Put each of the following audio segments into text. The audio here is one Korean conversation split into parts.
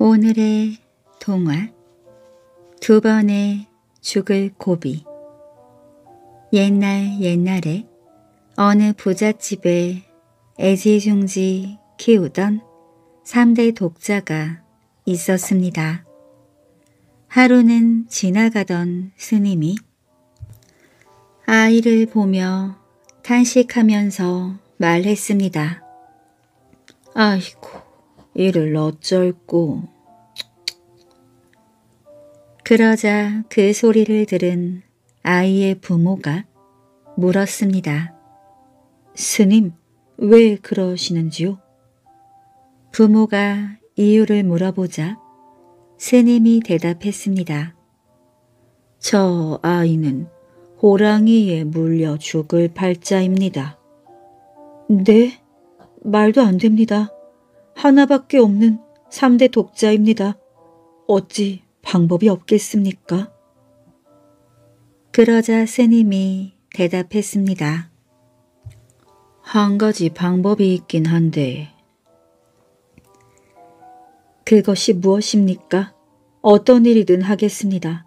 오늘의 동화 두 번의 죽을 고비 옛날 옛날에 어느 부잣집에 애지중지 키우던 3대 독자가 있었습니다. 하루는 지나가던 스님이 아이를 보며 탄식하면서 말했습니다. 아이고 이를 어쩔꼬. 그러자 그 소리를 들은 아이의 부모가 물었습니다. 스님, 왜 그러시는지요? 부모가 이유를 물어보자 스님이 대답했습니다. 저 아이는 호랑이에 물려 죽을 팔자입니다. 네? 말도 안 됩니다. 하나밖에 없는 3대 독자입니다. 어찌 방법이 없겠습니까? 그러자 스님이 대답했습니다. 한 가지 방법이 있긴 한데 그것이 무엇입니까? 어떤 일이든 하겠습니다.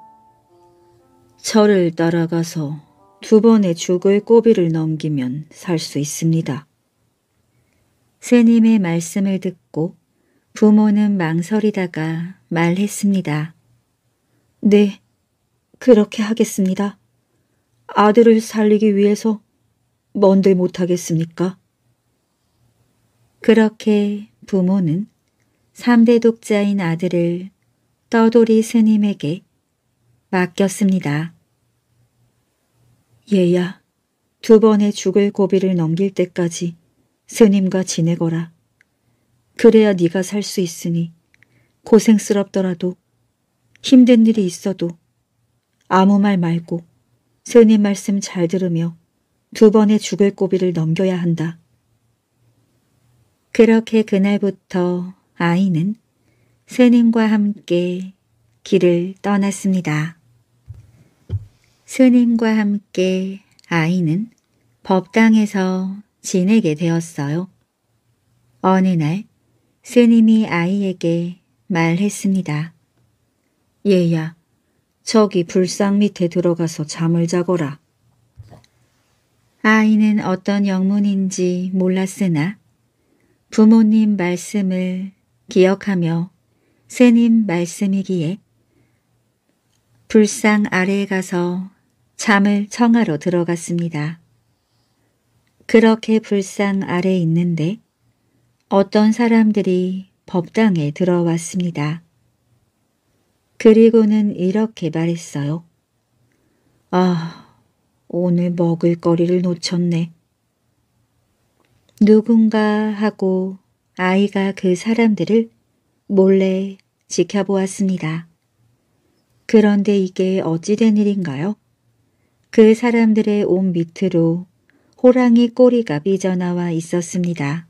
저를 따라가서 두 번의 죽을 꼬비를 넘기면 살 수 있습니다. 스님의 말씀을 듣고 부모는 망설이다가 말했습니다. 네, 그렇게 하겠습니다. 아들을 살리기 위해서 뭔들 못하겠습니까? 그렇게 부모는 3대 독자인 아들을 떠돌이 스님에게 맡겼습니다. 얘야, 두 번의 죽을 고비를 넘길 때까지 스님과 지내거라. 그래야 네가 살 수 있으니 고생스럽더라도 힘든 일이 있어도 아무 말 말고 스님 말씀 잘 들으며 두 번의 죽을 고비를 넘겨야 한다. 그렇게 그날부터 아이는 스님과 함께 길을 떠났습니다. 스님과 함께 아이는 법당에서 지내게 되었어요. 어느 날 스님이 아이에게 말했습니다. 얘야, 저기 불상 밑에 들어가서 잠을 자거라. 아이는 어떤 영문인지 몰랐으나 부모님 말씀을 기억하며 스님 말씀이기에 불상 아래에 가서 잠을 청하러 들어갔습니다. 그렇게 불상 아래 있는데 어떤 사람들이 법당에 들어왔습니다. 그리고는 이렇게 말했어요. 아, 오늘 먹을 거리를 놓쳤네. 누군가 하고 아이가 그 사람들을 몰래 지켜보았습니다. 그런데 이게 어찌된 일인가요? 그 사람들의 옷 밑으로 호랑이 꼬리가 빚어나와 있었습니다.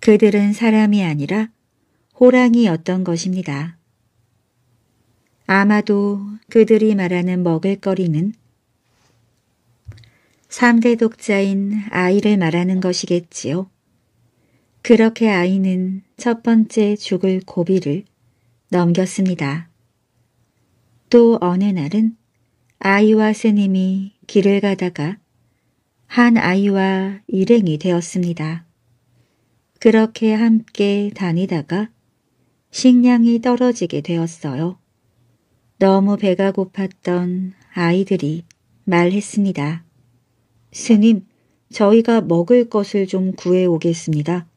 그들은 사람이 아니라 호랑이였던 것입니다. 아마도 그들이 말하는 먹을거리는 3대 독자인 아이를 말하는 것이겠지요. 그렇게 아이는 첫 번째 죽을 고비를 넘겼습니다. 또 어느 날은 아이와 스님이 길을 가다가 한 아이와 일행이 되었습니다. 그렇게 함께 다니다가 식량이 떨어지게 되었어요. 너무 배가 고팠던 아이들이 말했습니다. 스님, 저희가 먹을 것을 좀 구해 오겠습니다.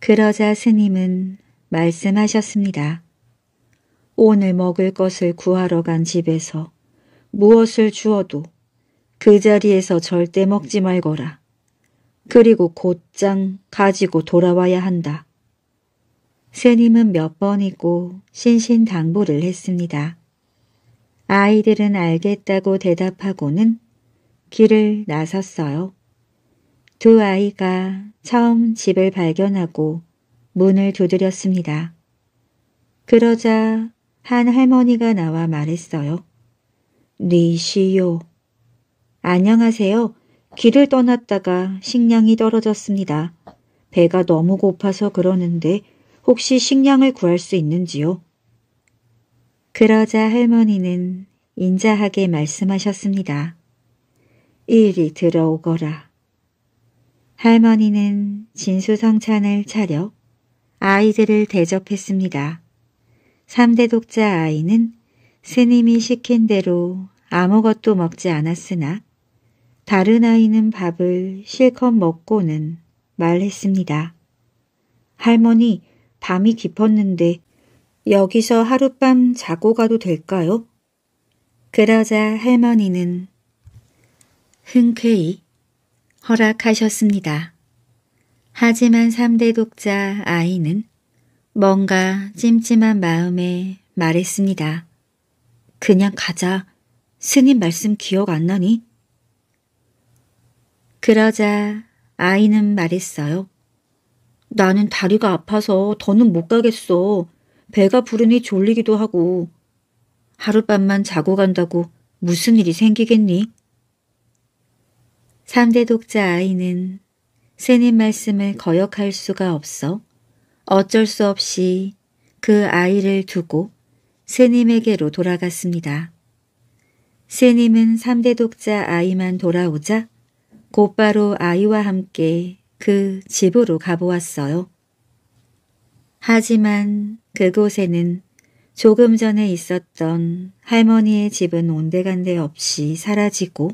그러자 스님은 말씀하셨습니다. 오늘 먹을 것을 구하러 간 집에서 무엇을 주어도 그 자리에서 절대 먹지 말거라. 그리고 곧장 가지고 돌아와야 한다. 스님은 몇 번이고 신신당부를 했습니다. 아이들은 알겠다고 대답하고는 길을 나섰어요. 두 아이가 처음 집을 발견하고 문을 두드렸습니다. 그러자 한 할머니가 나와 말했어요. 니시요. 네, 안녕하세요. 길을 떠났다가 식량이 떨어졌습니다. 배가 너무 고파서 그러는데 혹시 식량을 구할 수 있는지요? 그러자 할머니는 인자하게 말씀하셨습니다. 이리 들어오거라. 할머니는 진수성찬을 차려 아이들을 대접했습니다. 3대 독자 아이는 스님이 시킨 대로 아무것도 먹지 않았으나 다른 아이는 밥을 실컷 먹고는 말했습니다. 할머니, 밤이 깊었는데 여기서 하룻밤 자고 가도 될까요? 그러자 할머니는 흔쾌히 허락하셨습니다. 하지만 3대 독자 아이는 뭔가 찜찜한 마음에 말했습니다. 그냥 가자. 스님 말씀 기억 안 나니? 그러자 아이는 말했어요. 나는 다리가 아파서 더는 못 가겠어. 배가 부르니 졸리기도 하고. 하룻밤만 자고 간다고 무슨 일이 생기겠니? 3대 독자 아이는 스님 말씀을 거역할 수가 없어 어쩔 수 없이 그 아이를 두고 스님에게로 돌아갔습니다. 스님은 3대 독자 아이만 돌아오자 곧바로 아이와 함께 그 집으로 가보았어요. 하지만 그곳에는 조금 전에 있었던 할머니의 집은 온데간데 없이 사라지고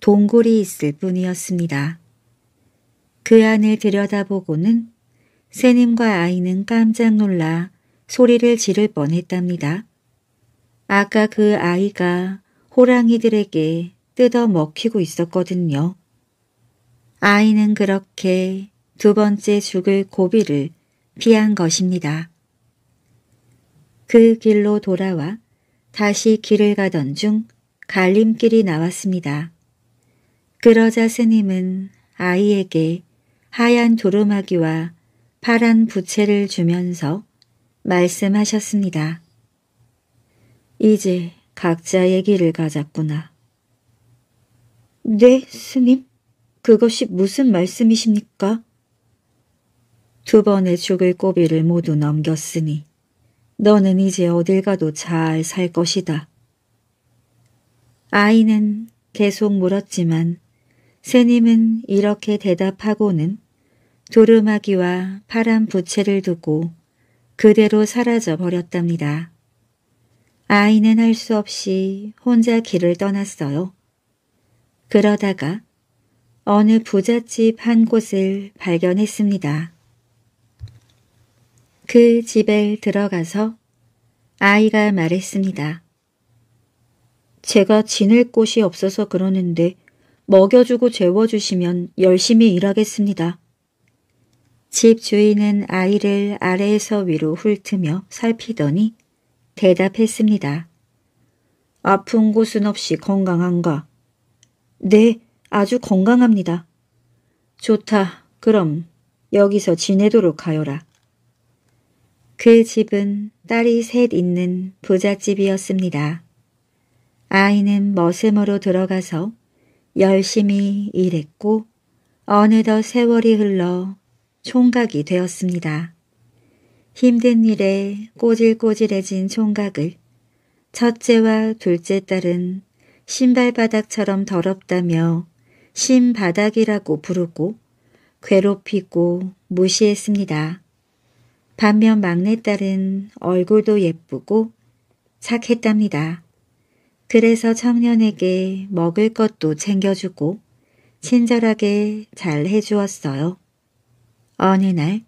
동굴이 있을 뿐이었습니다. 그 안을 들여다보고는 새님과 아이는 깜짝 놀라 소리를 지를 뻔했답니다. 아까 그 아이가 호랑이들에게 뜯어 먹히고 있었거든요. 아이는 그렇게 두 번째 죽을 고비를 피한 것입니다. 그 길로 돌아와 다시 길을 가던 중 갈림길이 나왔습니다. 그러자 스님은 아이에게 하얀 두루마기와 파란 부채를 주면서 말씀하셨습니다. 이제 각자의 길을 가졌구나 네, 스님. 그것이 무슨 말씀이십니까? 두 번의 죽을 고비를 모두 넘겼으니 너는 이제 어딜 가도 잘 살 것이다. 아이는 계속 물었지만 스님은 이렇게 대답하고는 두루마기와 파란 부채를 두고 그대로 사라져 버렸답니다. 아이는 할 수 없이 혼자 길을 떠났어요. 그러다가 어느 부잣집 한 곳을 발견했습니다. 그 집에 들어가서 아이가 말했습니다. 제가 지낼 곳이 없어서 그러는데 먹여주고 재워주시면 열심히 일하겠습니다. 집 주인은 아이를 아래에서 위로 훑으며 살피더니 대답했습니다. 아픈 곳은 없이 건강한가? 네, 아주 건강합니다. 좋다. 그럼 여기서 지내도록 하여라. 그 집은 딸이 셋 있는 부잣집이었습니다. 아이는 머슴으로 들어가서 열심히 일했고 어느덧 세월이 흘러 총각이 되었습니다. 힘든 일에 꼬질꼬질해진 총각을 첫째와 둘째 딸은 신발바닥처럼 더럽다며 신바닥이라고 부르고 괴롭히고 무시했습니다. 반면 막내딸은 얼굴도 예쁘고 착했답니다. 그래서 청년에게 먹을 것도 챙겨주고 친절하게 잘 해주었어요. 어느 날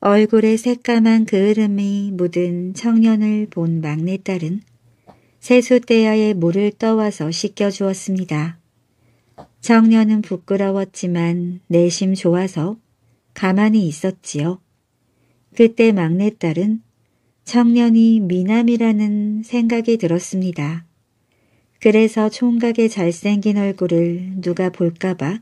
얼굴에 새까만 그을음이 묻은 청년을 본 막내딸은 세수대야에 물을 떠와서 씻겨주었습니다. 청년은 부끄러웠지만 내심 좋아서 가만히 있었지요. 그때 막내딸은 청년이 미남이라는 생각이 들었습니다. 그래서 총각의 잘생긴 얼굴을 누가 볼까봐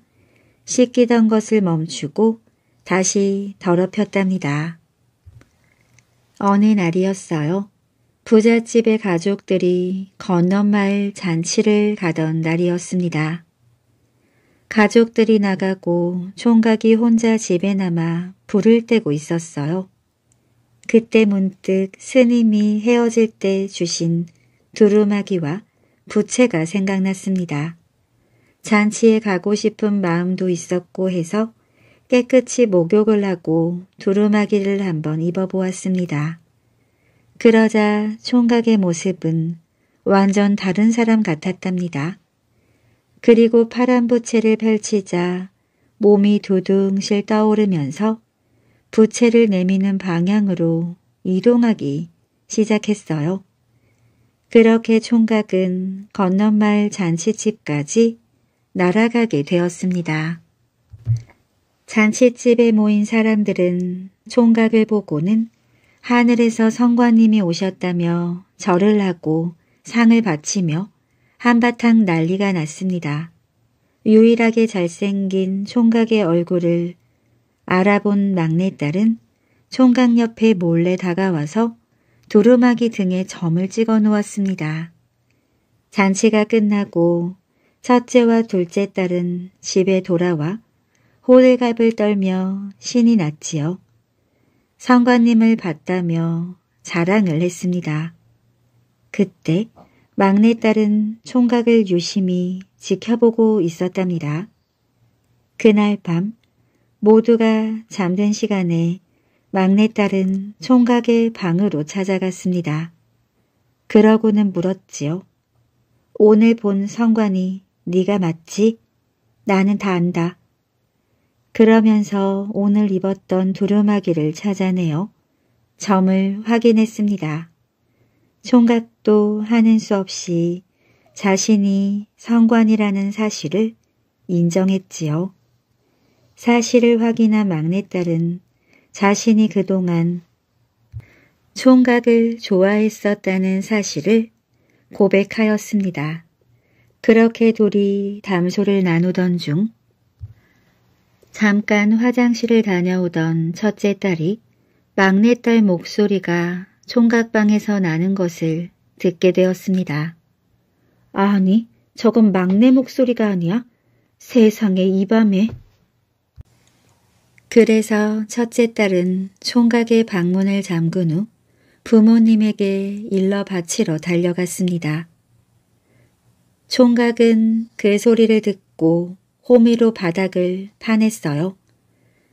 씻기던 것을 멈추고 다시 더럽혔답니다. 어느 날이었어요. 부잣집의 가족들이 건너마을 잔치를 가던 날이었습니다. 가족들이 나가고 총각이 혼자 집에 남아 불을 떼고 있었어요. 그때 문득 스님이 헤어질 때 주신 두루마기와 부채가 생각났습니다. 잔치에 가고 싶은 마음도 있었고 해서 깨끗이 목욕을 하고 두루마기를 한번 입어보았습니다. 그러자 총각의 모습은 완전 다른 사람 같았답니다. 그리고 파란 부채를 펼치자 몸이 두둥실 떠오르면서 부채를 내미는 방향으로 이동하기 시작했어요. 그렇게 총각은 건넌마을 잔치집까지 날아가게 되었습니다. 잔치집에 모인 사람들은 총각을 보고는 하늘에서 성관님이 오셨다며 절을 하고 상을 바치며 한바탕 난리가 났습니다. 유일하게 잘생긴 총각의 얼굴을 알아본 막내딸은 총각 옆에 몰래 다가와서 두루마기 등에 점을 찍어 놓았습니다. 잔치가 끝나고 첫째와 둘째 딸은 집에 돌아와 호들갑을 떨며 신이 났지요. 성관님을 봤다며 자랑을 했습니다. 그때 막내딸은 총각을 유심히 지켜보고 있었답니다. 그날 밤 모두가 잠든 시간에 막내딸은 총각의 방으로 찾아갔습니다. 그러고는 물었지요. 오늘 본 성관이 네가 맞지? 나는 다 안다. 그러면서 오늘 입었던 두루마기를 찾아내어 점을 확인했습니다. 총각도 하는 수 없이 자신이 성관이라는 사실을 인정했지요. 사실을 확인한 막내딸은 자신이 그동안 총각을 좋아했었다는 사실을 고백하였습니다. 그렇게 둘이 담소를 나누던 중 잠깐 화장실을 다녀오던 첫째 딸이 막내딸 목소리가 총각방에서 나는 것을 듣게 되었습니다. 아니, 저건 막내 목소리가 아니야? 세상에 이 밤에. 그래서 첫째 딸은 총각의 방문을 잠근 후 부모님에게 일러 바치러 달려갔습니다. 총각은 그 소리를 듣고 호미로 바닥을 파냈어요.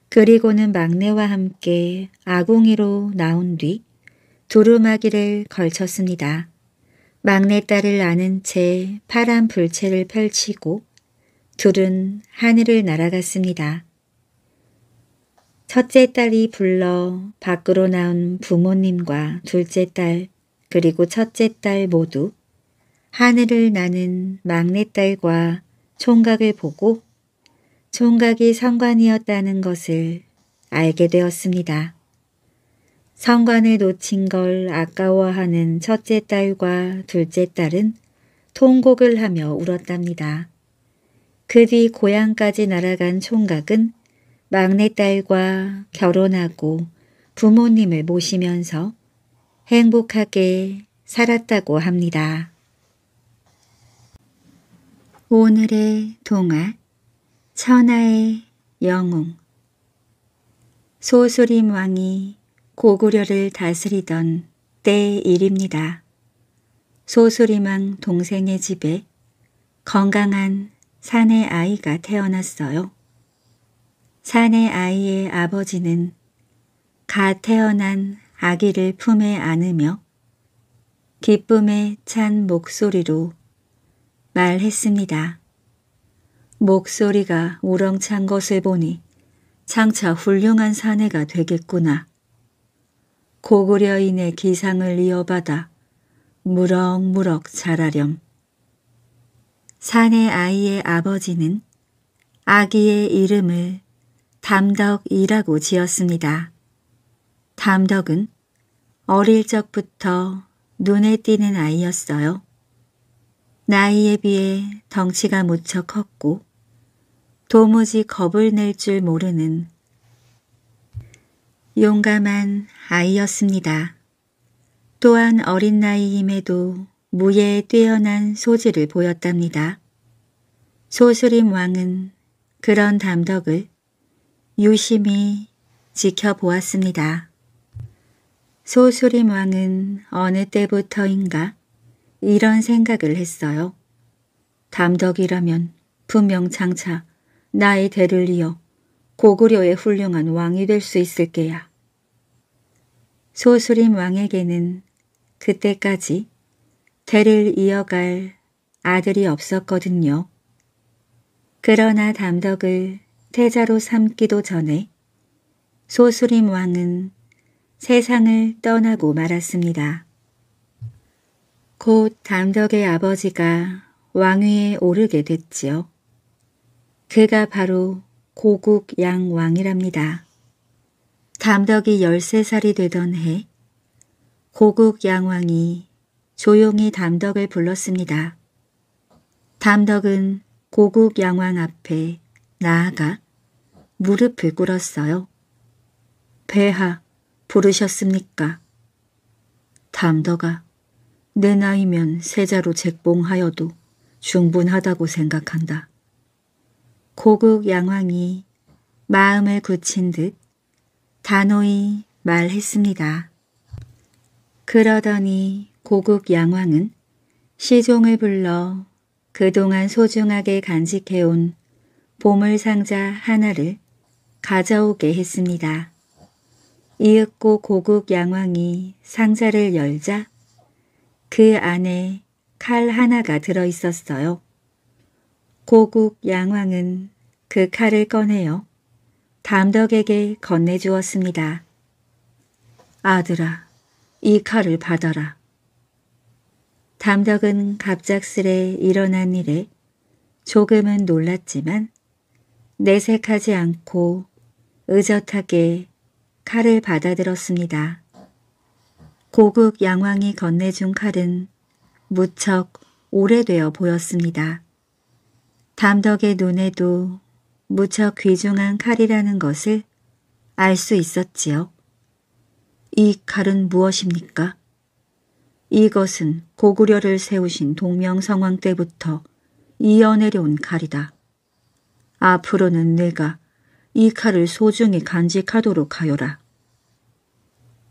그리고는 막내와 함께 아궁이로 나온 뒤 두루마기를 걸쳤습니다. 막내딸을 안은 채 파란 불채를 펼치고 둘은 하늘을 날아갔습니다. 첫째 딸이 불러 밖으로 나온 부모님과 둘째 딸 그리고 첫째 딸 모두 하늘을 나는 막내딸과 총각을 보고 총각이 성관이었다는 것을 알게 되었습니다. 성관을 놓친 걸 아까워하는 첫째 딸과 둘째 딸은 통곡을 하며 울었답니다. 그 뒤 고향까지 날아간 총각은 막내딸과 결혼하고 부모님을 모시면서 행복하게 살았다고 합니다. 오늘의 동화 천하의 영웅 소수림 왕이 고구려를 다스리던 때의 일입니다. 소수림 왕 동생의 집에 건강한 사내 아이가 태어났어요. 사내 아이의 아버지는 가 태어난 아기를 품에 안으며 기쁨에 찬 목소리로 말했습니다. 목소리가 우렁찬 것을 보니 장차 훌륭한 사내가 되겠구나. 고구려인의 기상을 이어받아 무럭무럭 자라렴. 사내 아이의 아버지는 아기의 이름을 담덕이라고 지었습니다. 담덕은 어릴 적부터 눈에 띄는 아이였어요. 나이에 비해 덩치가 무척 컸고 도무지 겁을 낼 줄 모르는 용감한 아이였습니다. 또한 어린 나이임에도 무예에 뛰어난 소질을 보였답니다. 소수림 왕은 그런 담덕을 유심히 지켜보았습니다. 소수림 왕은 어느 때부터인가 이런 생각을 했어요. 담덕이라면 분명 장차 나의 대를 이어 고구려의 훌륭한 왕이 될 수 있을 게야. 소수림 왕에게는 그때까지 대를 이어갈 아들이 없었거든요. 그러나 담덕을 태자로 삼기도 전에 소수림 왕은 세상을 떠나고 말았습니다. 곧 담덕의 아버지가 왕위에 오르게 됐지요. 그가 바로 고국 양왕이랍니다. 담덕이 13살이 되던 해 고국 양왕이 조용히 담덕을 불렀습니다. 담덕은 고국 양왕 앞에 나아가 무릎을 꿇었어요. 배하, 부르셨습니까? 담덕아, 내 나이면 세자로 책봉하여도 충분하다고 생각한다. 고국 양왕이 마음을 굳힌 듯 단호히 말했습니다. 그러더니 고국 양왕은 시종을 불러 그동안 소중하게 간직해온 보물상자 하나를 가져오게 했습니다. 이윽고 고국 양왕이 상자를 열자 그 안에 칼 하나가 들어 있었어요. 고국 양왕은 그 칼을 꺼내어 담덕에게 건네주었습니다. 아들아, 이 칼을 받아라. 담덕은 갑작스레 일어난 일에 조금은 놀랐지만 내색하지 않고 의젓하게 칼을 받아들었습니다. 고국 양왕이 건네준 칼은 무척 오래되어 보였습니다. 담덕의 눈에도 무척 귀중한 칼이라는 것을 알 수 있었지요. 이 칼은 무엇입니까? 이것은 고구려를 세우신 동명성왕 때부터 이어내려온 칼이다. 앞으로는 내가 이 칼을 소중히 간직하도록 하여라.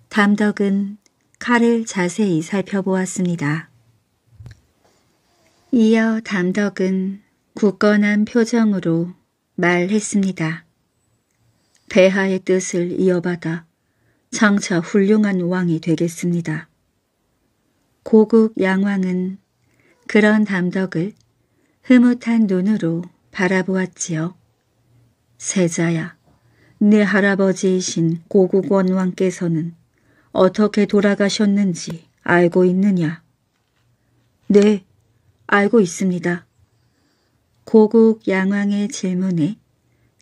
담덕은 칼을 자세히 살펴보았습니다. 이어 담덕은 굳건한 표정으로 말했습니다. 배하의 뜻을 이어받아 장차 훌륭한 왕이 되겠습니다. 고국 양왕은 그런 담덕을 흐뭇한 눈으로 바라보았지요. 세자야, 네 할아버지이신 고국원왕께서는 어떻게 돌아가셨는지 알고 있느냐? 네, 알고 있습니다. 고국 양왕의 질문에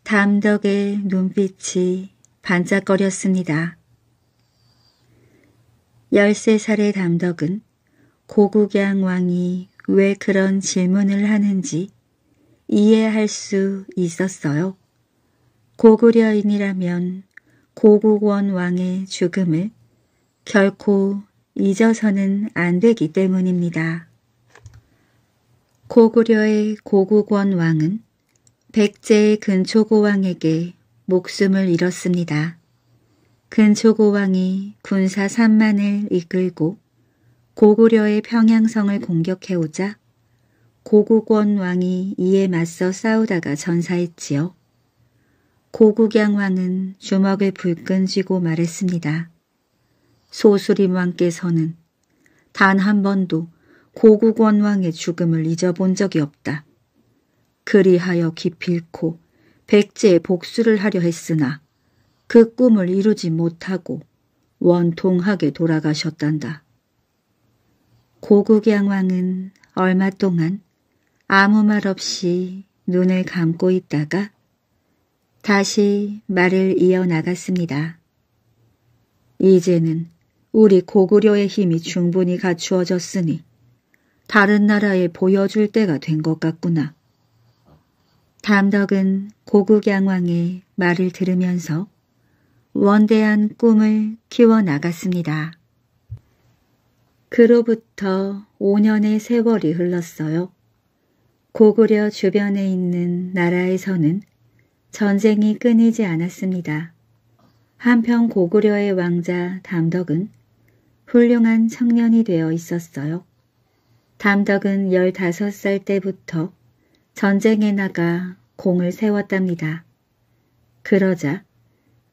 담덕의 눈빛이 반짝거렸습니다. 13살의 담덕은 고국양 왕이 왜 그런 질문을 하는지 이해할 수 있었어요. 고구려인이라면 고국원 왕의 죽음을 결코 잊어서는 안 되기 때문입니다. 고구려의 고국원 왕은 백제의 근초고 왕에게 목숨을 잃었습니다. 근초고 왕이 군사 3만을 이끌고 고구려의 평양성을 공격해오자 고국원 왕이 이에 맞서 싸우다가 전사했지요. 고국양 왕은 주먹을 불끈 쥐고 말했습니다. 소수림 왕께서는 단 한 번도 고국 원왕의 죽음을 잊어본 적이 없다. 그리하여 기필코 백제의 복수를 하려 했으나 그 꿈을 이루지 못하고 원통하게 돌아가셨단다. 고국 양왕은 얼마 동안 아무 말 없이 눈을 감고 있다가 다시 말을 이어나갔습니다. 이제는 우리 고구려의 힘이 충분히 갖추어졌으니 다른 나라에 보여줄 때가 된 것 같구나. 담덕은 고국양왕의 말을 들으면서 원대한 꿈을 키워나갔습니다. 그로부터 5년의 세월이 흘렀어요. 고구려 주변에 있는 나라에서는 전쟁이 끊이지 않았습니다. 한편 고구려의 왕자 담덕은 훌륭한 청년이 되어 있었어요. 담덕은 15살 때부터 전쟁에 나가 공을 세웠답니다. 그러자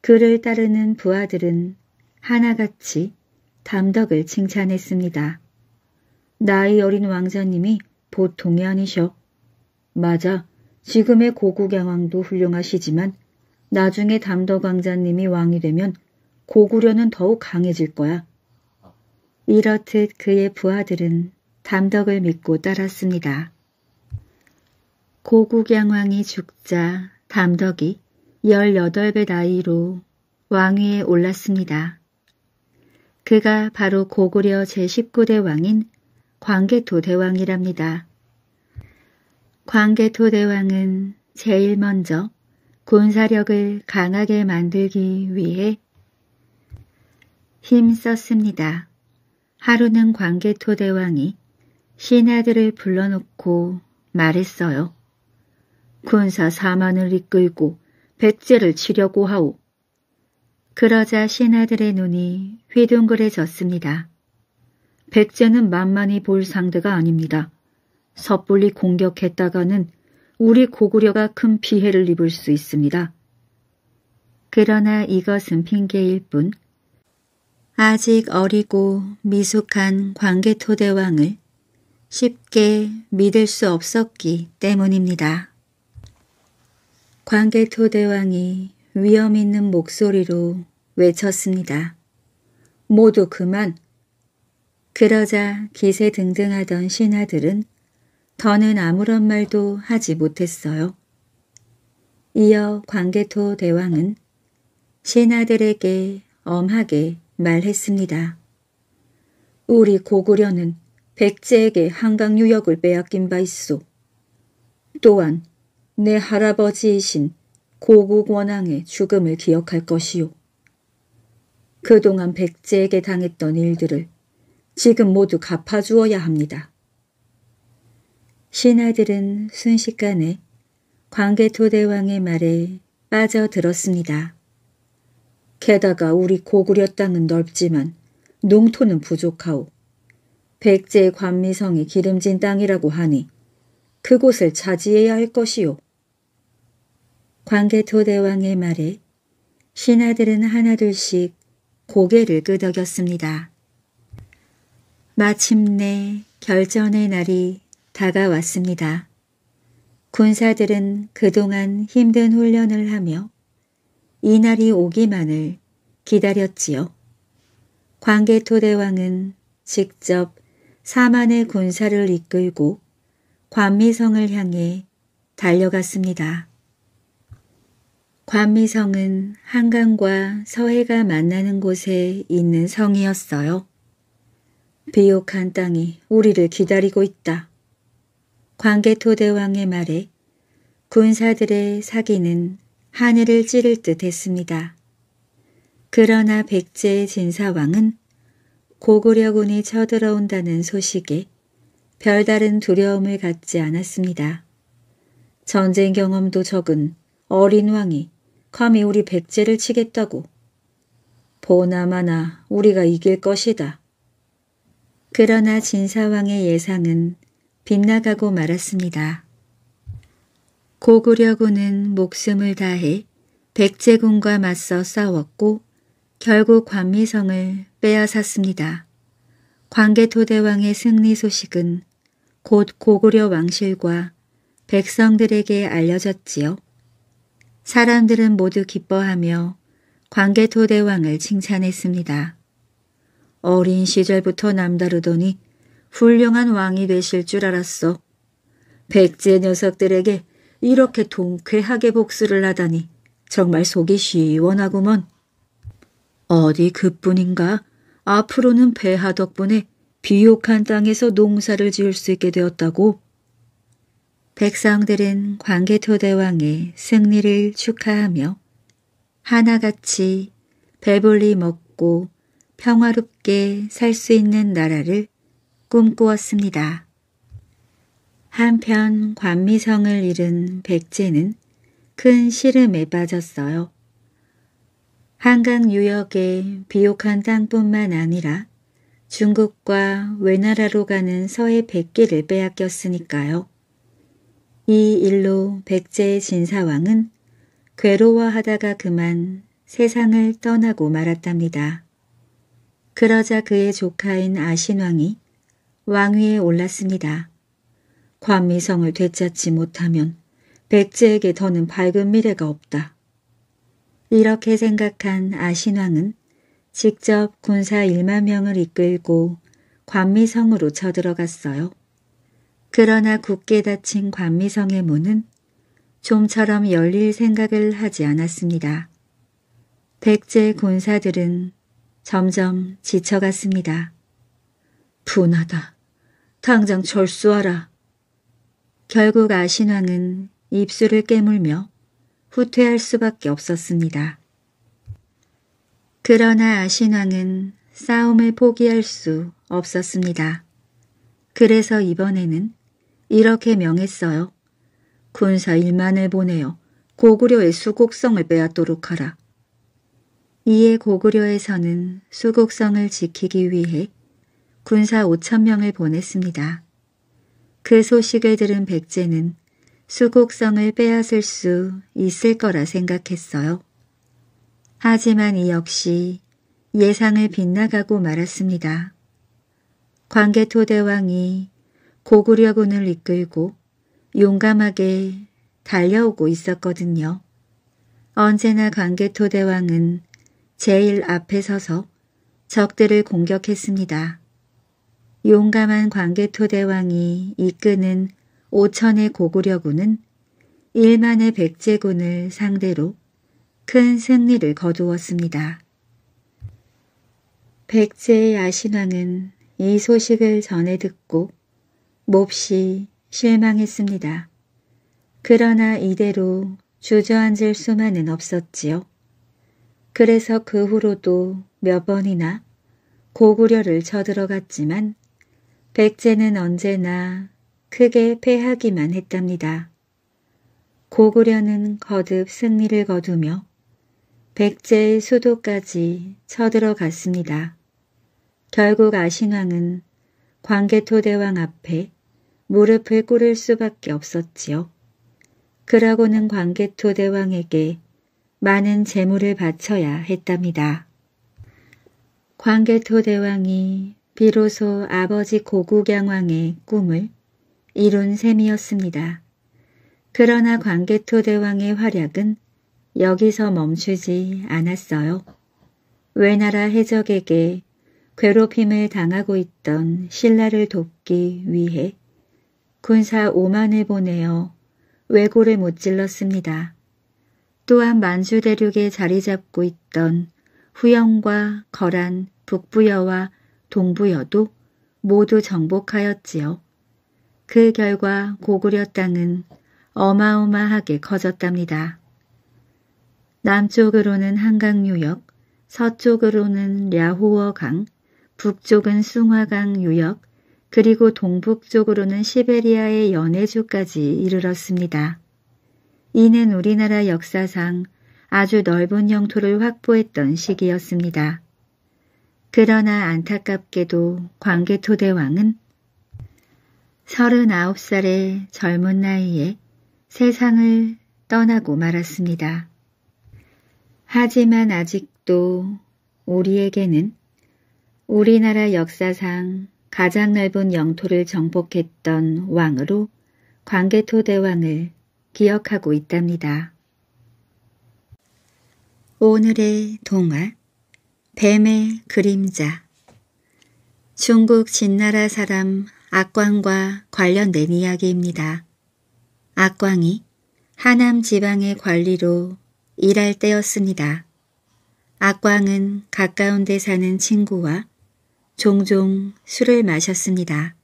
그를 따르는 부하들은 하나같이 담덕을 칭찬했습니다. 나이 어린 왕자님이 보통이 아니셔. 맞아, 지금의 고국양왕도 훌륭하시지만 나중에 담덕 왕자님이 왕이 되면 고구려는 더욱 강해질 거야. 이렇듯 그의 부하들은 담덕을 믿고 따랐습니다. 고국양왕이 죽자 담덕이 18배 나이로 왕위에 올랐습니다. 그가 바로 고구려 제19대 왕인 광개토 대왕이랍니다. 광개토 대왕은 제일 먼저 군사력을 강하게 만들기 위해 힘썼습니다. 하루는 광개토 대왕이 신하들을 불러놓고 말했어요. 군사 사만을 이끌고 백제를 치려고 하오. 그러자 신하들의 눈이 휘둥그레졌습니다. 백제는 만만히 볼 상대가 아닙니다. 섣불리 공격했다가는 우리 고구려가 큰 피해를 입을 수 있습니다. 그러나 이것은 핑계일 뿐 아직 어리고 미숙한 광개토대왕을 쉽게 믿을 수 없었기 때문입니다. 광개토대왕이 위험 있는 목소리로 외쳤습니다. 모두 그만! 그러자 기세 등등하던 신하들은 더는 아무런 말도 하지 못했어요. 이어 광개토 대왕은 신하들에게 엄하게 말했습니다. 우리 고구려는 백제에게 한강 유역을 빼앗긴 바 있소. 또한 내 할아버지이신 고국원왕의 죽음을 기억할 것이요. 그동안 백제에게 당했던 일들을 지금 모두 갚아주어야 합니다. 신하들은 순식간에 광개토 대왕의 말에 빠져들었습니다. 게다가 우리 고구려 땅은 넓지만 농토는 부족하오. 백제의 관미성이 기름진 땅이라고 하니 그곳을 차지해야 할 것이요. 관계토 대왕의 말에 신하들은 하나둘씩 고개를 끄덕였습니다. 마침내 결전의 날이 다가왔습니다. 군사들은 그동안 힘든 훈련을 하며 이 날이 오기만을 기다렸지요. 광개토 대왕은 직접 사만의 군사를 이끌고 관미성을 향해 달려갔습니다. 관미성은 한강과 서해가 만나는 곳에 있는 성이었어요. 비옥한 땅이 우리를 기다리고 있다. 광개토 대왕의 말에 군사들의 사기는 하늘을 찌를 듯 했습니다. 그러나 백제의 진사왕은 고구려군이 쳐들어온다는 소식에 별다른 두려움을 갖지 않았습니다. 전쟁 경험도 적은 어린 왕이 감히 우리 백제를 치겠다고 보나마나 우리가 이길 것이다. 그러나 진사왕의 예상은 빗나가고 말았습니다. 고구려군은 목숨을 다해 백제군과 맞서 싸웠고 결국 관미성을 빼앗았습니다. 광개토대왕의 승리 소식은 곧 고구려 왕실과 백성들에게 알려졌지요. 사람들은 모두 기뻐하며 광개토대왕을 칭찬했습니다. 어린 시절부터 남다르더니 훌륭한 왕이 되실 줄 알았어. 백제 녀석들에게 이렇게 동쾌하게 복수를 하다니 정말 속이 시원하구먼. 어디 그뿐인가 앞으로는 배하 덕분에 비옥한 땅에서 농사를 지을 수 있게 되었다고. 백성들은 광개토대왕의 승리를 축하하며 하나같이 배불리 먹고 평화롭게 살 수 있는 나라를 꿈꾸었습니다. 한편 관미성을 잃은 백제는 큰 시름에 빠졌어요. 한강 유역의 비옥한 땅뿐만 아니라 중국과 외나라로 가는 서해 백기를 빼앗겼으니까요. 이 일로 백제의 진사왕은 괴로워하다가 그만 세상을 떠나고 말았답니다. 그러자 그의 조카인 아신왕이 왕위에 올랐습니다. 관미성을 되찾지 못하면 백제에게 더는 밝은 미래가 없다. 이렇게 생각한 아신왕은 직접 군사 1만 명을 이끌고 관미성으로 쳐들어갔어요. 그러나 굳게 닫힌 관미성의 문은 좀처럼 열릴 생각을 하지 않았습니다. 백제 군사들은 점점 지쳐갔습니다. 분하다. 당장 철수하라. 결국 아신왕은 입술을 깨물며 후퇴할 수밖에 없었습니다. 그러나 아신왕은 싸움을 포기할 수 없었습니다. 그래서 이번에는 이렇게 명했어요. 군사 1만을 보내어 고구려의 수곡성을 빼앗도록 하라. 이에 고구려에서는 수곡성을 지키기 위해 군사 5천명을 보냈습니다. 그 소식을 들은 백제는 수곡성을 빼앗을 수 있을 거라 생각했어요. 하지만 이 역시 예상을 빗나가고 말았습니다. 광개토대왕이 고구려군을 이끌고 용감하게 달려오고 있었거든요. 언제나 광개토대왕은 제일 앞에 서서 적들을 공격했습니다. 용감한 광개토 대왕이 이끄는 5천의 고구려군은 1만의 백제군을 상대로 큰 승리를 거두었습니다. 백제의 아신왕은 이 소식을 전해 듣고 몹시 실망했습니다. 그러나 이대로 주저앉을 수만은 없었지요. 그래서 그 후로도 몇 번이나 고구려를 쳐들어갔지만 백제는 언제나 크게 패하기만 했답니다. 고구려는 거듭 승리를 거두며 백제의 수도까지 쳐들어갔습니다. 결국 아신왕은 광개토대왕 앞에 무릎을 꿇을 수밖에 없었지요. 그러고는 광개토대왕에게 많은 재물을 바쳐야 했답니다. 광개토대왕이 비로소 아버지 고국양왕의 꿈을 이룬 셈이었습니다. 그러나 광개토 대왕의 활약은 여기서 멈추지 않았어요. 외나라 해적에게 괴롭힘을 당하고 있던 신라를 돕기 위해 군사 5만을 보내어 왜고를 못질렀습니다. 또한 만주 대륙에 자리 잡고 있던 후영과 거란, 북부여와 동부여도 모두 정복하였지요. 그 결과 고구려 땅은 어마어마하게 커졌답니다. 남쪽으로는 한강유역, 서쪽으로는 랴호어강, 북쪽은 숭화강 유역, 그리고 동북쪽으로는 시베리아의 연해주까지 이르렀습니다. 이는 우리나라 역사상 아주 넓은 영토를 확보했던 시기였습니다. 그러나 안타깝게도 광개토대 왕은 39살의 젊은 나이에 세상을 떠나고 말았습니다. 하지만 아직도 우리에게는 우리나라 역사상 가장 넓은 영토를 정복했던 왕으로 광개토 대왕을 기억하고 있답니다. 오늘의 동화 뱀의 그림자 중국 진나라 사람 악광과 관련된 이야기입니다. 악광이 하남 지방의 관리로 일할 때였습니다. 악광은 가까운 데 사는 친구와 종종 술을 마셨습니다.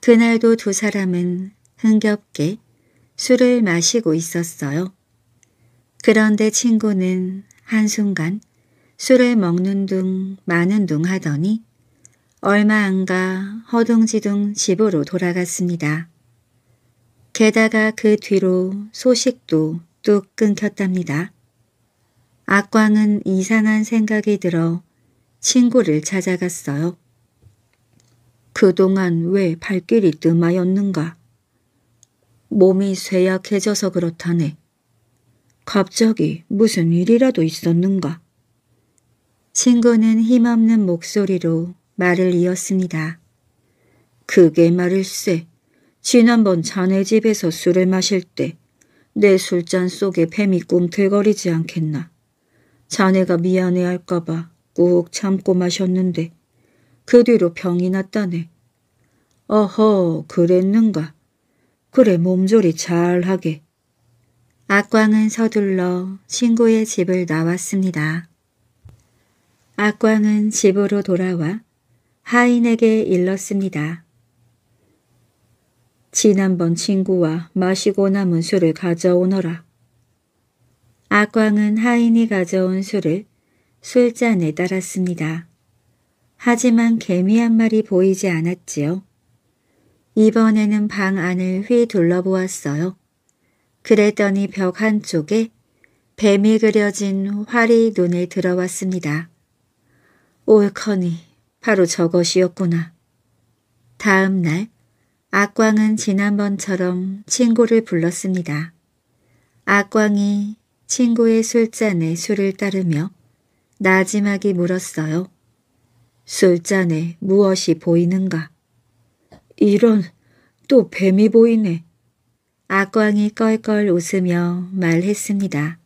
그날도 두 사람은 흥겹게 술을 마시고 있었어요. 그런데 친구는 한순간 술을 먹는 둥 마는 둥 하더니 얼마 안 가 허둥지둥 집으로 돌아갔습니다. 게다가 그 뒤로 소식도 뚝 끊겼답니다. 악광은 이상한 생각이 들어 친구를 찾아갔어요. 그동안 왜 발길이 뜸하였는가? 몸이 쇠약해져서 그렇다네. 갑자기 무슨 일이라도 있었는가? 친구는 힘없는 목소리로 말을 이었습니다. 그게 말일세. 지난번 자네 집에서 술을 마실 때 내 술잔 속에 뱀이 꿈틀거리지 않겠나. 자네가 미안해할까 봐꾹 참고 마셨는데 그 뒤로 병이 났다네. 어허 그랬는가. 그래 몸조리 잘하게. 악광은 서둘러 친구의 집을 나왔습니다. 악광은 집으로 돌아와 하인에게 일렀습니다. 지난번 친구와 마시고 남은 술을 가져오너라. 악광은 하인이 가져온 술을 술잔에 따랐습니다. 하지만 개미 한 마리 보이지 않았지요. 이번에는 방 안을 휘 둘러보았어요. 그랬더니 벽 한쪽에 뱀이 그려진 활이 눈에 들어왔습니다. 올커니 바로 저것이었구나. 다음 날 악광은 지난번처럼 친구를 불렀습니다. 악광이 친구의 술잔에 술을 따르며 나지막이 물었어요. 술잔에 무엇이 보이는가? 이런, 또 뱀이 보이네. 악광이 껄껄 웃으며 말했습니다.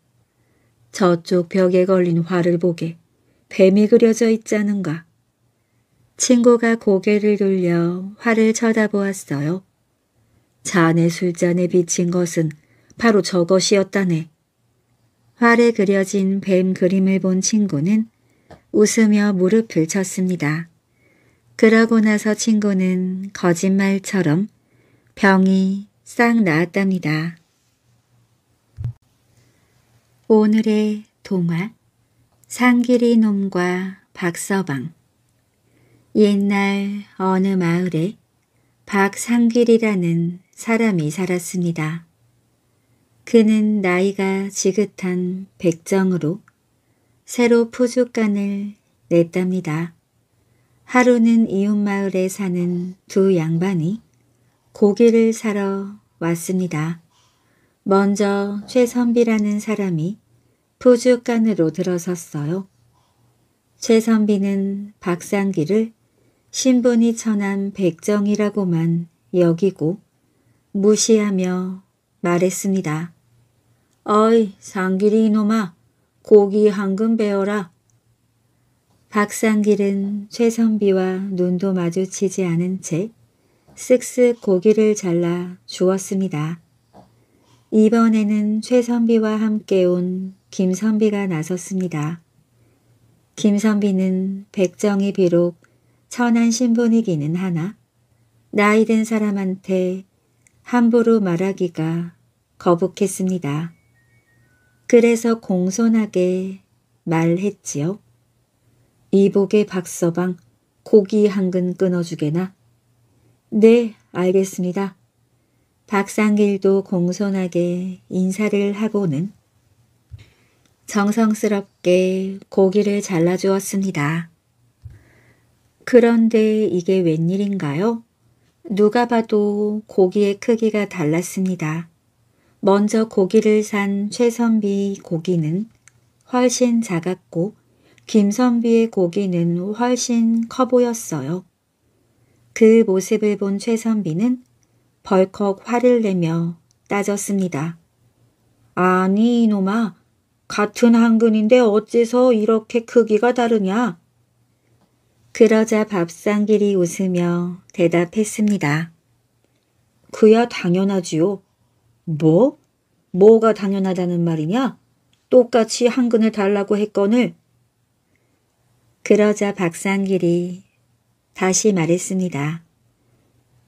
저쪽 벽에 걸린 화를 보게 뱀이 그려져 있자는가. 친구가 고개를 돌려 화를 쳐다보았어요. 잔의 술잔에 비친 것은 바로 저것이었다네. 활에 그려진 뱀 그림을 본 친구는 웃으며 무릎을 쳤습니다. 그러고 나서 친구는 거짓말처럼 병이 싹 나았답니다. 오늘의 동화 상길이 놈과 박서방 옛날 어느 마을에 박상길이라는 사람이 살았습니다. 그는 나이가 지긋한 백정으로 새로 포주간을 냈답니다. 하루는 이웃마을에 사는 두 양반이 고기를 사러 왔습니다. 먼저 최선비라는 사람이 부주간으로 들어섰어요. 최선비는 박상기를 신분이 천한 백정이라고만 여기고 무시하며 말했습니다. 어이 상길이 이놈아 고기 한금 베어라. 박상길은 최선비와 눈도 마주치지 않은 채 쓱쓱 고기를 잘라 주었습니다. 이번에는 최선비와 함께 온 김선비가 나섰습니다. 김선비는 백정이 비록 천한 신분이기는 하나 나이 든 사람한테 함부로 말하기가 거북했습니다. 그래서 공손하게 말했지요. 이복의 박서방 고기 한 근 끊어주게나. 네 알겠습니다. 박상길도 공손하게 인사를 하고는 정성스럽게 고기를 잘라주었습니다. 그런데 이게 웬일인가요? 누가 봐도 고기의 크기가 달랐습니다. 먼저 고기를 산 최선비 고기는 훨씬 작았고 김선비의 고기는 훨씬 커 보였어요. 그 모습을 본 최선비는 벌컥 화를 내며 따졌습니다. 아니 이놈아 같은 한근인데 어째서 이렇게 크기가 다르냐? 그러자 밥상길이 웃으며 대답했습니다. 그야 당연하지요. 뭐? 뭐가 당연하다는 말이냐? 똑같이 한근을 달라고 했거늘 그러자 박상길이 다시 말했습니다.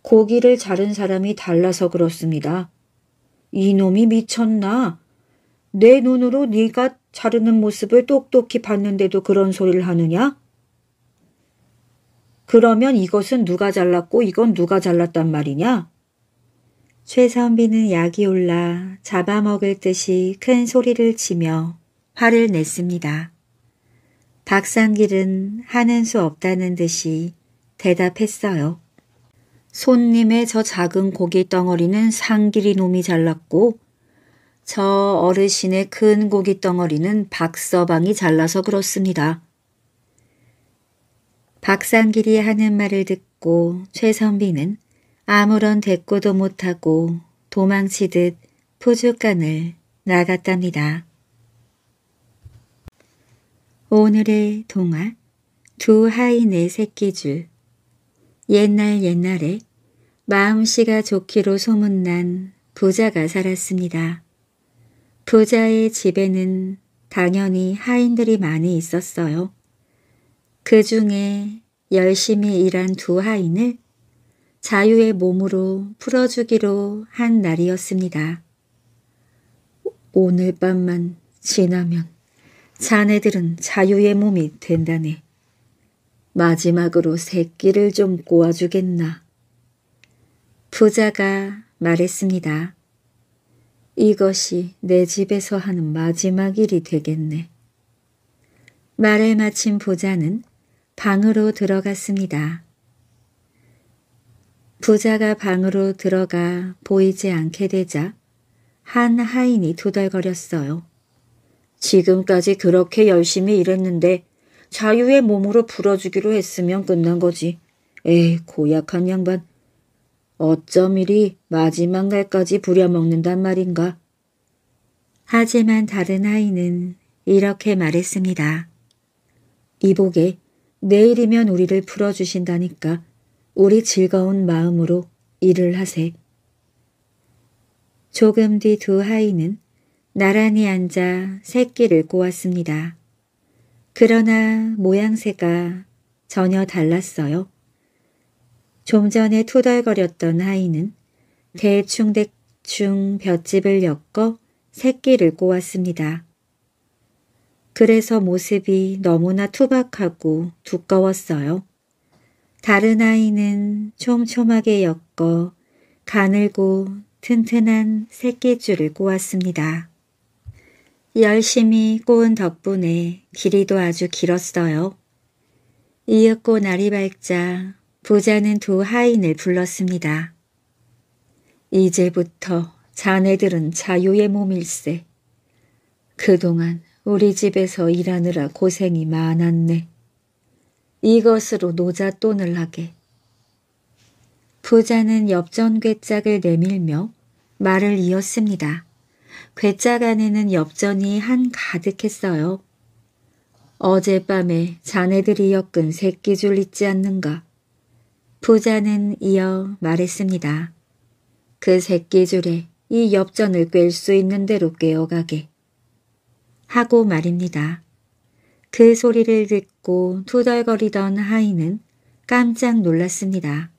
고기를 자른 사람이 달라서 그렇습니다. 이놈이 미쳤나? 내 눈으로 네가 자르는 모습을 똑똑히 봤는데도 그런 소리를 하느냐? 그러면 이것은 누가 잘랐고 이건 누가 잘랐단 말이냐? 최선비는 약이 올라 잡아먹을 듯이 큰 소리를 치며 화를 냈습니다. 박상길은 하는 수 없다는 듯이 대답했어요. 손님의 저 작은 고기 덩어리는 상길이 놈이 잘랐고 저 어르신의 큰 고기 덩어리는 박서방이 잘라서 그렇습니다. 박상길이 하는 말을 듣고 최선비는 아무런 대꾸도 못하고 도망치듯 푸주간을 나갔답니다. 오늘의 동화 두 하인의 네 새끼줄 옛날 옛날에 마음씨가 좋기로 소문난 부자가 살았습니다. 부자의 집에는 당연히 하인들이 많이 있었어요. 그 중에 열심히 일한 두 하인을 자유의 몸으로 풀어주기로 한 날이었습니다. 오늘 밤만 지나면 자네들은 자유의 몸이 된다네. 마지막으로 새끼를 좀 꼬아주겠나. 부자가 말했습니다. 이것이 내 집에서 하는 마지막 일이 되겠네. 말을 마친 부자는 방으로 들어갔습니다. 부자가 방으로 들어가 보이지 않게 되자 한 하인이 두덜거렸어요. 지금까지 그렇게 열심히 일했는데 자유의 몸으로 불어주기로 했으면 끝난 거지. 에이, 고약한 양반. 어쩜 이리 마지막 날까지 부려먹는단 말인가. 하지만 다른 아이는 이렇게 말했습니다. 이복에 내일이면 우리를 풀어주신다니까 우리 즐거운 마음으로 일을 하세. 조금 뒤 두 하이는 나란히 앉아 새끼를 꼬았습니다. 그러나 모양새가 전혀 달랐어요. 좀 전에 투덜거렸던 하이는 대충대충 볏집을 엮어 새끼를 꼬았습니다. 그래서 모습이 너무나 투박하고 두꺼웠어요. 다른 아이는 촘촘하게 엮어 가늘고 튼튼한 새끼줄을 꼬았습니다. 열심히 꼬은 덕분에 길이도 아주 길었어요. 이윽고 날이 밝자 부자는 두 하인을 불렀습니다. 이제부터 자네들은 자유의 몸일세. 그동안 우리 집에서 일하느라 고생이 많았네. 이것으로 노자 돈을 하게. 부자는 엽전괴짝을 내밀며 말을 이었습니다. 괴짝 안에는 엽전이 한 가득했어요. 어젯밤에 자네들이 엮은 새끼줄 있지 않는가. 부자는 이어 말했습니다. 그 새끼줄에 이 엽전을 꿰 수 있는 대로 꿰어가게. 하고 말입니다. 그 소리를 듣고 투덜거리던 하인은 깜짝 놀랐습니다.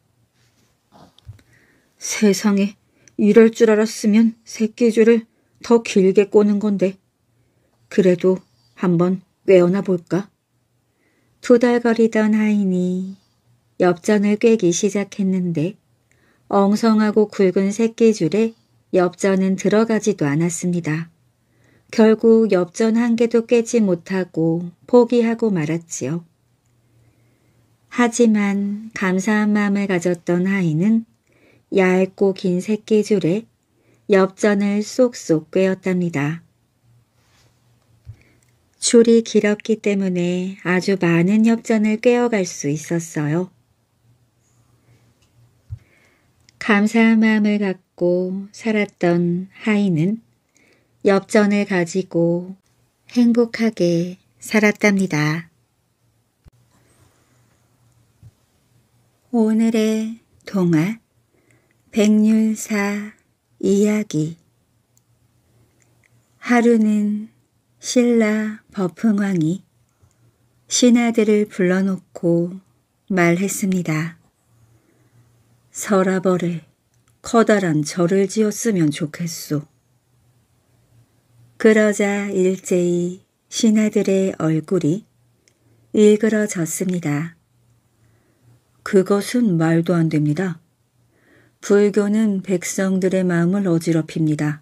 세상에 이럴 줄 알았으면 새끼줄을 더 길게 꼬는 건데 그래도 한번 꿰어나 볼까? 두 달 거리던 하인이 엽전을 꿰기 시작했는데 엉성하고 굵은 새끼줄에 엽전은 들어가지도 않았습니다. 결국 엽전 한 개도 깨지 못하고 포기하고 말았지요. 하지만 감사한 마음을 가졌던 하인은 얇고 긴 새끼줄에 엽전을 쏙쏙 꿰었답니다. 줄이 길었기 때문에 아주 많은 엽전을 꿰어갈 수 있었어요. 감사한 마음을 갖고 살았던 하인은 엽전을 가지고 행복하게 살았답니다. 오늘의 동화 백률사 이야기 하루는 신라 버흥왕이 신하들을 불러놓고 말했습니다. 서라벌에 커다란 절을 지었으면 좋겠소. 그러자 일제히 신하들의 얼굴이 일그러졌습니다. 그것은 말도 안 됩니다. 불교는 백성들의 마음을 어지럽힙니다.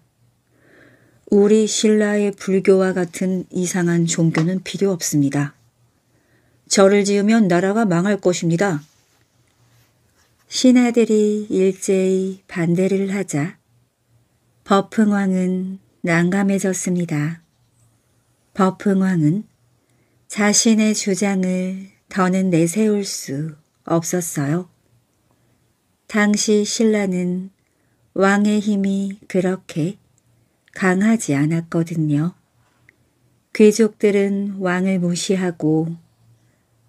우리 신라의 불교와 같은 이상한 종교는 필요 없습니다. 절을 지으면 나라가 망할 것입니다. 신하들이 일제히 반대를 하자 버흥왕은 난감해졌습니다. 버흥왕은 자신의 주장을 더는 내세울 수 없었어요. 당시 신라는 왕의 힘이 그렇게 강하지 않았거든요. 귀족들은 왕을 무시하고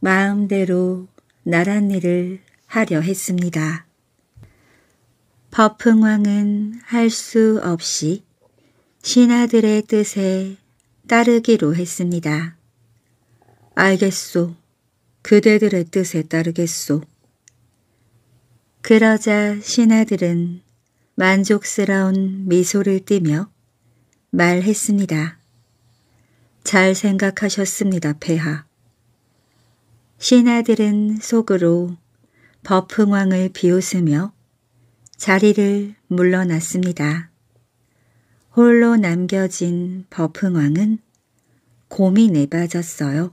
마음대로 나란 일을 하려 했습니다. 버흥왕은 할 수 없이 신하들의 뜻에 따르기로 했습니다. 알겠소. 그대들의 뜻에 따르겠소. 그러자 신하들은 만족스러운 미소를 띠며 말했습니다. 잘 생각하셨습니다, 폐하. 신하들은 속으로 버흥왕을 비웃으며 자리를 물러났습니다. 홀로 남겨진 버흥왕은 고민에 빠졌어요.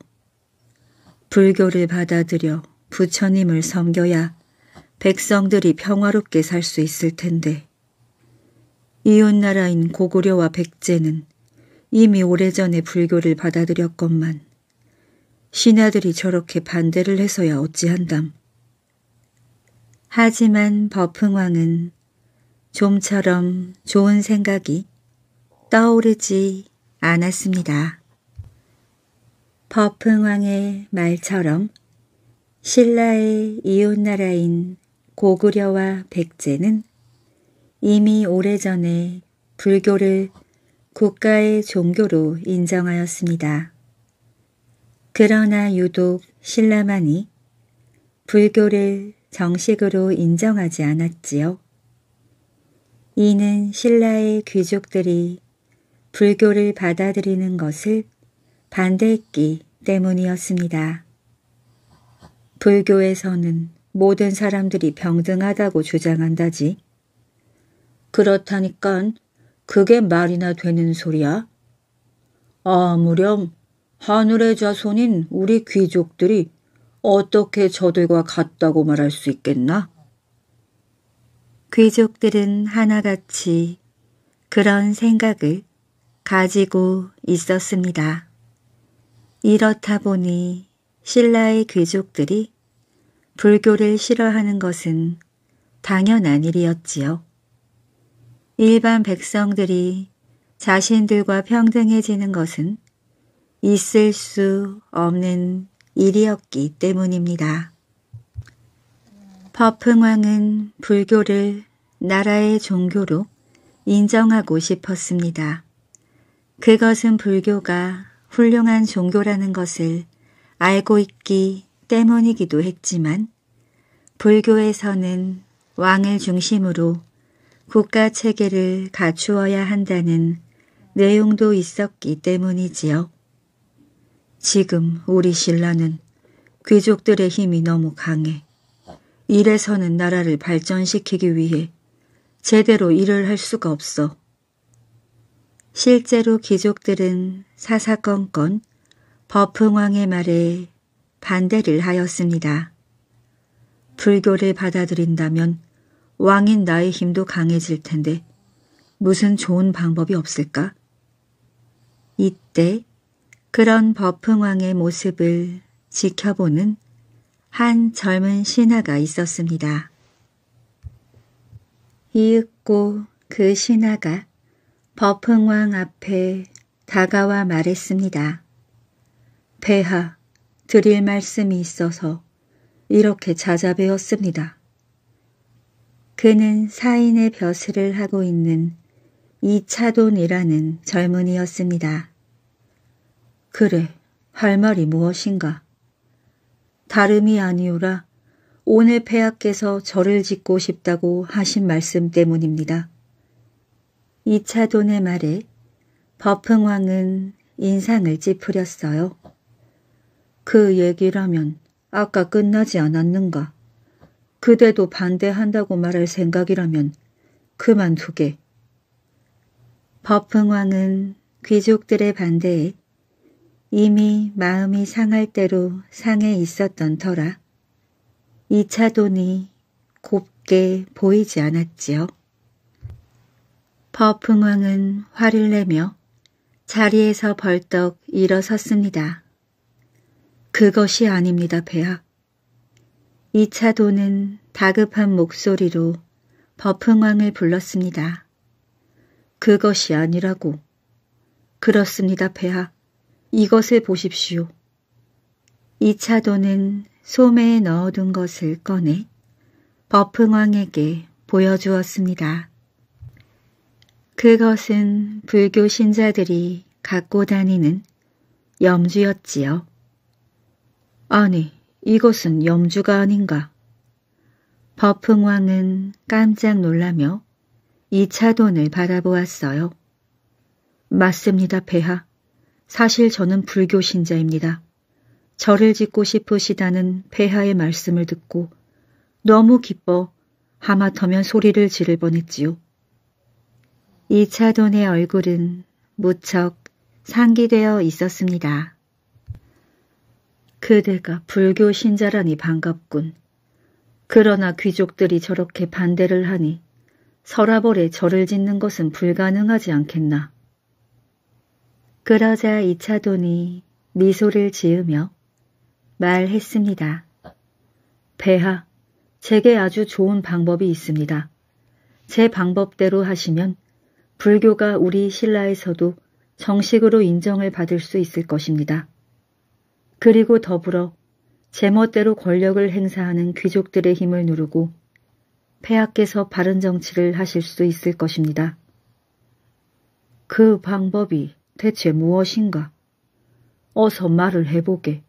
불교를 받아들여 부처님을 섬겨야 백성들이 평화롭게 살 수 있을 텐데 이웃나라인 고구려와 백제는 이미 오래전에 불교를 받아들였건만 신하들이 저렇게 반대를 해서야 어찌한담. 하지만 버흥왕은 좀처럼 좋은 생각이 떠오르지 않았습니다. 버흥왕의 말처럼 신라의 이웃나라인 고구려와 백제는 이미 오래전에 불교를 국가의 종교로 인정하였습니다. 그러나 유독 신라만이 불교를 정식으로 인정하지 않았지요. 이는 신라의 귀족들이 불교를 받아들이는 것을 반대했기 때문이었습니다. 불교에서는 모든 사람들이 병등하다고 주장한다지. 그렇다니깐 그게 말이나 되는 소리야? 아무렴 하늘의 자손인 우리 귀족들이 어떻게 저들과 같다고 말할 수 있겠나? 귀족들은 하나같이 그런 생각을 가지고 있었습니다. 이렇다 보니 신라의 귀족들이 불교를 싫어하는 것은 당연한 일이었지요. 일반 백성들이 자신들과 평등해지는 것은 있을 수 없는 일이었기 때문입니다. 버흥왕은 불교를 나라의 종교로 인정하고 싶었습니다. 그것은 불교가 훌륭한 종교라는 것을 알고 있기 때문이기도 했지만 불교에서는 왕을 중심으로 국가 체계를 갖추어야 한다는 내용도 있었기 때문이지요. 지금 우리 신라는 귀족들의 힘이 너무 강해 이래서는 나라를 발전시키기 위해 제대로 일을 할 수가 없어. 실제로 귀족들은 사사건건 버흥왕의 말에 반대를 하였습니다. 불교를 받아들인다면 왕인 나의 힘도 강해질 텐데 무슨 좋은 방법이 없을까? 이때 그런 버풍왕의 모습을 지켜보는 한 젊은 신하가 있었습니다. 이윽고 그 신하가 버풍왕 앞에 다가와 말했습니다. 배하 드릴 말씀이 있어서 이렇게 찾아뵈었습니다. 그는 사인의 벼슬을 하고 있는 이차돈이라는 젊은이였습니다. 그래, 할 말이 무엇인가? 다름이 아니오라 오늘 폐하께서 저를 짓고 싶다고 하신 말씀 때문입니다. 이차돈의 말에 버흥왕은 인상을 찌푸렸어요. 그 얘기라면 아까 끝나지 않았는가? 그대도 반대한다고 말할 생각이라면 그만두게. 법흥왕은 귀족들의 반대에 이미 마음이 상할 대로 상해 있었던 터라 이차 돈이 곱게 보이지 않았지요. 법흥왕은 화를 내며 자리에서 벌떡 일어섰습니다. 그것이 아닙니다, 배아. 2차도는 다급한 목소리로 버흥왕을 불렀습니다. 그것이 아니라고. 그렇습니다, 배아. 이것을 보십시오. 2차도는 소매에 넣어둔 것을 꺼내 버흥왕에게 보여주었습니다. 그것은 불교 신자들이 갖고 다니는 염주였지요. 아니, 이것은 염주가 아닌가. 버풍왕은 깜짝 놀라며 2차돈을 바라보았어요. 맞습니다, 폐하. 사실 저는 불교 신자입니다. 절을 짓고 싶으시다는 폐하의 말씀을 듣고 너무 기뻐 하마터면 소리를 지를 뻔했지요. 2차돈의 얼굴은 무척 상기되어 있었습니다. 그대가 불교 신자라니 반갑군. 그러나 귀족들이 저렇게 반대를 하니 서라벌에 절을 짓는 것은 불가능하지 않겠나. 그러자 이차돈이 미소를 지으며 말했습니다. 배하, 제게 아주 좋은 방법이 있습니다. 제 방법대로 하시면 불교가 우리 신라에서도 정식으로 인정을 받을 수 있을 것입니다. 그리고 더불어 제멋대로 권력을 행사하는 귀족들의 힘을 누르고 폐하께서 바른 정치를 하실 수 있을 것입니다. 그 방법이 대체 무엇인가? 어서 말을 해보게.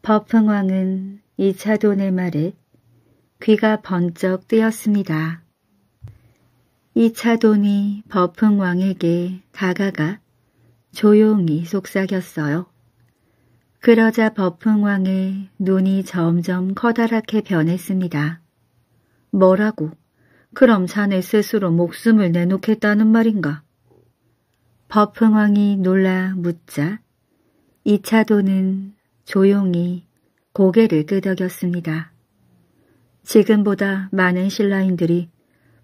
버흥왕은 이차돈의 말에 귀가 번쩍 뜨였습니다. 이차돈이 버흥왕에게 다가가 조용히 속삭였어요. 그러자 버풍왕의 눈이 점점 커다랗게 변했습니다. 뭐라고? 그럼 자네 스스로 목숨을 내놓겠다는 말인가? 버풍왕이 놀라 묻자 이차도는 조용히 고개를 끄덕였습니다. 지금보다 많은 신라인들이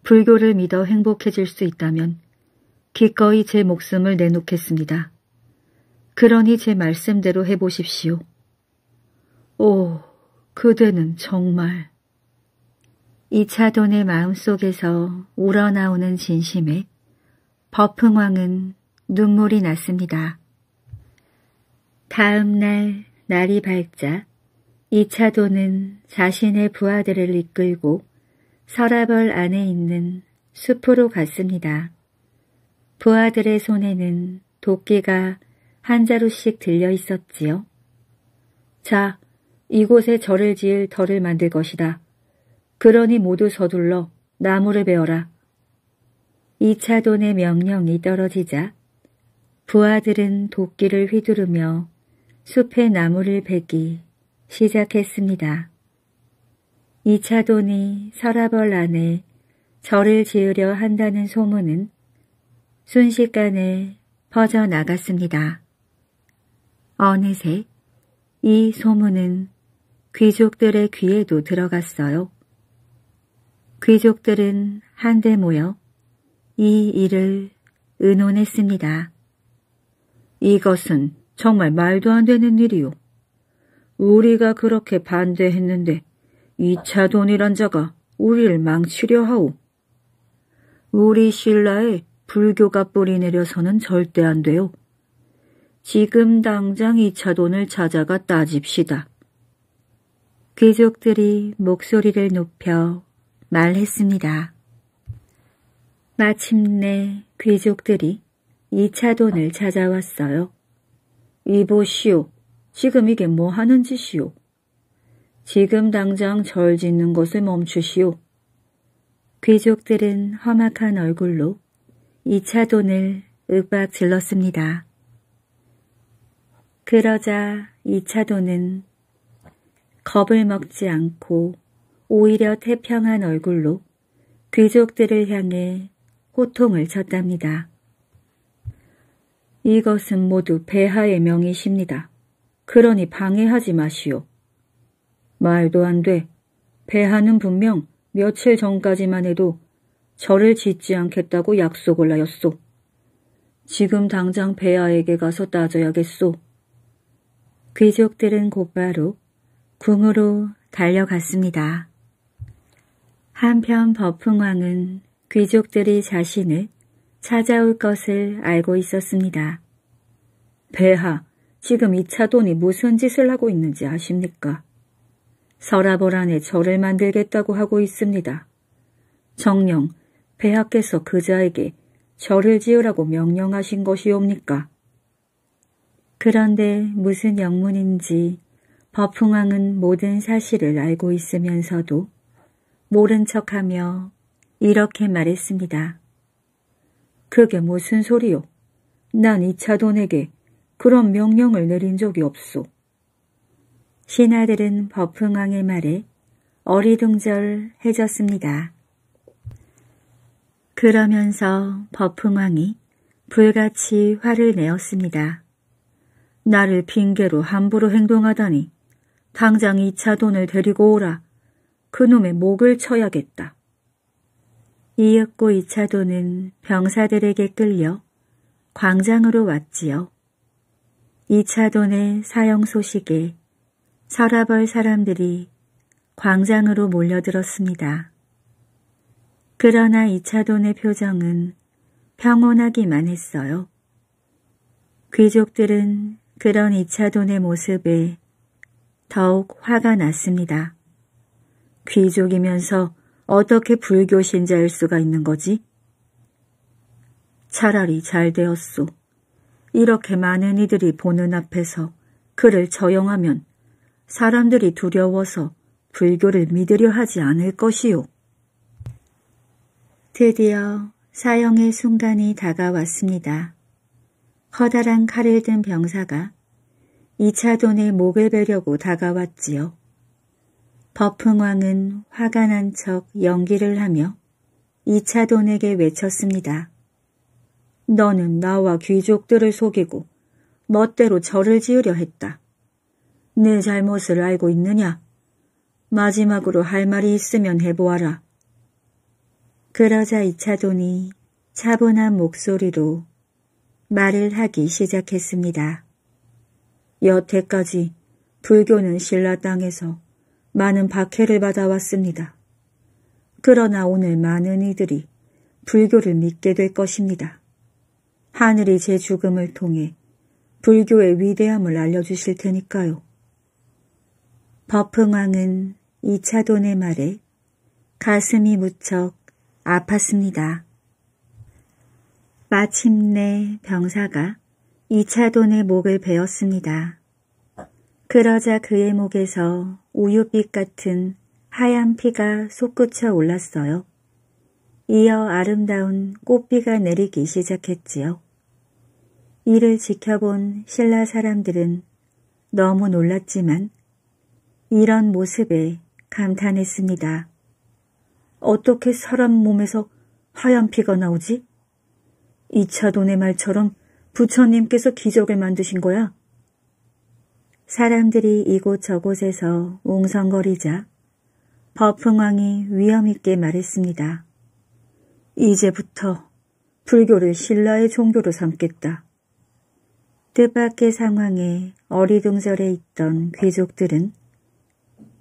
불교를 믿어 행복해질 수 있다면 기꺼이 제 목숨을 내놓겠습니다. 그러니 제 말씀대로 해보십시오. 오, 그대는 정말... 이차돈의 마음속에서 우러나오는 진심에 버풍왕은 눈물이 났습니다. 다음 날 날이 밝자 이차돈은 자신의 부하들을 이끌고 서라벌 안에 있는 숲으로 갔습니다. 부하들의 손에는 도끼가 한 자루씩 들려 있었지요. 자, 이곳에 절을 지을 덜을 만들 것이다. 그러니 모두 서둘러 나무를 베어라. 이차돈의 명령이 떨어지자 부하들은 도끼를 휘두르며 숲에 나무를 베기 시작했습니다. 이차돈이 서라벌 안에 절을 지으려 한다는 소문은 순식간에 퍼져나갔습니다. 어느새 이 소문은 귀족들의 귀에도 들어갔어요. 귀족들은 한데 모여 이 일을 의논했습니다. 이것은 정말 말도 안 되는 일이요. 우리가 그렇게 반대했는데 2차 돈이란 자가 우리를 망치려 하오. 우리 신라에 불교가 뿌리 내려서는 절대 안 돼요. 지금 당장 이 차돈을 찾아가 따집시다. 귀족들이 목소리를 높여 말했습니다. 마침내 귀족들이 이 차돈을 찾아왔어요. 이보시오. 지금 이게 뭐 하는 짓이오? 지금 당장 절 짓는 것을 멈추시오. 귀족들은 험악한 얼굴로 이 차돈을 윽박 질렀습니다. 그러자 이차도는 겁을 먹지 않고 오히려 태평한 얼굴로 귀족들을 향해 호통을 쳤답니다. 이것은 모두 배하의 명이십니다. 그러니 방해하지 마시오. 말도 안 돼. 배하는 분명 며칠 전까지만 해도 저를 짓지 않겠다고 약속을 하였소. 지금 당장 배하에게 가서 따져야겠소. 귀족들은 곧바로 궁으로 달려갔습니다. 한편 버풍왕은 귀족들이 자신을 찾아올 것을 알고 있었습니다. 배하, 지금 이 차돈이 무슨 짓을 하고 있는지 아십니까? 서라보란에 절을 만들겠다고 하고 있습니다. 정령, 배하께서 그자에게 절을 지으라고 명령하신 것이옵니까? 그런데 무슨 영문인지 버풍왕은 모든 사실을 알고 있으면서도 모른 척하며 이렇게 말했습니다. 그게 무슨 소리요? 난 이차돈에게 그런 명령을 내린 적이 없소. 신하들은 버풍왕의 말에 어리둥절해졌습니다. 그러면서 버풍왕이 불같이 화를 내었습니다. 나를 핑계로 함부로 행동하다니 당장 이차 돈을 데리고 오라. 그놈의 목을 쳐야겠다. 이윽고 이차 돈은 병사들에게 끌려 광장으로 왔지요. 이차돈의 사형 소식에 서라벌 사람들이 광장으로 몰려들었습니다. 그러나 이차돈의 표정은 평온하기만 했어요. 귀족들은 그런 이차돈의 모습에 더욱 화가 났습니다. 귀족이면서 어떻게 불교 신자일 수가 있는 거지? 차라리 잘 되었소. 이렇게 많은 이들이 보는 앞에서 그를 저용하면 사람들이 두려워서 불교를 믿으려 하지 않을 것이오 드디어 사형의 순간이 다가왔습니다. 커다란 칼을 든 병사가 이차돈의 목을 베려고 다가왔지요. 버풍왕은 화가 난 척 연기를 하며 이차돈에게 외쳤습니다. 너는 나와 귀족들을 속이고 멋대로 절을 지으려 했다. 내 네 잘못을 알고 있느냐? 마지막으로 할 말이 있으면 해보아라. 그러자 이차돈이 차분한 목소리로 말을 하기 시작했습니다. 여태까지 불교는 신라 땅에서 많은 박해를 받아왔습니다. 그러나 오늘 많은 이들이 불교를 믿게 될 것입니다. 하늘이 제 죽음을 통해 불교의 위대함을 알려주실 테니까요. 버흥왕은 이차돈의 말에 가슴이 무척 아팠습니다. 마침내 병사가 이차돈의 목을 베었습니다. 그러자 그의 목에서 우유빛 같은 하얀 피가 솟구쳐 올랐어요. 이어 아름다운 꽃비가 내리기 시작했지요. 이를 지켜본 신라 사람들은 너무 놀랐지만 이런 모습에 감탄했습니다. 어떻게 사람 몸에서 하얀 피가 나오지? 이차돈의 말처럼 부처님께서 기적을 만드신 거야. 사람들이 이곳저곳에서 웅성거리자 법흥왕이위험있게 말했습니다. 이제부터 불교를 신라의 종교로 삼겠다. 뜻밖의 상황에 어리둥절해 있던 귀족들은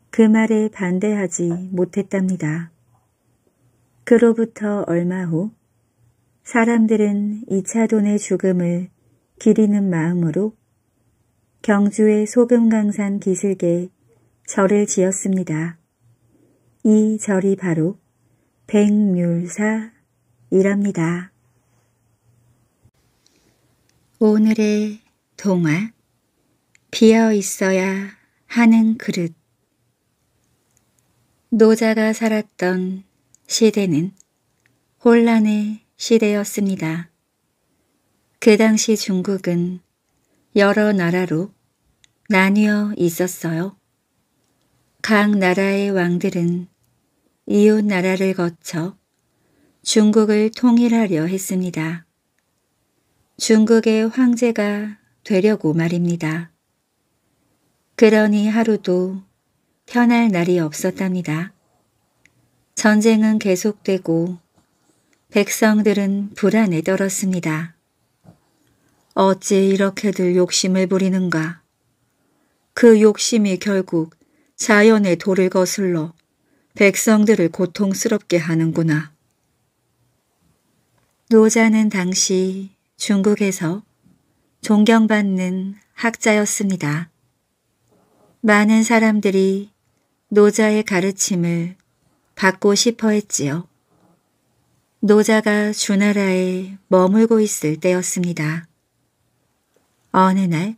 그 말에 반대하지 못했답니다. 그로부터 얼마 후 사람들은 이차돈의 죽음을 기리는 마음으로 경주의 소금강산 기슭에 절을 지었습니다. 이 절이 바로 백률사이랍니다. 오늘의 동화 비어 있어야 하는 그릇 노자가 살았던 시대는 혼란의 시대였습니다. 그 당시 중국은 여러 나라로 나뉘어 있었어요. 각 나라의 왕들은 이웃 나라를 거쳐 중국을 통일하려 했습니다. 중국의 황제가 되려고 말입니다. 그러니 하루도 편할 날이 없었답니다. 전쟁은 계속되고 백성들은 불안에 떨었습니다. 어찌 이렇게들 욕심을 부리는가. 그 욕심이 결국 자연의 도를 거슬러 백성들을 고통스럽게 하는구나. 노자는 당시 중국에서 존경받는 학자였습니다. 많은 사람들이 노자의 가르침을 받고 싶어 했지요. 노자가 주나라에 머물고 있을 때였습니다. 어느 날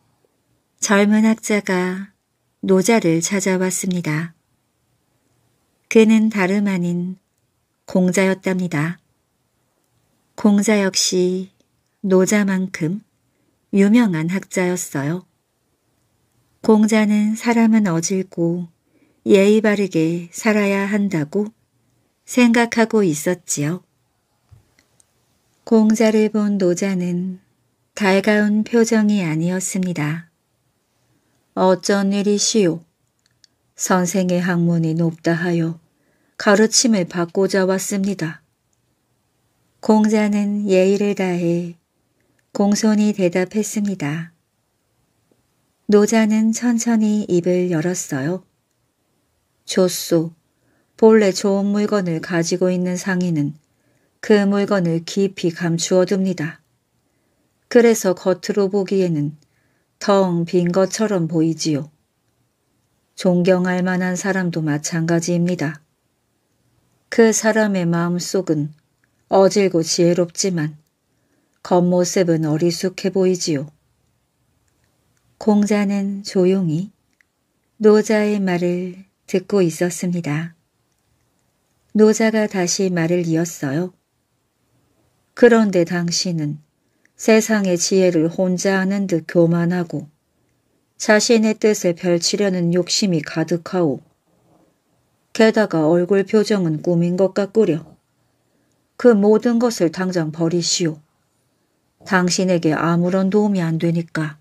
젊은 학자가 노자를 찾아왔습니다. 그는 다름 아닌 공자였답니다. 공자 역시 노자만큼 유명한 학자였어요. 공자는 사람은 어질고 예의 바르게 살아야 한다고 생각하고 있었지요. 공자를 본 노자는 달가운 표정이 아니었습니다. 어쩐 일이시오? 선생의 학문이 높다 하여 가르침을 받고자 왔습니다. 공자는 예의를 다해 공손히 대답했습니다. 노자는 천천히 입을 열었어요. 좋소, 본래 좋은 물건을 가지고 있는 상인은 그 물건을 깊이 감추어둡니다. 그래서 겉으로 보기에는 텅 빈 것처럼 보이지요. 존경할 만한 사람도 마찬가지입니다. 그 사람의 마음속은 어질고 지혜롭지만 겉모습은 어리숙해 보이지요. 공자는 조용히 노자의 말을 듣고 있었습니다. 노자가 다시 말을 이었어요. 그런데 당신은 세상의 지혜를 혼자 아는 듯 교만하고 자신의 뜻을 펼치려는 욕심이 가득하오. 게다가 얼굴 표정은 꾸민 것 같구려. 그 모든 것을 당장 버리시오. 당신에게 아무런 도움이 안 되니까.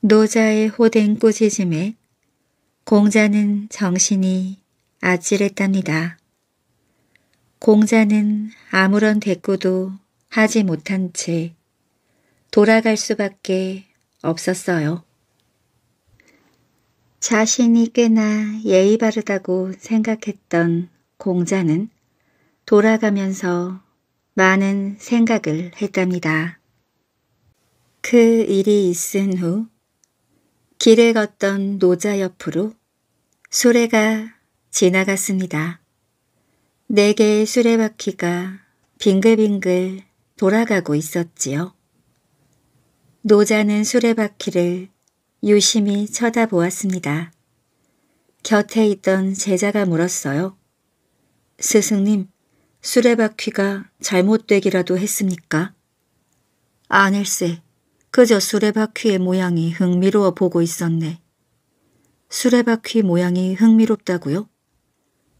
노자의 호된 꾸짖음에 공자는 정신이 아찔했답니다. 공자는 아무런 대꾸도 하지 못한 채 돌아갈 수밖에 없었어요. 자신이 꽤나 예의 바르다고 생각했던 공자는 돌아가면서 많은 생각을 했답니다. 그 일이 있은 후 길을 걷던 노자 옆으로 소래가 지나갔습니다. 네 개의 수레바퀴가 빙글빙글 돌아가고 있었지요. 노자는 수레바퀴를 유심히 쳐다보았습니다. 곁에 있던 제자가 물었어요. 스승님, 수레바퀴가 잘못되기라도 했습니까? 아닐세, 그저 수레바퀴의 모양이 흥미로워 보고 있었네. 수레바퀴 모양이 흥미롭다고요?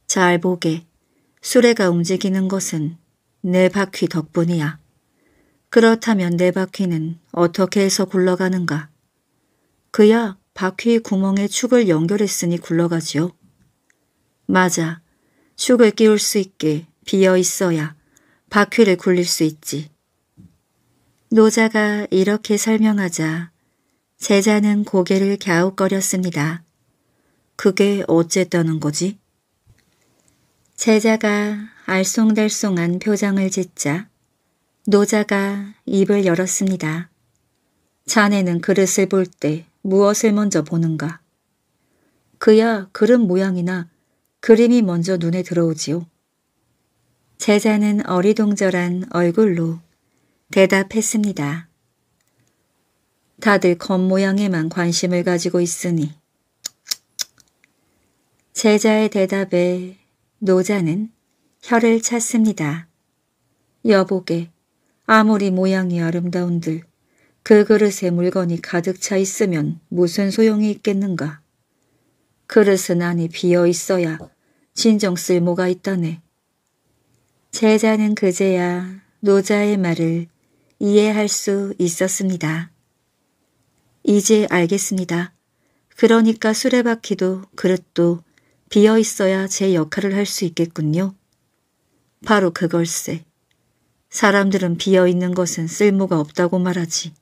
잘 보게, 수레가 움직이는 것은 내 바퀴 덕분이야. 그렇다면 내 바퀴는 어떻게 해서 굴러가는가? 그야 바퀴 구멍에 축을 연결했으니 굴러가지요. 맞아. 축을 끼울 수 있게 비어 있어야 바퀴를 굴릴 수 있지. 노자가 이렇게 설명하자 제자는 고개를 갸웃거렸습니다. 그게 어쨌다는 거지? 제자가 알쏭달쏭한 표정을 짓자 노자가 입을 열었습니다. 자네는 그릇을 볼 때 무엇을 먼저 보는가? 그야 그릇 모양이나 그림이 먼저 눈에 들어오지요. 제자는 어리둥절한 얼굴로 대답했습니다. 다들 겉모양에만 관심을 가지고 있으니 제자의 대답에 노자는 혀를 찼습니다 여보게 아무리 모양이 아름다운들 그 그릇에 물건이 가득 차 있으면 무슨 소용이 있겠는가. 그릇은 안이 비어 있어야 진정 쓸모가 있다네. 제자는 그제야 노자의 말을 이해할 수 있었습니다. 이제 알겠습니다. 그러니까 수레바퀴도 그릇도 비어 있어야 제 역할을 할 수 있겠군요. 바로 그걸세. 사람들은 비어 있는 것은 쓸모가 없다고 말하지.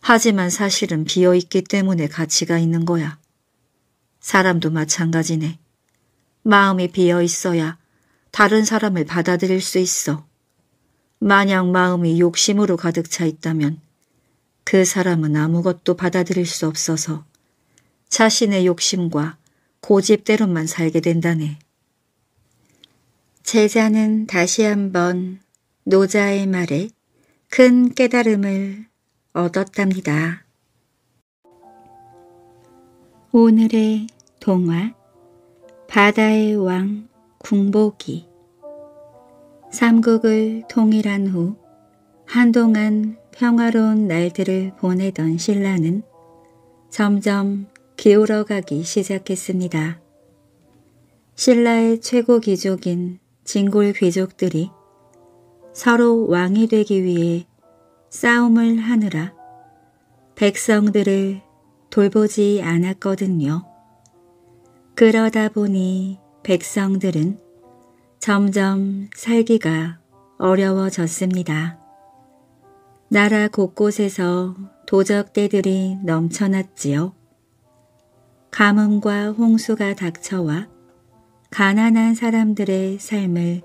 하지만 사실은 비어 있기 때문에 가치가 있는 거야. 사람도 마찬가지네. 마음이 비어 있어야 다른 사람을 받아들일 수 있어. 만약 마음이 욕심으로 가득 차 있다면 그 사람은 아무것도 받아들일 수 없어서 자신의 욕심과 고집대로만 살게 된다네. 제자는 다시 한번 노자의 말에 큰 깨달음을 얻었답니다. 오늘의 동화 바다의 왕 궁보기 삼국을 통일한 후 한동안 평화로운 날들을 보내던 신라는 점점 기울어가기 시작했습니다. 신라의 최고 귀족인 진골 귀족들이 서로 왕이 되기 위해 싸움을 하느라 백성들을 돌보지 않았거든요. 그러다 보니 백성들은 점점 살기가 어려워졌습니다. 나라 곳곳에서 도적대들이 넘쳐났지요. 가뭄과 홍수가 닥쳐와 가난한 사람들의 삶을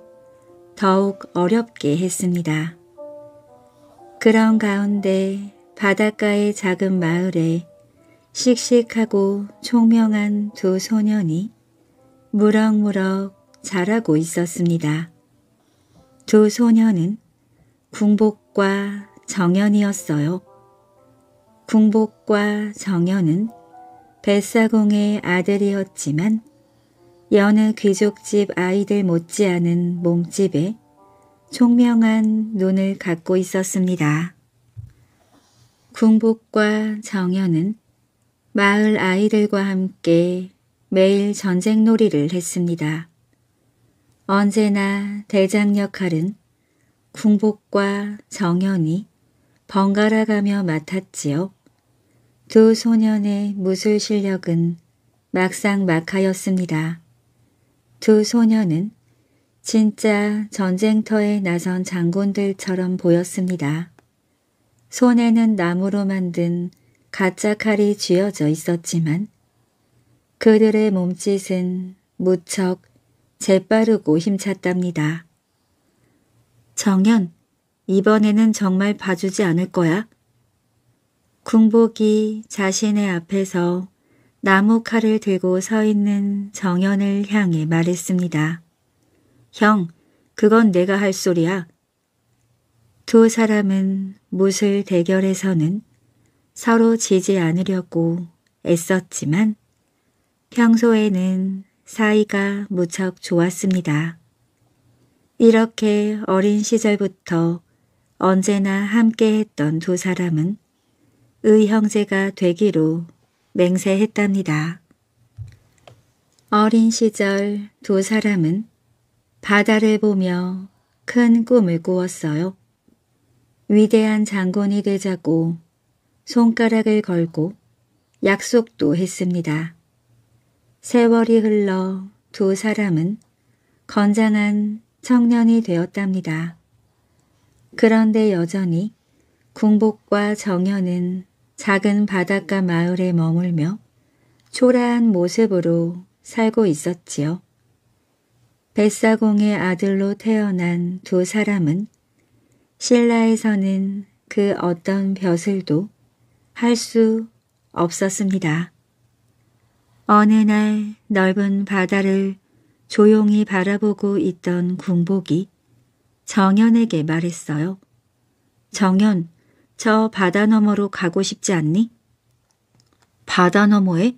더욱 어렵게 했습니다. 그런 가운데 바닷가의 작은 마을에 씩씩하고 총명한 두 소년이 무럭무럭 자라고 있었습니다. 두 소년은 궁복과 정연이었어요. 궁복과 정연은 뱃사공의 아들이었지만 여느 귀족집 아이들 못지않은 몸집에 총명한 눈을 갖고 있었습니다. 궁복과 정현은 마을 아이들과 함께 매일 전쟁놀이를 했습니다. 언제나 대장 역할은 궁복과 정현이 번갈아가며 맡았지요. 두 소년의 무술 실력은 막상 막하였습니다. 두 소년은 진짜 전쟁터에 나선 장군들처럼 보였습니다. 손에는 나무로 만든 가짜 칼이 쥐어져 있었지만 그들의 몸짓은 무척 재빠르고 힘찼답니다. 정연, 이번에는 정말 봐주지 않을 거야? 궁복이 자신의 앞에서 나무 칼을 들고 서 있는 정연을 향해 말했습니다. 형, 그건 내가 할 소리야. 두 사람은 무술 대결에서는 서로 지지 않으려고 애썼지만 평소에는 사이가 무척 좋았습니다. 이렇게 어린 시절부터 언제나 함께했던 두 사람은 의형제가 되기로 맹세했답니다. 어린 시절 두 사람은 바다를 보며 큰 꿈을 꾸었어요. 위대한 장군이 되자고 손가락을 걸고 약속도 했습니다. 세월이 흘러 두 사람은 건장한 청년이 되었답니다. 그런데 여전히 궁복과 정연은 작은 바닷가 마을에 머물며 초라한 모습으로 살고 있었지요. 뱃사공의 아들로 태어난 두 사람은 신라에서는 그 어떤 벼슬도 할 수 없었습니다. 어느 날 넓은 바다를 조용히 바라보고 있던 궁복이 정연에게 말했어요. 정연, 저 바다 너머로 가고 싶지 않니? 바다 너머에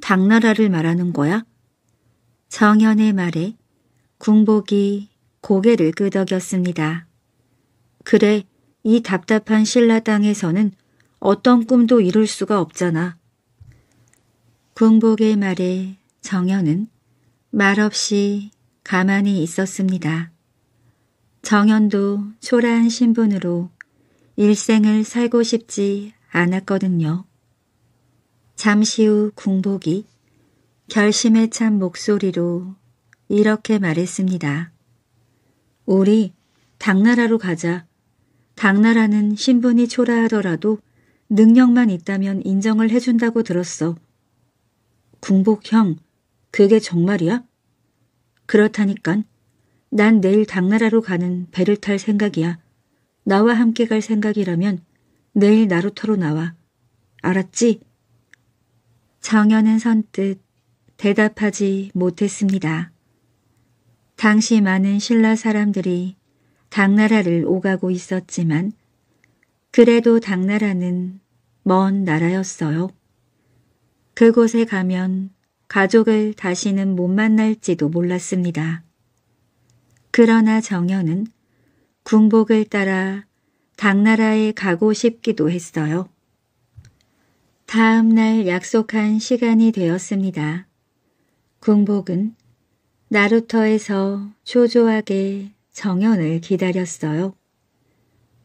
당나라를 말하는 거야? 정현의 말에 궁복이 고개를 끄덕였습니다. 그래, 이 답답한 신라 땅에서는 어떤 꿈도 이룰 수가 없잖아. 궁복의 말에 정현은 말없이 가만히 있었습니다. 정현도 초라한 신분으로 일생을 살고 싶지 않았거든요. 잠시 후 궁복이 결심에 찬 목소리로 이렇게 말했습니다. 우리 당나라로 가자. 당나라는 신분이 초라하더라도 능력만 있다면 인정을 해준다고 들었어. 궁복형, 그게 정말이야? 그렇다니깐. 난 내일 당나라로 가는 배를 탈 생각이야. 나와 함께 갈 생각이라면 내일 나루터로 나와. 알았지? 정연은 선뜻 대답하지 못했습니다. 당시 많은 신라 사람들이 당나라를 오가고 있었지만 그래도 당나라는 먼 나라였어요. 그곳에 가면 가족을 다시는 못 만날지도 몰랐습니다. 그러나 정연은 군복을 따라 당나라에 가고 싶기도 했어요. 다음 날 약속한 시간이 되었습니다. 군복은 나루터에서 초조하게 정연을 기다렸어요.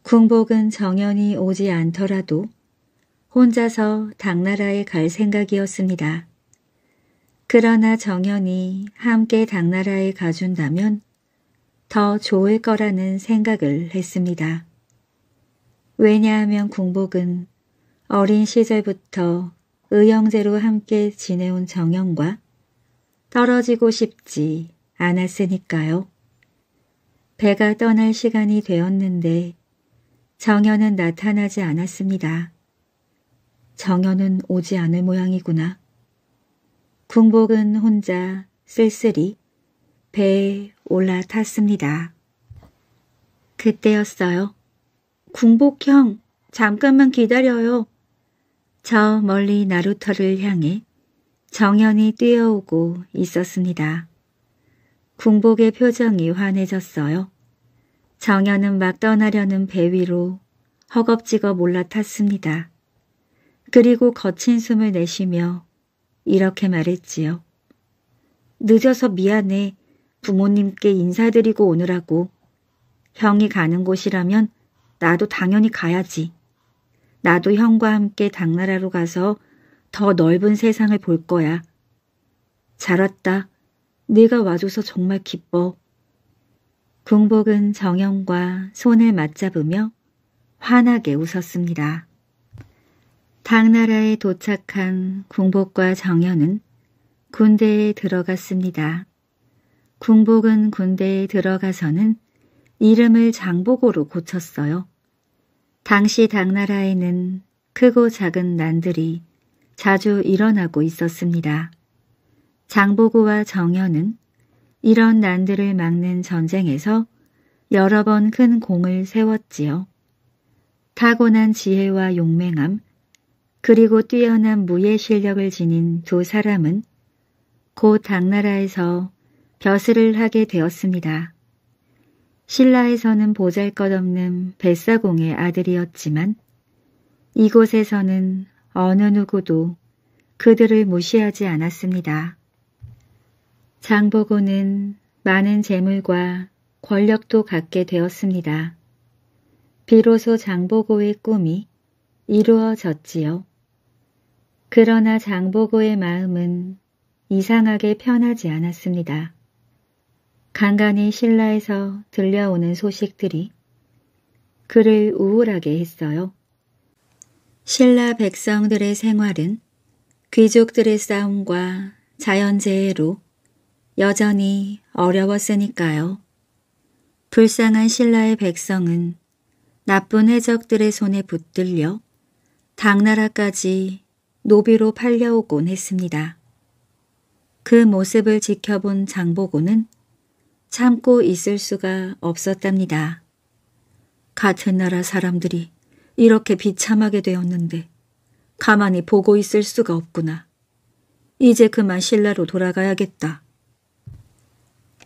군복은 정연이 오지 않더라도 혼자서 당나라에 갈 생각이었습니다. 그러나 정연이 함께 당나라에 가준다면 더 좋을 거라는 생각을 했습니다. 왜냐하면 궁복은 어린 시절부터 의형제로 함께 지내온 정형과 떨어지고 싶지 않았으니까요. 배가 떠날 시간이 되었는데 정연은 나타나지 않았습니다. 정연은 오지 않을 모양이구나. 궁복은 혼자 쓸쓸히 배에 올라탔습니다. 그때였어요. 궁복형, 잠깐만 기다려요. 저 멀리 나루터를 향해 정연이 뛰어오고 있었습니다. 궁복의 표정이 환해졌어요. 정연은 막 떠나려는 배 위로 허겁지겁 올라탔습니다. 그리고 거친 숨을 내쉬며 이렇게 말했지요. 늦어서 미안해. 부모님께 인사드리고 오느라고 형이 가는 곳이라면 나도 당연히 가야지. 나도 형과 함께 당나라로 가서 더 넓은 세상을 볼 거야. 잘 왔다. 네가 와줘서 정말 기뻐. 궁복은 정영과 손을 맞잡으며 환하게 웃었습니다. 당나라에 도착한 궁복과 정현은 군대에 들어갔습니다. 군복은 군대에 들어가서는 이름을 장보고로 고쳤어요. 당시 당나라에는 크고 작은 난들이 자주 일어나고 있었습니다. 장보고와 정현은 이런 난들을 막는 전쟁에서 여러 번 큰 공을 세웠지요. 타고난 지혜와 용맹함, 그리고 뛰어난 무예 실력을 지닌 두 사람은 곧 당나라에서 벼슬을 하게 되었습니다. 신라에서는 보잘것없는 뱃사공의 아들이었지만 이곳에서는 어느 누구도 그들을 무시하지 않았습니다. 장보고는 많은 재물과 권력도 갖게 되었습니다. 비로소 장보고의 꿈이 이루어졌지요. 그러나 장보고의 마음은 이상하게 편하지 않았습니다. 간간히 신라에서 들려오는 소식들이 그를 우울하게 했어요. 신라 백성들의 생활은 귀족들의 싸움과 자연재해로 여전히 어려웠으니까요. 불쌍한 신라의 백성은 나쁜 해적들의 손에 붙들려 당나라까지 노비로 팔려오곤 했습니다. 그 모습을 지켜본 장보고는 참고 있을 수가 없었답니다. 같은 나라 사람들이 이렇게 비참하게 되었는데 가만히 보고 있을 수가 없구나. 이제 그만 신라로 돌아가야겠다.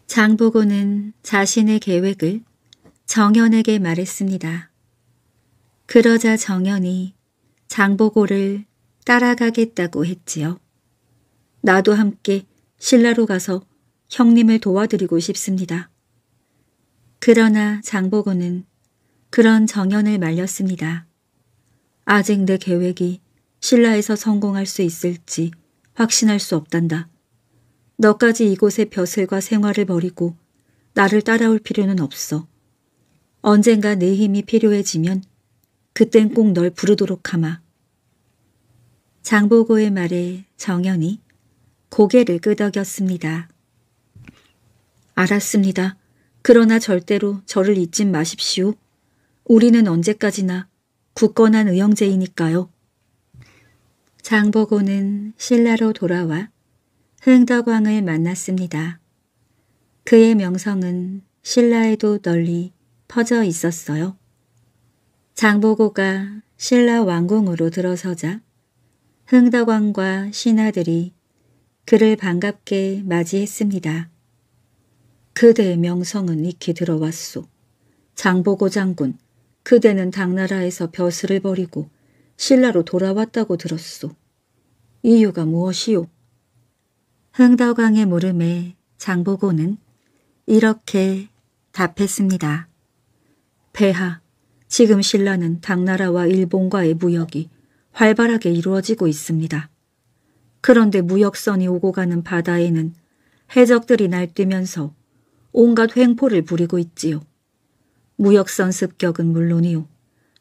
장보고는 자신의 계획을 정현에게 말했습니다. 그러자 정현이 장보고를 따라가겠다고 했지요. 나도 함께 신라로 가서 형님을 도와드리고 싶습니다. 그러나 장보고는 그런 정연을 말렸습니다. 아직 내 계획이 신라에서 성공할 수 있을지 확신할 수 없단다. 너까지 이곳의 벼슬과 생활을 버리고 나를 따라올 필요는 없어. 언젠가 내 힘이 필요해지면 그땐 꼭 널 부르도록 하마. 장보고의 말에 정연이 고개를 끄덕였습니다. 알았습니다. 그러나 절대로 저를 잊지 마십시오. 우리는 언제까지나 굳건한 의형제이니까요. 장보고는 신라로 돌아와 흥덕왕을 만났습니다. 그의 명성은 신라에도 널리 퍼져 있었어요. 장보고가 신라 왕궁으로 들어서자 흥덕왕과 신하들이 그를 반갑게 맞이했습니다. 그대의 명성은 익히 들어왔소. 장보고 장군, 그대는 당나라에서 벼슬을 버리고 신라로 돌아왔다고 들었소. 이유가 무엇이오? 흥덕왕의 물음에 장보고는 이렇게 답했습니다. 배하 지금 신라는 당나라와 일본과의 무역이 활발하게 이루어지고 있습니다. 그런데 무역선이 오고 가는 바다에는 해적들이 날뛰면서 온갖 횡포를 부리고 있지요. 무역선 습격은 물론이요.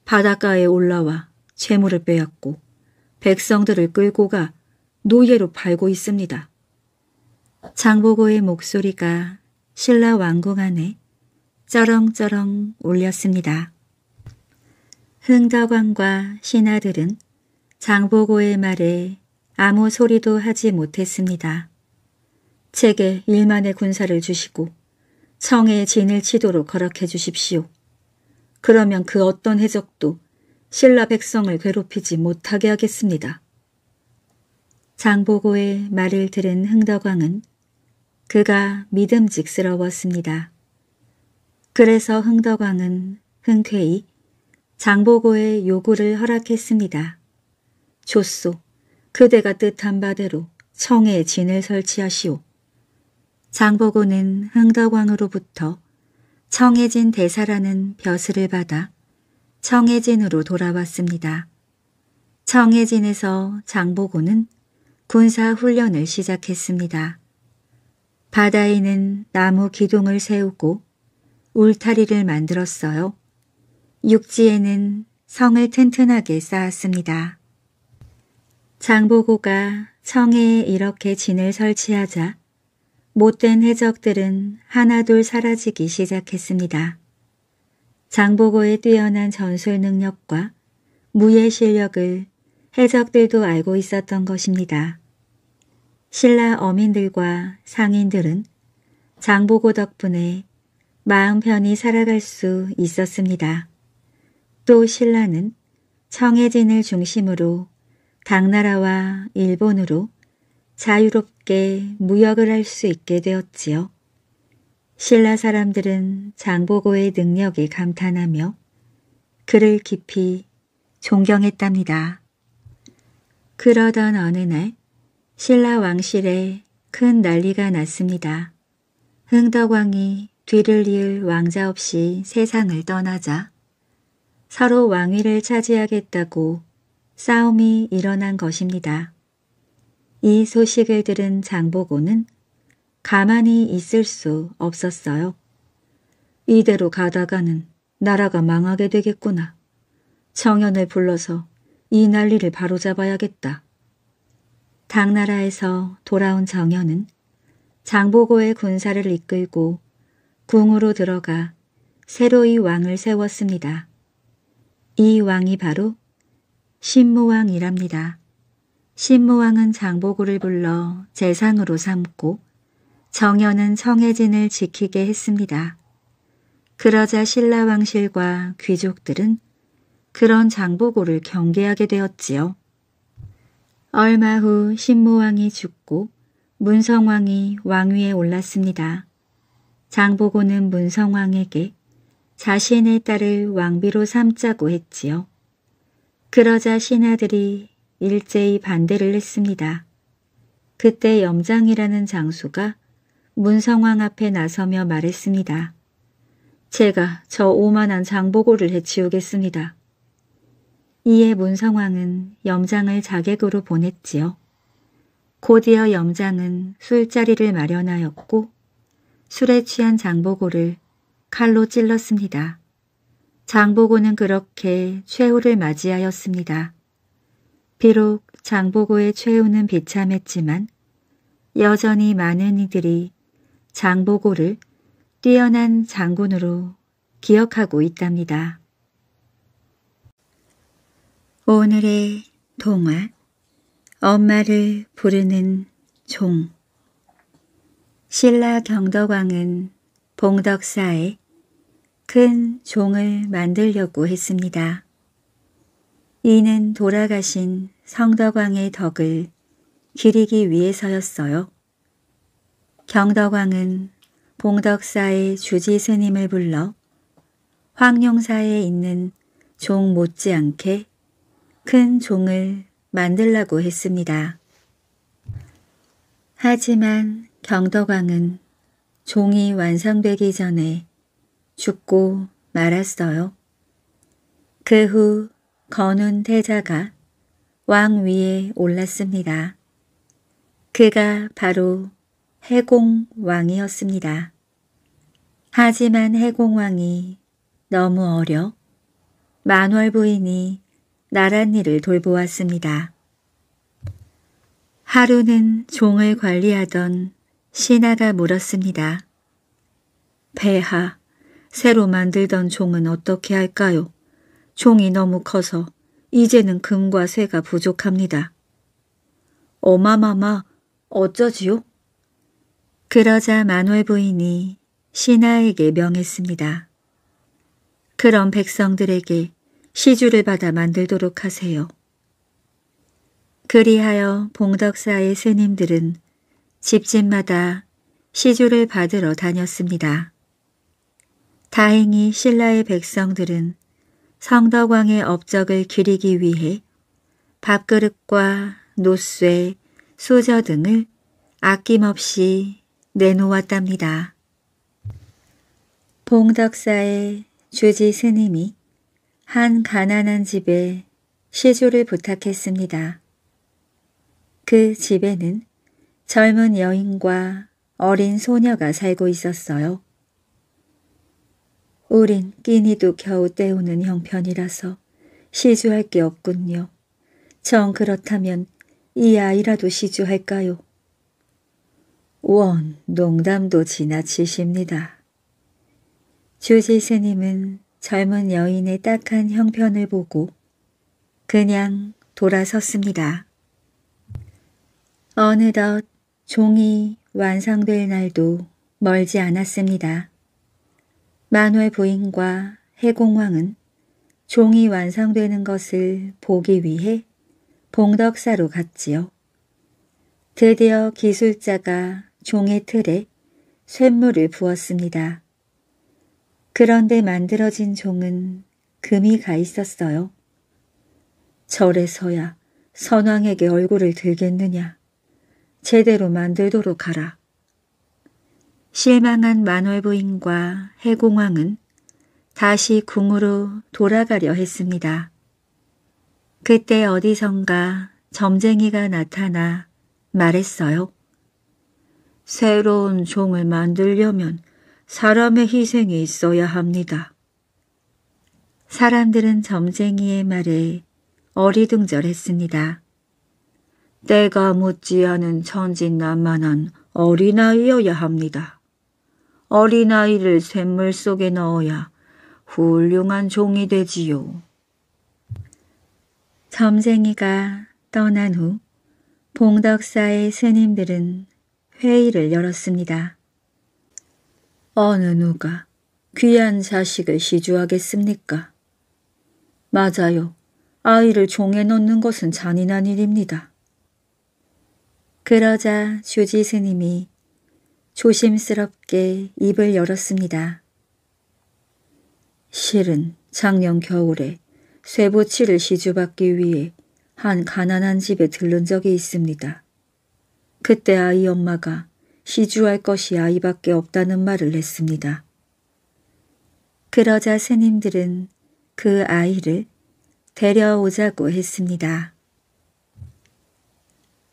바닷가에 올라와 채물을 빼앗고 백성들을 끌고 가 노예로 팔고 있습니다. 장보고의 목소리가 신라 왕궁 안에 쩌렁쩌렁 울렸습니다. 흥덕왕과 신하들은 장보고의 말에 아무 소리도 하지 못했습니다. 책에 일만의 군사를 주시고 성의 진을 치도록 허락해 주십시오. 그러면 그 어떤 해적도 신라 백성을 괴롭히지 못하게 하겠습니다. 장보고의 말을 들은 흥덕왕은 그가 믿음직스러웠습니다. 그래서 흥덕왕은 흔쾌히 장보고의 요구를 허락했습니다. 좋소, 그대가 뜻한 바대로 청의 진을 설치하시오. 장보고는 흥덕왕으로부터 청해진 대사라는 벼슬을 받아 청해진으로 돌아왔습니다. 청해진에서 장보고는 군사 훈련을 시작했습니다. 바다에는 나무 기둥을 세우고 울타리를 만들었어요. 육지에는 성을 튼튼하게 쌓았습니다. 장보고가 청해에 이렇게 진을 설치하자 못된 해적들은 하나둘 사라지기 시작했습니다. 장보고의 뛰어난 전술 능력과 무예 실력을 해적들도 알고 있었던 것입니다. 신라 어민들과 상인들은 장보고 덕분에 마음 편히 살아갈 수 있었습니다. 또 신라는 청해진을 중심으로 당나라와 일본으로 자유롭게 무역을 할 수 있게 되었지요. 신라 사람들은 장보고의 능력에 감탄하며 그를 깊이 존경했답니다. 그러던 어느 날 신라 왕실에 큰 난리가 났습니다. 흥덕왕이 뒤를 이을 왕자 없이 세상을 떠나자 서로 왕위를 차지하겠다고 싸움이 일어난 것입니다. 이 소식을 들은 장보고는 가만히 있을 수 없었어요. 이대로 가다가는 나라가 망하게 되겠구나. 청년을 불러서 이 난리를 바로잡아야겠다. 당나라에서 돌아온 정연은 장보고의 군사를 이끌고 궁으로 들어가 새로이 왕을 세웠습니다. 이 왕이 바로 신무왕이랍니다. 신무왕은 장보고를 불러 재상으로 삼고 정현은성혜진을 지키게 했습니다. 그러자 신라왕실과 귀족들은 그런 장보고를 경계하게 되었지요. 얼마 후 신무왕이 죽고 문성왕이 왕위에 올랐습니다. 장보고는 문성왕에게 자신의 딸을 왕비로 삼자고 했지요. 그러자 신하들이 일제히 반대를 했습니다. 그때 염장이라는 장수가 문성왕 앞에 나서며 말했습니다. 제가 저 오만한 장보고를 해치우겠습니다. 이에 문성왕은 염장을 자객으로 보냈지요. 곧이어 염장은 술자리를 마련하였고 술에 취한 장보고를 칼로 찔렀습니다. 장보고는 그렇게 최후를 맞이하였습니다. 비록 장보고의 최후는 비참했지만 여전히 많은 이들이 장보고를 뛰어난 장군으로 기억하고 있답니다. 오늘의 동화 엄마를 부르는 종 신라 경덕왕은 봉덕사에 큰 종을 만들려고 했습니다. 이는 돌아가신 성덕왕의 덕을 기리기 위해서였어요. 경덕왕은 봉덕사의 주지스님을 불러 황룡사에 있는 종 못지않게 큰 종을 만들라고 했습니다. 하지만 경덕왕은 종이 완성되기 전에 죽고 말았어요. 그 후 건운 태자가 왕 위에 올랐습니다. 그가 바로 해공왕이었습니다. 하지만 해공왕이 너무 어려 만월 부인이 나랏일을 돌보았습니다. 하루는 종을 관리하던 신하가 물었습니다. 배하, 새로 만들던 종은 어떻게 할까요? 종이 너무 커서 이제는 금과 쇠가 부족합니다. 어마마마 어쩌지요? 그러자 만월 부인이 신하에게 명했습니다. 그럼 백성들에게 시주를 받아 만들도록 하세요. 그리하여 봉덕사의 스님들은 집집마다 시주를 받으러 다녔습니다. 다행히 신라의 백성들은 성덕왕의 업적을 기리기 위해 밥그릇과 노쇠, 소저 등을 아낌없이 내놓았답니다. 봉덕사의 주지 스님이 한 가난한 집에 시조를 부탁했습니다. 그 집에는 젊은 여인과 어린 소녀가 살고 있었어요. 우린 끼니도 겨우 때우는 형편이라서 시주할 게 없군요. 정 그렇다면 이 아이라도 시주할까요? 원, 농담도 지나치십니다. 주지 스님은 젊은 여인의 딱한 형편을 보고 그냥 돌아섰습니다. 어느덧 종이 완성될 날도 멀지 않았습니다. 만화의 부인과 해공왕은 종이 완성되는 것을 보기 위해 봉덕사로 갔지요. 드디어 기술자가 종의 틀에 쇳물을 부었습니다. 그런데 만들어진 종은 금이 가 있었어요. 절에서야 선왕에게 얼굴을 들겠느냐. 제대로 만들도록 하라. 실망한 만월부인과 해공왕은 다시 궁으로 돌아가려 했습니다. 그때 어디선가 점쟁이가 나타나 말했어요. 새로운 종을 만들려면 사람의 희생이 있어야 합니다. 사람들은 점쟁이의 말에 어리둥절했습니다. 때가 묻지 않은 천진난만한 어린아이여야 합니다. 어린아이를 샘물 속에 넣어야 훌륭한 종이 되지요. 점쟁이가 떠난 후 봉덕사의 스님들은 회의를 열었습니다. 어느 누가 귀한 자식을 시주하겠습니까? 맞아요. 아이를 종에 넣는 것은 잔인한 일입니다. 그러자 주지 스님이 조심스럽게 입을 열었습니다. 실은 작년 겨울에 쇠부치를 시주받기 위해 한 가난한 집에 들른 적이 있습니다. 그때 아이 엄마가 시주할 것이 아이밖에 없다는 말을 했습니다. 그러자 스님들은 그 아이를 데려오자고 했습니다.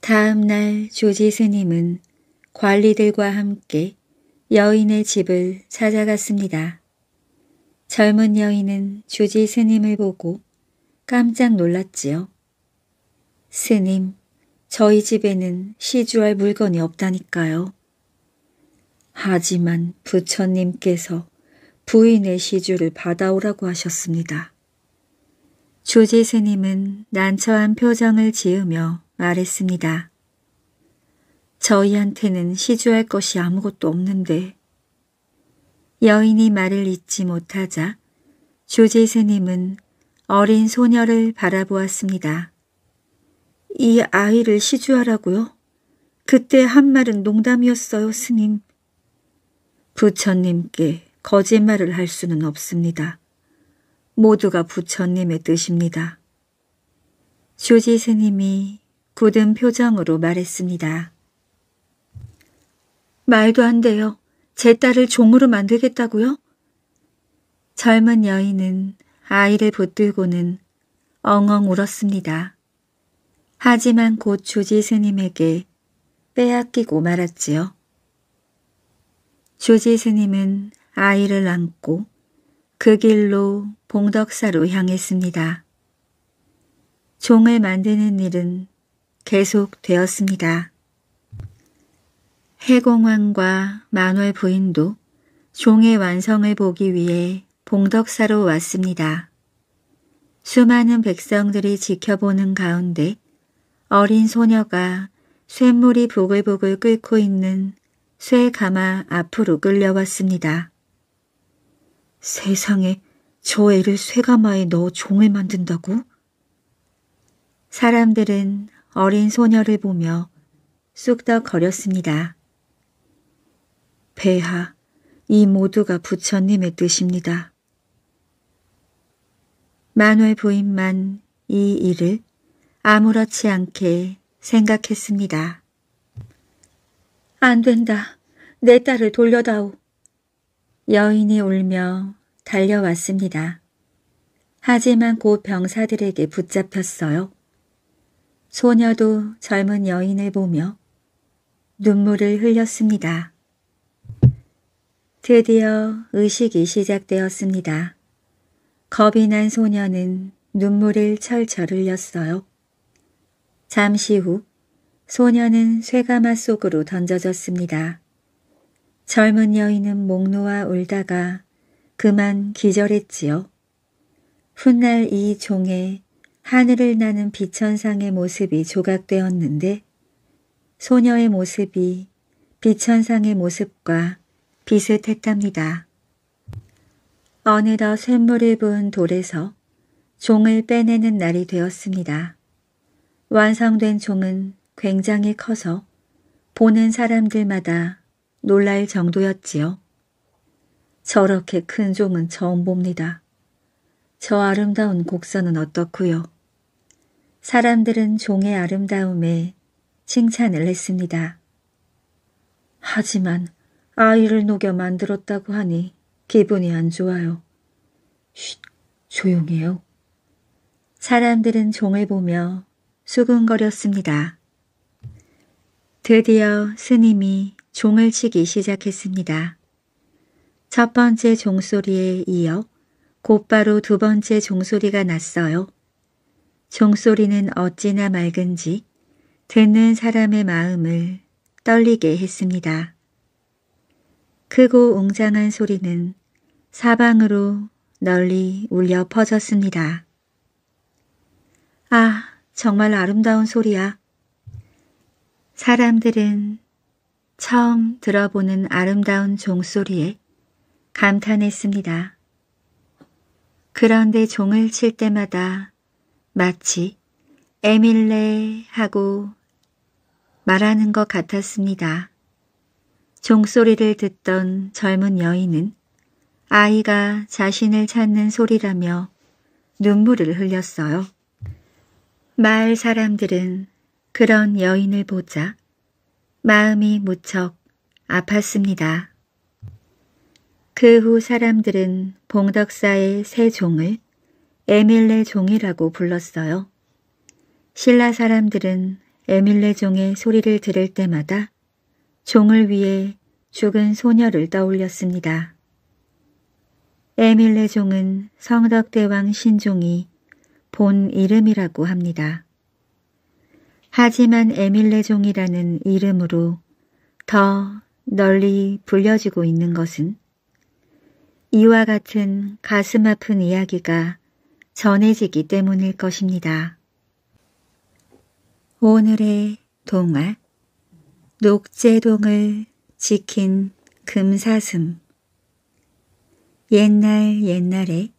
다음 날 조지 스님은 관리들과 함께 여인의 집을 찾아갔습니다. 젊은 여인은 주지 스님을 보고 깜짝 놀랐지요. 스님, 저희 집에는 시주할 물건이 없다니까요. 하지만 부처님께서 부인의 시주를 받아오라고 하셨습니다. 주지 스님은 난처한 표정을 지으며 말했습니다. 저희한테는 시주할 것이 아무것도 없는데 여인이 말을 잊지 못하자 조제스님은 어린 소녀를 바라보았습니다. 이 아이를 시주하라고요? 그때 한 말은 농담이었어요, 스님. 부처님께 거짓말을 할 수는 없습니다. 모두가 부처님의 뜻입니다. 조지스님이 굳은 표정으로 말했습니다. 말도 안 돼요. 제 딸을 종으로 만들겠다고요? 젊은 여인은 아이를 붙들고는 엉엉 울었습니다. 하지만 곧주지 스님에게 빼앗기고 말았지요. 주지 스님은 아이를 안고 그 길로 봉덕사로 향했습니다. 종을 만드는 일은 계속 되었습니다. 해공왕과 만월 부인도 종의 완성을 보기 위해 봉덕사로 왔습니다. 수많은 백성들이 지켜보는 가운데 어린 소녀가 쇳물이 보글보글 끓고 있는 쇠가마 앞으로 끌려왔습니다. 세상에 저 애를 쇠가마에 넣어 종을 만든다고? 사람들은 어린 소녀를 보며 쑥덕거렸습니다. 배하, 이 모두가 부처님의 뜻입니다. 만월 부인만 이 일을 아무렇지 않게 생각했습니다. 안 된다. 내 딸을 돌려다오. 여인이 울며 달려왔습니다. 하지만 곧 병사들에게 붙잡혔어요. 소녀도 젊은 여인을 보며 눈물을 흘렸습니다. 드디어 의식이 시작되었습니다. 겁이 난 소녀는 눈물을 철철 흘렸어요. 잠시 후 소녀는 쇠가마 속으로 던져졌습니다. 젊은 여인은 목 놓아 울다가 그만 기절했지요. 훗날 이 종에 하늘을 나는 비천상의 모습이 조각되었는데 소녀의 모습이 비천상의 모습과 비슷했답니다. 어느덧 샘물을 부은 돌에서 종을 빼내는 날이 되었습니다. 완성된 종은 굉장히 커서 보는 사람들마다 놀랄 정도였지요. 저렇게 큰 종은 처음 봅니다. 저 아름다운 곡선은 어떻구요 사람들은 종의 아름다움에 칭찬을 했습니다. 하지만 아이를 녹여 만들었다고 하니 기분이 안 좋아요. 쉿, 조용해요. 사람들은 종을 보며 수근거렸습니다. 드디어 스님이 종을 치기 시작했습니다. 첫 번째 종소리에 이어 곧바로 두 번째 종소리가 났어요. 종소리는 어찌나 맑은지 듣는 사람의 마음을 떨리게 했습니다. 크고 웅장한 소리는 사방으로 널리 울려 퍼졌습니다. 아, 정말 아름다운 소리야. 사람들은 처음 들어보는 아름다운 종소리에 감탄했습니다. 그런데 종을 칠 때마다 마치 에밀레 하고 말하는 것 같았습니다. 종소리를 듣던 젊은 여인은 아이가 자신을 찾는 소리라며 눈물을 흘렸어요. 마을 사람들은 그런 여인을 보자 마음이 무척 아팠습니다. 그 후 사람들은 봉덕사의 세 종을 에밀레 종이라고 불렀어요. 신라 사람들은 에밀레 종의 소리를 들을 때마다 종을 위해 죽은 소녀를 떠올렸습니다. 에밀레 종은 성덕대왕 신종이 본 이름이라고 합니다. 하지만 에밀레 종이라는 이름으로 더 널리 불려지고 있는 것은 이와 같은 가슴 아픈 이야기가 전해지기 때문일 것입니다. 오늘의 동화 녹제동을 지킨 금사슴 옛날 옛날에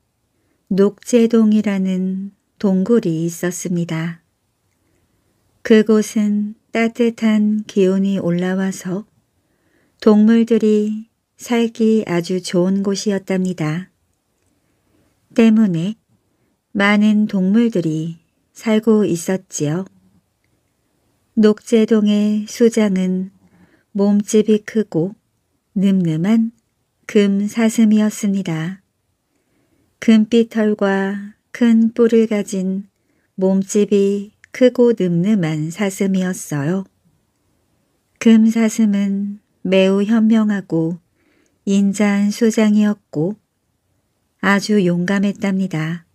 녹제동이라는 동굴이 있었습니다. 그곳은 따뜻한 기온이 올라와서 동물들이 살기 아주 좋은 곳이었답니다. 때문에 많은 동물들이 살고 있었지요. 녹재동의 수장은 몸집이 크고 늠름한 금 사슴이었습니다. 금빛 털과 큰 뿔을 가진 몸집이 크고 늠름한 사슴이었어요. 금 사슴은 매우 현명하고 인자한 수장이었고 아주 용감했답니다.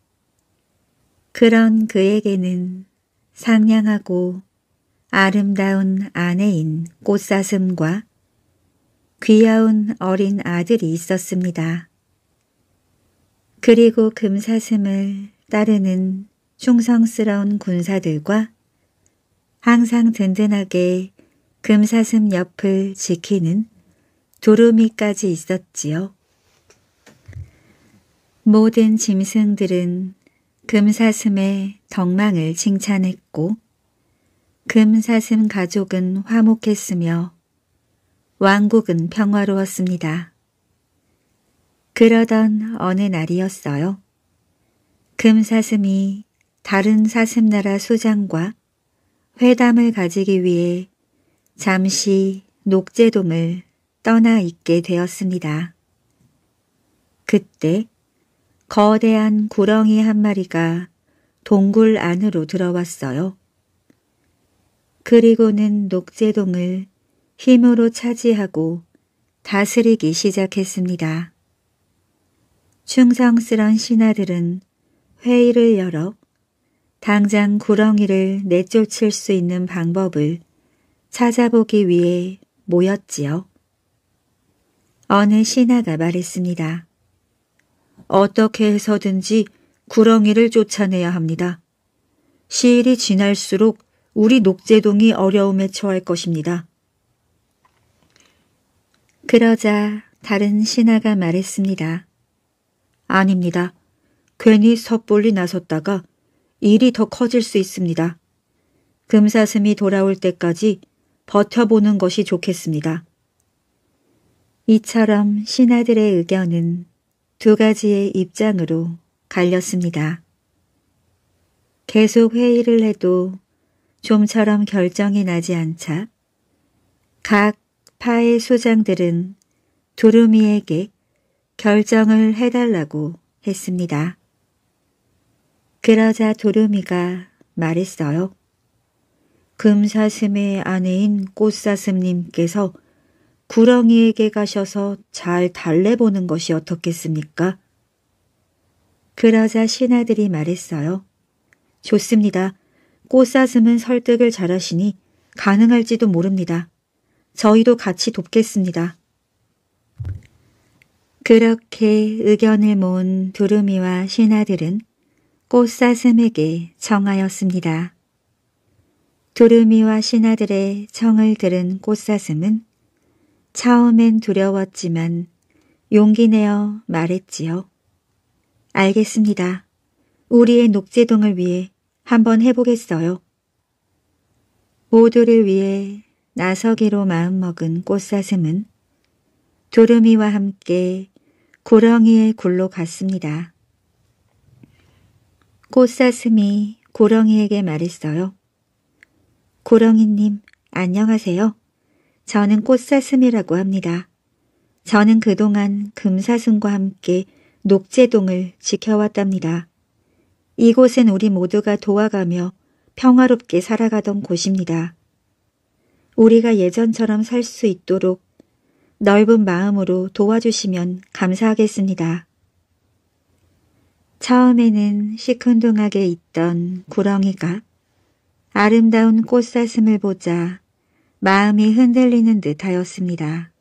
그런 그에게는 상냥하고 아름다운 아내인 꽃사슴과 귀여운 어린 아들이 있었습니다. 그리고 금사슴을 따르는 충성스러운 군사들과 항상 든든하게 금사슴 옆을 지키는 두루미까지 있었지요. 모든 짐승들은 금사슴의 덕망을 칭찬했고 금사슴 가족은 화목했으며 왕국은 평화로웠습니다. 그러던 어느 날이었어요. 금사슴이 다른 사슴나라 소장과 회담을 가지기 위해 잠시 녹제돔을 떠나 있게 되었습니다. 그때 거대한 구렁이 한 마리가 동굴 안으로 들어왔어요. 그리고는 녹제동을 힘으로 차지하고 다스리기 시작했습니다. 충성스런 신하들은 회의를 열어 당장 구렁이를 내쫓을 수 있는 방법을 찾아보기 위해 모였지요. 어느 신하가 말했습니다. 어떻게 해서든지 구렁이를 쫓아내야 합니다. 시일이 지날수록 우리 녹제동이 어려움에 처할 것입니다. 그러자 다른 신하가 말했습니다. 아닙니다. 괜히 섣불리 나섰다가 일이 더 커질 수 있습니다. 금사슴이 돌아올 때까지 버텨보는 것이 좋겠습니다. 이처럼 신하들의 의견은 두 가지의 입장으로 갈렸습니다. 계속 회의를 해도 좀처럼 결정이 나지 않자 각 파의 소장들은 두루미에게 결정을 해달라고 했습니다. 그러자 두루미가 말했어요. 금사슴의 아내인 꽃사슴님께서 구렁이에게 가셔서 잘 달래보는 것이 어떻겠습니까? 그러자 신하들이 말했어요. 좋습니다. 꽃사슴은 설득을 잘하시니 가능할지도 모릅니다. 저희도 같이 돕겠습니다. 그렇게 의견을 모은 두루미와 신하들은 꽃사슴에게 청하였습니다. 두루미와 신하들의 청을 들은 꽃사슴은 처음엔 두려웠지만 용기 내어 말했지요. 알겠습니다. 우리의 녹제동을 위해 한번 해보겠어요. 모두를 위해 나서기로 마음먹은 꽃사슴은 두루미와 함께 구렁이의 굴로 갔습니다. 꽃사슴이 구렁이에게 말했어요. 구렁이님 안녕하세요. 저는 꽃사슴이라고 합니다. 저는 그동안 금사슴과 함께 녹제동을 지켜왔답니다. 이곳은 우리 모두가 도와가며 평화롭게 살아가던 곳입니다. 우리가 예전처럼 살 수 있도록 넓은 마음으로 도와주시면 감사하겠습니다. 처음에는 시큰둥하게 있던 구렁이가 아름다운 꽃사슴을 보자 마음이 흔들리는 듯 하였습니다.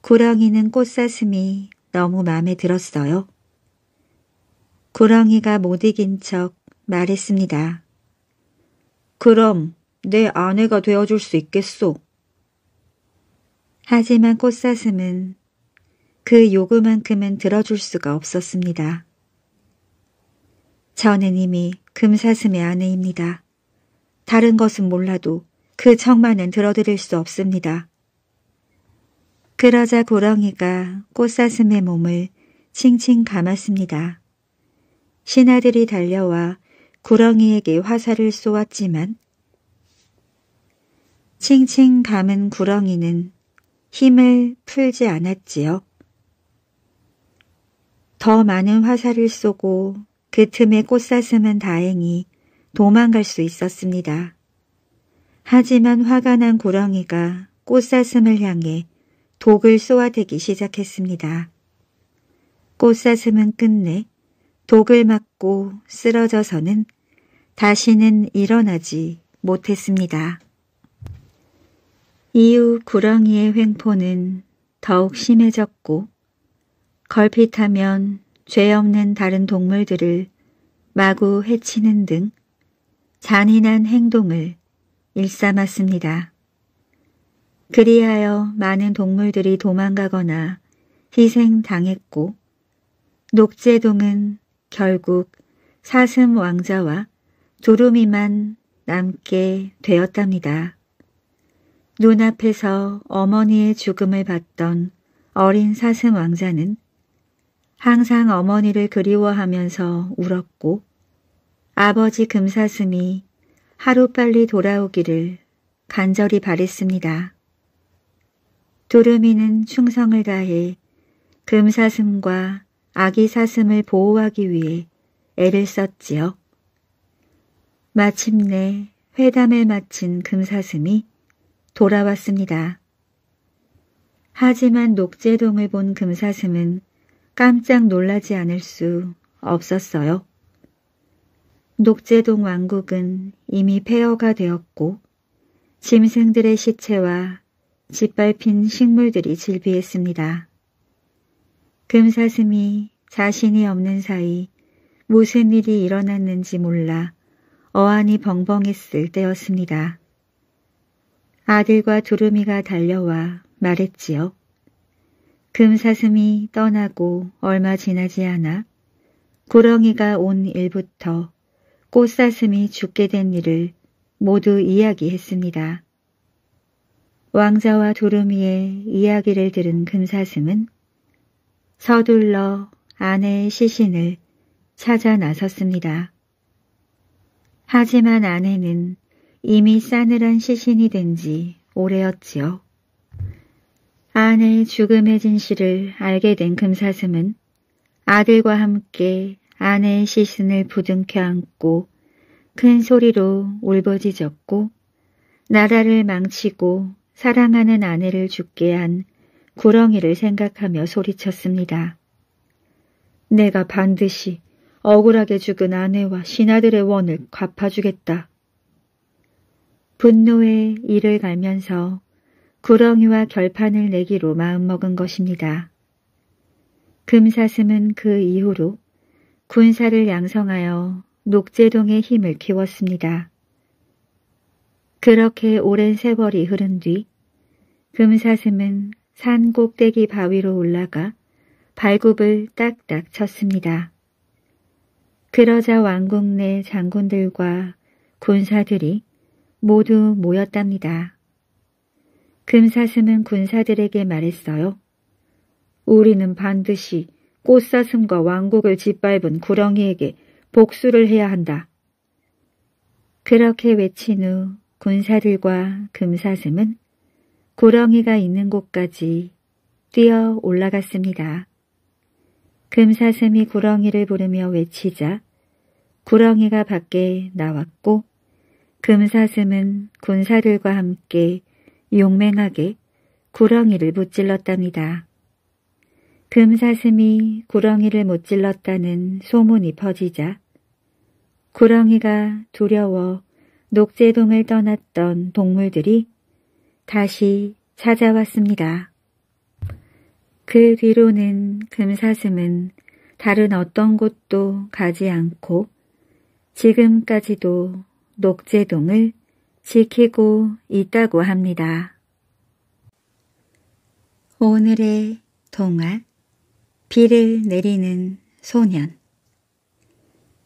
구렁이는 꽃사슴이 너무 마음에 들었어요. 구렁이가 못 이긴 척 말했습니다. 그럼 내 아내가 되어줄 수 있겠소? 하지만 꽃사슴은 그 요구만큼은 들어줄 수가 없었습니다. 저는 이미 금사슴의 아내입니다. 다른 것은 몰라도 그 청만은 들어드릴 수 없습니다. 그러자 고렁이가 꽃사슴의 몸을 칭칭 감았습니다. 신하들이 달려와 구렁이에게 화살을 쏘았지만 칭칭 감은 구렁이는 힘을 풀지 않았지요. 더 많은 화살을 쏘고 그 틈에 꽃사슴은 다행히 도망갈 수 있었습니다. 하지만 화가 난 구렁이가 꽃사슴을 향해 독을 쏘아대기 시작했습니다. 꽃사슴은 끝내 독을 맞고 쓰러져서는 다시는 일어나지 못했습니다. 이후 구렁이의 횡포는 더욱 심해졌고 걸핏하면 죄 없는 다른 동물들을 마구 해치는 등 잔인한 행동을 일삼았습니다. 그리하여 많은 동물들이 도망가거나 희생당했고 녹제동은 결국 사슴 왕자와 도루미만 남게 되었답니다. 눈앞에서 어머니의 죽음을 봤던 어린 사슴 왕자는 항상 어머니를 그리워하면서 울었고 아버지 금사슴이 하루빨리 돌아오기를 간절히 바랬습니다. 도르미는 충성을 다해 금사슴과 아기 사슴을 보호하기 위해 애를 썼지요. 마침내 회담을 마친 금사슴이 돌아왔습니다. 하지만 녹제동을 본 금사슴은 깜짝 놀라지 않을 수 없었어요. 녹제동 왕국은 이미 폐허가 되었고 짐승들의 시체와 짓밟힌 식물들이 질비했습니다. 금사슴이 자신이 없는 사이 무슨 일이 일어났는지 몰라 어안이 벙벙했을 때였습니다. 아들과 두루미가 달려와 말했지요. 금사슴이 떠나고 얼마 지나지 않아 구렁이가 온 일부터 꽃사슴이 죽게 된 일을 모두 이야기했습니다. 왕자와 두루미의 이야기를 들은 금사슴은 서둘러 아내의 시신을 찾아 나섰습니다. 하지만 아내는 이미 싸늘한 시신이 된 지 오래였지요. 아내의 죽음의 진실을 알게 된 금사슴은 아들과 함께 아내의 시신을 부둥켜 안고 큰 소리로 울부짖었고 나라를 망치고 사랑하는 아내를 죽게 한 구렁이를 생각하며 소리쳤습니다. 내가 반드시 억울하게 죽은 아내와 신하들의 원을 갚아주겠다. 분노에 이를 갈면서 구렁이와 결판을 내기로 마음먹은 것입니다. 금사슴은 그 이후로 군사를 양성하여 녹제동의 힘을 키웠습니다. 그렇게 오랜 세월이 흐른 뒤 금사슴은 산 꼭대기 바위로 올라가 발굽을 딱딱 쳤습니다. 그러자 왕국 내 장군들과 군사들이 모두 모였답니다. 금사슴은 군사들에게 말했어요. 우리는 반드시 꽃사슴과 왕국을 짓밟은 구렁이에게 복수를 해야 한다. 그렇게 외친 후 군사들과 금사슴은 구렁이가 있는 곳까지 뛰어 올라갔습니다. 금사슴이 구렁이를 부르며 외치자 구렁이가 밖에 나왔고 금사슴은 군사들과 함께 용맹하게 구렁이를 무찔렀답니다. 금사슴이 구렁이를 못찔렀다는 소문이 퍼지자 구렁이가 두려워 녹제동을 떠났던 동물들이 다시 찾아왔습니다. 그 뒤로는 금사슴은 다른 어떤 곳도 가지 않고 지금까지도 녹제동을 지키고 있다고 합니다. 오늘의 동화 비를 내리는 소년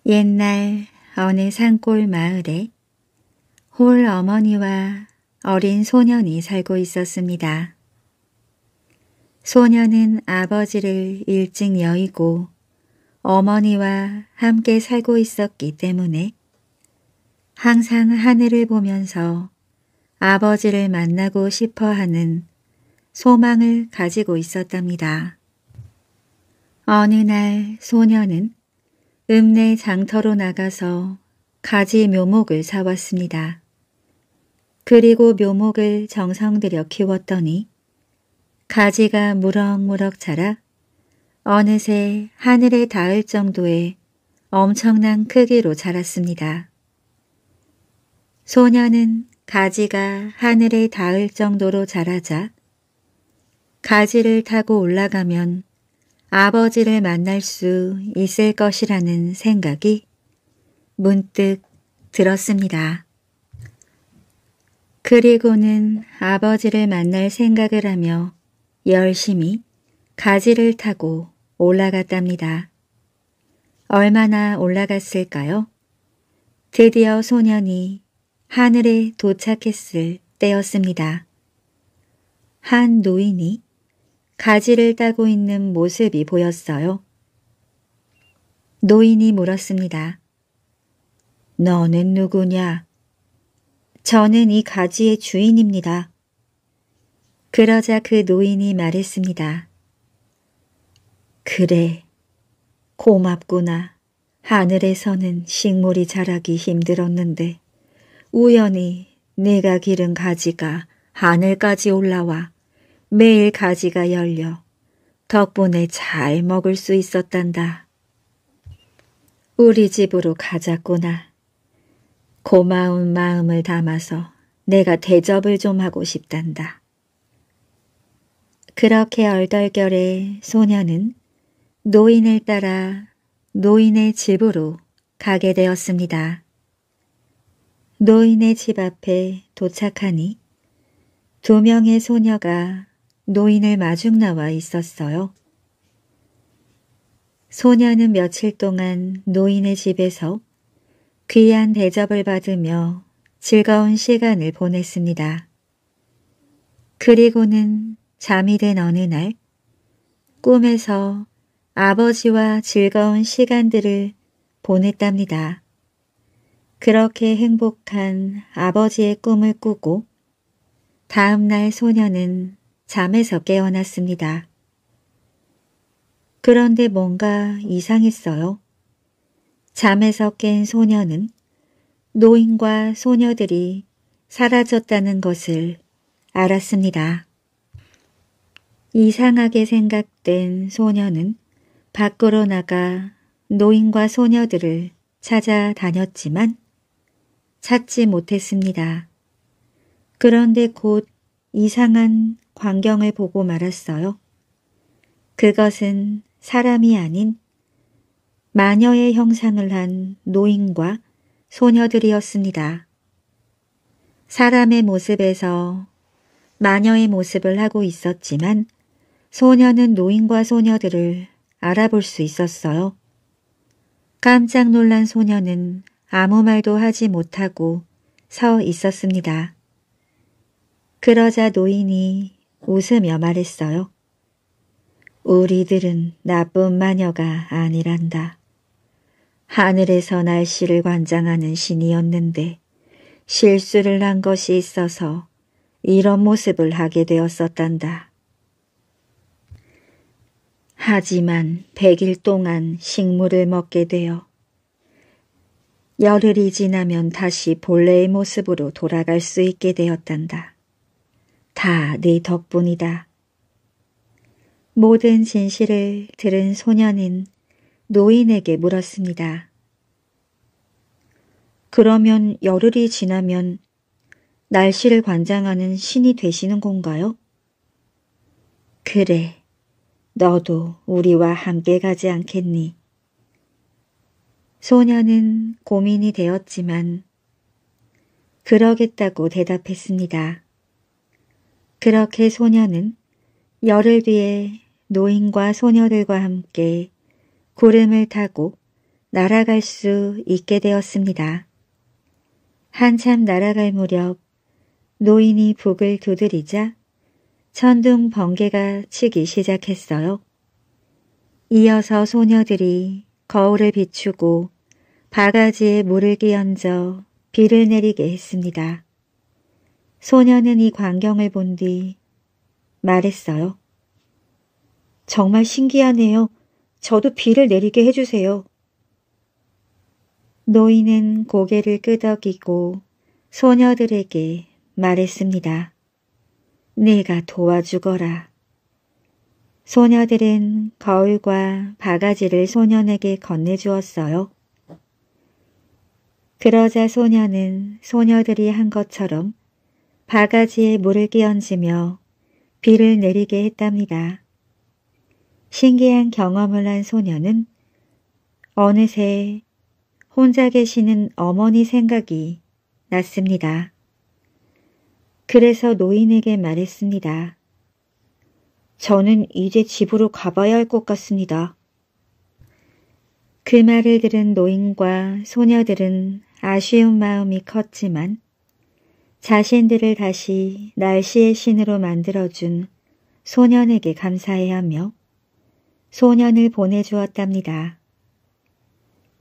옛날 어느 산골 마을에 홀 어머니와 어린 소년이 살고 있었습니다. 소년은 아버지를 일찍 여의고 어머니와 함께 살고 있었기 때문에 항상 하늘을 보면서 아버지를 만나고 싶어 하는 소망을 가지고 있었답니다. 어느 날소년은 읍내 장터로 나가서 가지 묘목을 사왔습니다. 그리고 묘목을 정성들여 키웠더니 가지가 무럭무럭 자라 어느새 하늘에 닿을 정도의 엄청난 크기로 자랐습니다. 소녀는 가지가 하늘에 닿을 정도로 자라자 가지를 타고 올라가면 아버지를 만날 수 있을 것이라는 생각이 문득 들었습니다. 그리고는 아버지를 만날 생각을 하며 열심히 가지를 타고 올라갔답니다. 얼마나 올라갔을까요? 드디어 소년이 하늘에 도착했을 때였습니다. 한 노인이 가지를 따고 있는 모습이 보였어요. 노인이 물었습니다. 너는 누구냐? 저는 이 가지의 주인입니다. 그러자 그 노인이 말했습니다. 그래, 고맙구나. 하늘에서는 식물이 자라기 힘들었는데 우연히 네가 기른 가지가 하늘까지 올라와 매일 가지가 열려 덕분에 잘 먹을 수 있었단다. 우리 집으로 가자꾸나. 고마운 마음을 담아서 내가 대접을 좀 하고 싶단다. 그렇게 얼떨결에 소녀는 노인을 따라 노인의 집으로 가게 되었습니다. 노인의 집 앞에 도착하니 두 명의 소녀가 노인을 마중 나와 있었어요. 소녀는 며칠 동안 노인의 집에서 귀한 대접을 받으며 즐거운 시간을 보냈습니다. 그리고는 잠이 든 어느 날 꿈에서 아버지와 즐거운 시간들을 보냈답니다. 그렇게 행복한 아버지의 꿈을 꾸고 다음날 소녀는 잠에서 깨어났습니다. 그런데 뭔가 이상했어요. 잠에서 깬 소녀는 노인과 소녀들이 사라졌다는 것을 알았습니다. 이상하게 생각된 소녀는 밖으로 나가 노인과 소녀들을 찾아다녔지만 찾지 못했습니다. 그런데 곧 이상한 광경을 보고 말았어요. 그것은 사람이 아닌 마녀의 형상을 한 노인과 소녀들이었습니다. 사람의 모습에서 마녀의 모습을 하고 있었지만 소녀는 노인과 소녀들을 알아볼 수 있었어요. 깜짝 놀란 소녀는 아무 말도 하지 못하고 서 있었습니다. 그러자 노인이 웃으며 말했어요. 우리들은 나쁜 마녀가 아니란다. 하늘에서 날씨를 관장하는 신이었는데 실수를 한 것이 있어서 이런 모습을 하게 되었었단다. 하지만 100일 동안 식물을 먹게 되어 열흘이 지나면 다시 본래의 모습으로 돌아갈 수 있게 되었단다. 다 네 덕분이다. 모든 진실을 들은 소년은 노인에게 물었습니다. 그러면 열흘이 지나면 날씨를 관장하는 신이 되시는 건가요? 그래, 너도 우리와 함께 가지 않겠니? 소녀는 고민이 되었지만 그러겠다고 대답했습니다. 그렇게 소녀는 열흘 뒤에 노인과 소녀들과 함께 구름을 타고 날아갈 수 있게 되었습니다. 한참 날아갈 무렵 노인이 북을 두드리자 천둥 번개가 치기 시작했어요. 이어서 소녀들이 거울을 비추고 바가지에 물을 끼얹어 비를 내리게 했습니다. 소녀는 이 광경을 본 뒤 말했어요. 정말 신기하네요. 저도 비를 내리게 해주세요. 노인은 고개를 끄덕이고 소녀들에게 말했습니다. 네가 도와주거라. 소녀들은 거울과 바가지를 소년에게 건네주었어요. 그러자 소녀는 소녀들이 한 것처럼 바가지에 물을 끼얹으며 비를 내리게 했답니다. 신기한 경험을 한 소녀는 어느새 혼자 계시는 어머니 생각이 났습니다. 그래서 노인에게 말했습니다. 저는 이제 집으로 가봐야 할 것 같습니다. 그 말을 들은 노인과 소녀들은 아쉬운 마음이 컸지만 자신들을 다시 날씨의 신으로 만들어준 소년에게 감사해하며 소년을 보내주었답니다.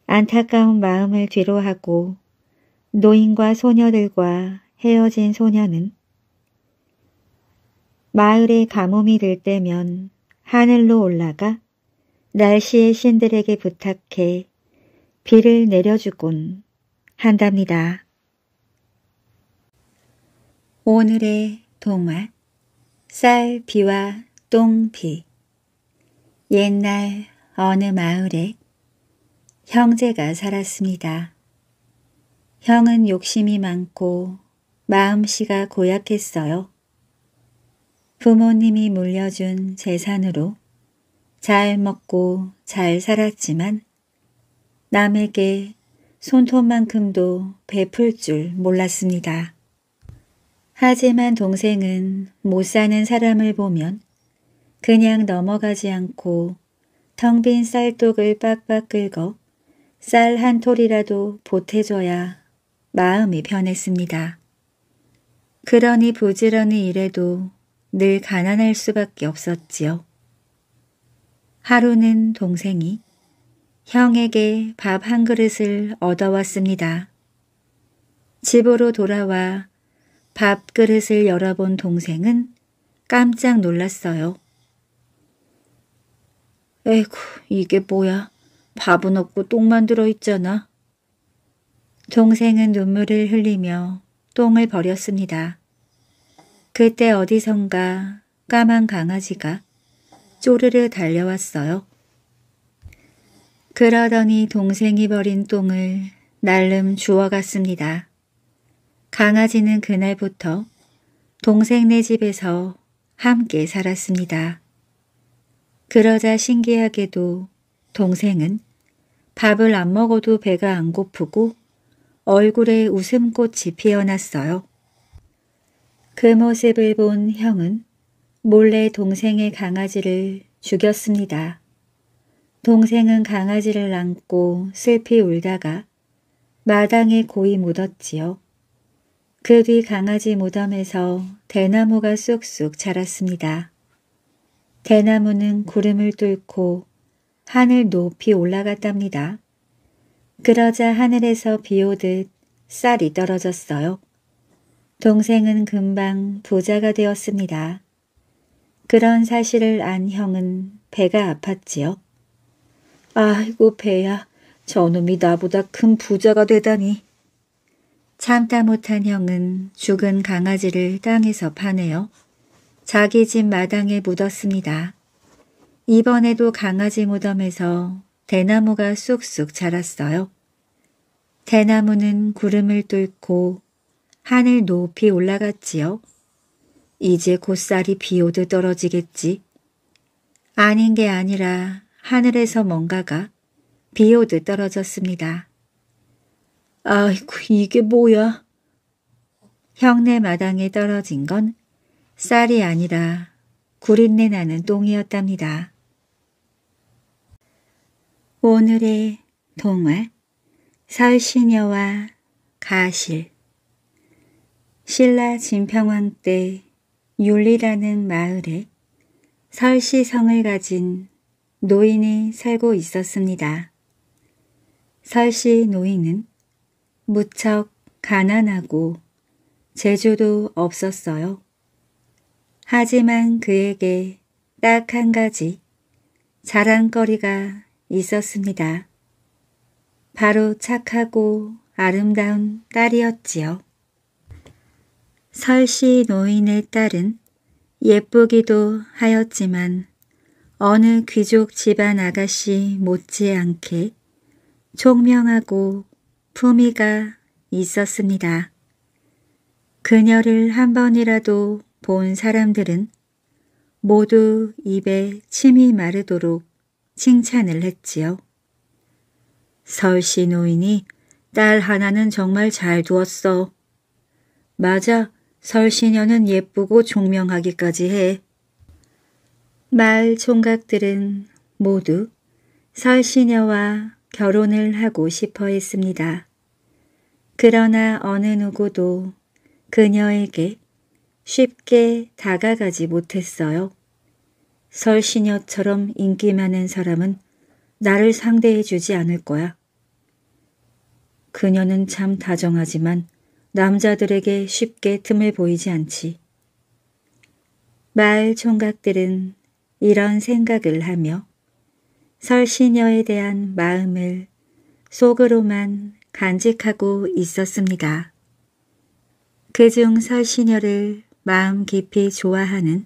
안타까운 마음을 뒤로 하고 노인과 소녀들과 헤어진 소녀는 마을에 가뭄이 들 때면 하늘로 올라가 날씨의 신들에게 부탁해 비를 내려주곤 한답니다. 오늘의 동화 쌀비와 똥비 옛날 어느 마을에 형제가 살았습니다. 형은 욕심이 많고 마음씨가 고약했어요. 부모님이 물려준 재산으로 잘 먹고 잘 살았지만 남에게 손톱만큼도 베풀 줄 몰랐습니다. 하지만 동생은 못 사는 사람을 보면 그냥 넘어가지 않고 텅 빈 쌀독을 빡빡 긁어 쌀 한 톨이라도 보태줘야 마음이 변했습니다. 그러니 부지런히 일해도 늘 가난할 수밖에 없었지요. 하루는 동생이 형에게 밥 한 그릇을 얻어왔습니다. 집으로 돌아와 밥 그릇을 열어본 동생은 깜짝 놀랐어요. 에이구 이게 뭐야. 밥은 없고 똥만 들어있잖아. 동생은 눈물을 흘리며 똥을 버렸습니다. 그때 어디선가 까만 강아지가 쪼르르 달려왔어요. 그러더니 동생이 버린 똥을 날름 주워갔습니다. 강아지는 그날부터 동생네 집에서 함께 살았습니다. 그러자 신기하게도 동생은 밥을 안 먹어도 배가 안 고프고 얼굴에 웃음꽃이 피어났어요. 그 모습을 본 형은 몰래 동생의 강아지를 죽였습니다. 동생은 강아지를 안고 슬피 울다가 마당에 고이 묻었지요. 그 뒤 강아지 무덤에서 대나무가 쑥쑥 자랐습니다. 대나무는 구름을 뚫고 하늘 높이 올라갔답니다. 그러자 하늘에서 비 오듯 쌀이 떨어졌어요. 동생은 금방 부자가 되었습니다. 그런 사실을 안 형은 배가 아팠지요. 아이고 배야, 저놈이 나보다 큰 부자가 되다니. 참다 못한 형은 죽은 강아지를 땅에서 파네요. 자기 집 마당에 묻었습니다. 이번에도 강아지 무덤에서 대나무가 쑥쑥 자랐어요. 대나무는 구름을 뚫고 하늘 높이 올라갔지요. 이제 곧살이 비 오듯 떨어지겠지. 아닌 게 아니라 하늘에서 뭔가가 비 오듯 떨어졌습니다. 아이고 이게 뭐야. 형네 마당에 떨어진 건 쌀이 아니라 구린내 나는 똥이었답니다. 오늘의 동화 설시녀와 가실 신라 진평왕 때 윤리라는 마을에 설시성을 가진 노인이 살고 있었습니다. 설시 노인은 무척 가난하고 재주도 없었어요. 하지만 그에게 딱 한 가지 자랑거리가 있었습니다. 바로 착하고 아름다운 딸이었지요. 설 씨 노인의 딸은 예쁘기도 하였지만 어느 귀족 집안 아가씨 못지않게 총명하고 품위가 있었습니다. 그녀를 한 번이라도 본 사람들은 모두 입에 침이 마르도록 칭찬을 했지요. 설씨 노인이 딸 하나는 정말 잘 두었어. 맞아, 설씨녀는 예쁘고 종명하기까지 해. 마을 총각들은 모두 설씨녀와 결혼을 하고 싶어 했습니다. 그러나 어느 누구도 그녀에게 쉽게 다가가지 못했어요. 설신여처럼 인기 많은 사람은 나를 상대해주지 않을 거야. 그녀는 참 다정하지만 남자들에게 쉽게 틈을 보이지 않지. 마을 총각들은 이런 생각을 하며 설신여에 대한 마음을 속으로만 간직하고 있었습니다. 그중 설신여를 마음 깊이 좋아하는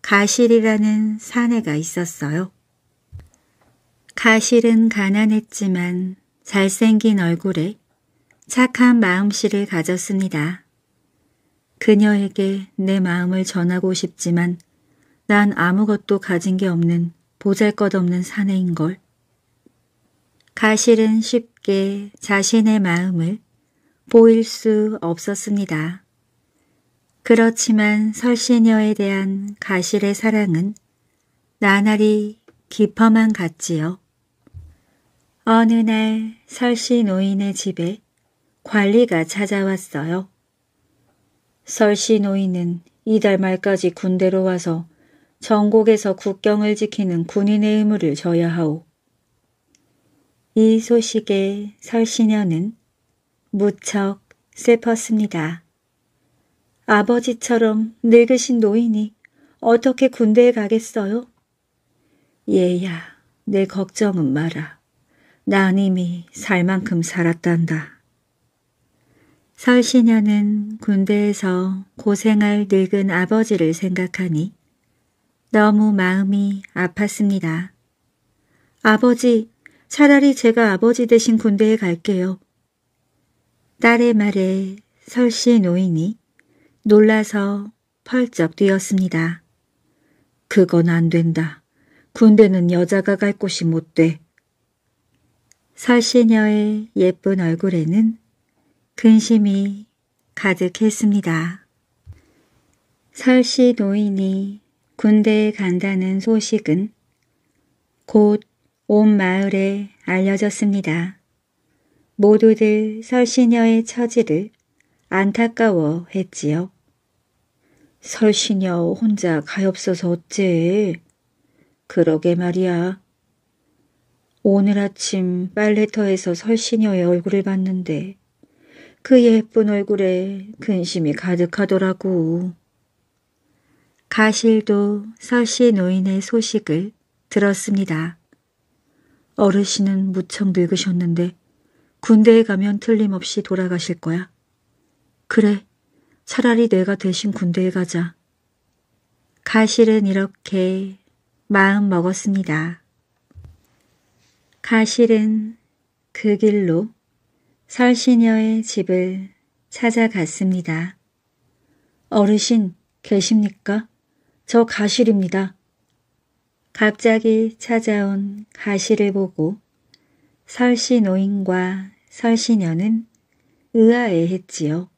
가실이라는 사내가 있었어요. 가실은 가난했지만 잘생긴 얼굴에 착한 마음씨를 가졌습니다. 그녀에게 내 마음을 전하고 싶지만 난 아무것도 가진 게 없는 보잘것없는 사내인걸. 가실은 쉽게 자신의 마음을 보일 수 없었습니다. 그렇지만 설신여에 대한 가실의 사랑은 나날이 깊어만 갔지요. 어느 날 설씨 노인의 집에 관리가 찾아왔어요. 설씨 노인은 이달 말까지 군대로 와서 전국에서 국경을 지키는 군인의 의무를 져야 하오. 이 소식에 설신여는 무척 슬펐습니다. 아버지처럼 늙으신 노인이 어떻게 군대에 가겠어요? 얘야, 내 걱정은 마라. 난 이미 살 만큼 살았단다. 설신녀는 군대에서 고생할 늙은 아버지를 생각하니 너무 마음이 아팠습니다. 아버지, 차라리 제가 아버지 대신 군대에 갈게요. 딸의 말에 설씨 노인이 놀라서 펄쩍 뛰었습니다. 그건 안 된다. 군대는 여자가 갈 곳이 못 돼. 설시녀의 예쁜 얼굴에는 근심이 가득했습니다. 설시 노인이 군대에 간다는 소식은 곧 온 마을에 알려졌습니다. 모두들 설시녀의 처지를 안타까워했지요. 설신여 혼자 가엾어서 어째. 그러게 말이야. 오늘 아침 빨래터에서 설신여의 얼굴을 봤는데 그 예쁜 얼굴에 근심이 가득하더라고. 가실도 설씨 노인의 소식을 들었습니다. 어르신은 무척 늙으셨는데 군대에 가면 틀림없이 돌아가실 거야. 그래, 차라리 내가 대신 군대에 가자. 가실은 이렇게 마음 먹었습니다. 가실은 그 길로 설시녀의 집을 찾아갔습니다. 어르신 계십니까? 저 가실입니다. 갑자기 찾아온 가실을 보고 설시 노인과 설시녀는 의아해했지요.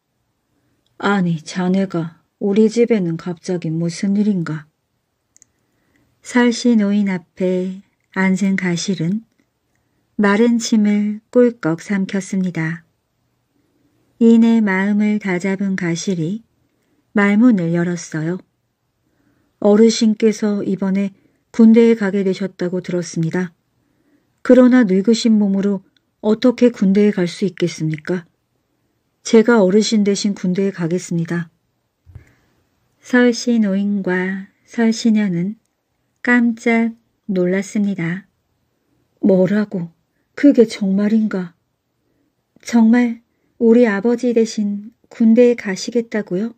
아니, 자네가 우리 집에는 갑자기 무슨 일인가? 살시 노인 앞에 앉은 가실은 마른 침을 꿀꺽 삼켰습니다. 이내 마음을 다잡은 가실이 말문을 열었어요. 어르신께서 이번에 군대에 가게 되셨다고 들었습니다. 그러나 늙으신 몸으로 어떻게 군대에 갈 수 있겠습니까? 제가 어르신 대신 군대에 가겠습니다. 설울시 노인과 설울시녀는 깜짝 놀랐습니다. 뭐라고? 그게 정말인가? 정말 우리 아버지 대신 군대에 가시겠다고요?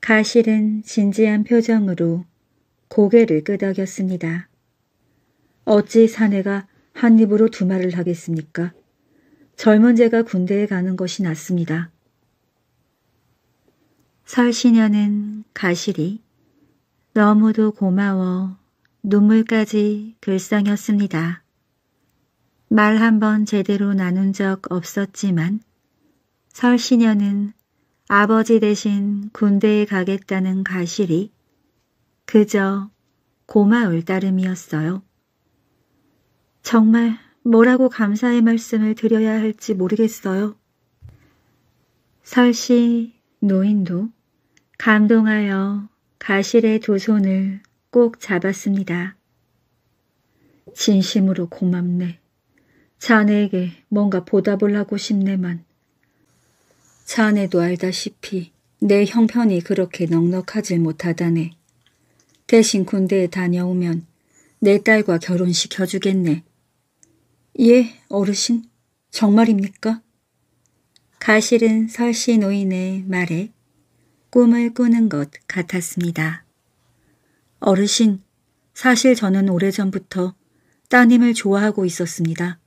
가실은 진지한 표정으로 고개를 끄덕였습니다. 어찌 사내가 한 입으로 두 말을 하겠습니까? 젊은 제가 군대에 가는 것이 낫습니다. 설신여는 가실이 너무도 고마워 눈물까지 글썽였습니다. 말 한 번 제대로 나눈 적 없었지만 설신여는 아버지 대신 군대에 가겠다는 가실이 그저 고마울 따름이었어요. 정말 뭐라고 감사의 말씀을 드려야 할지 모르겠어요. 설씨 노인도 감동하여 가실의 두 손을 꼭 잡았습니다. 진심으로 고맙네. 자네에게 뭔가 보답을 하고 싶네만. 자네도 알다시피 내 형편이 그렇게 넉넉하지 못하다네. 대신 군대에 다녀오면 내 딸과 결혼시켜주겠네. 예, 어르신. 정말입니까? 가실은 설씨 노인의 말에 꿈을 꾸는 것 같았습니다. 어르신, 사실 저는 오래전부터 따님을 좋아하고 있었습니다.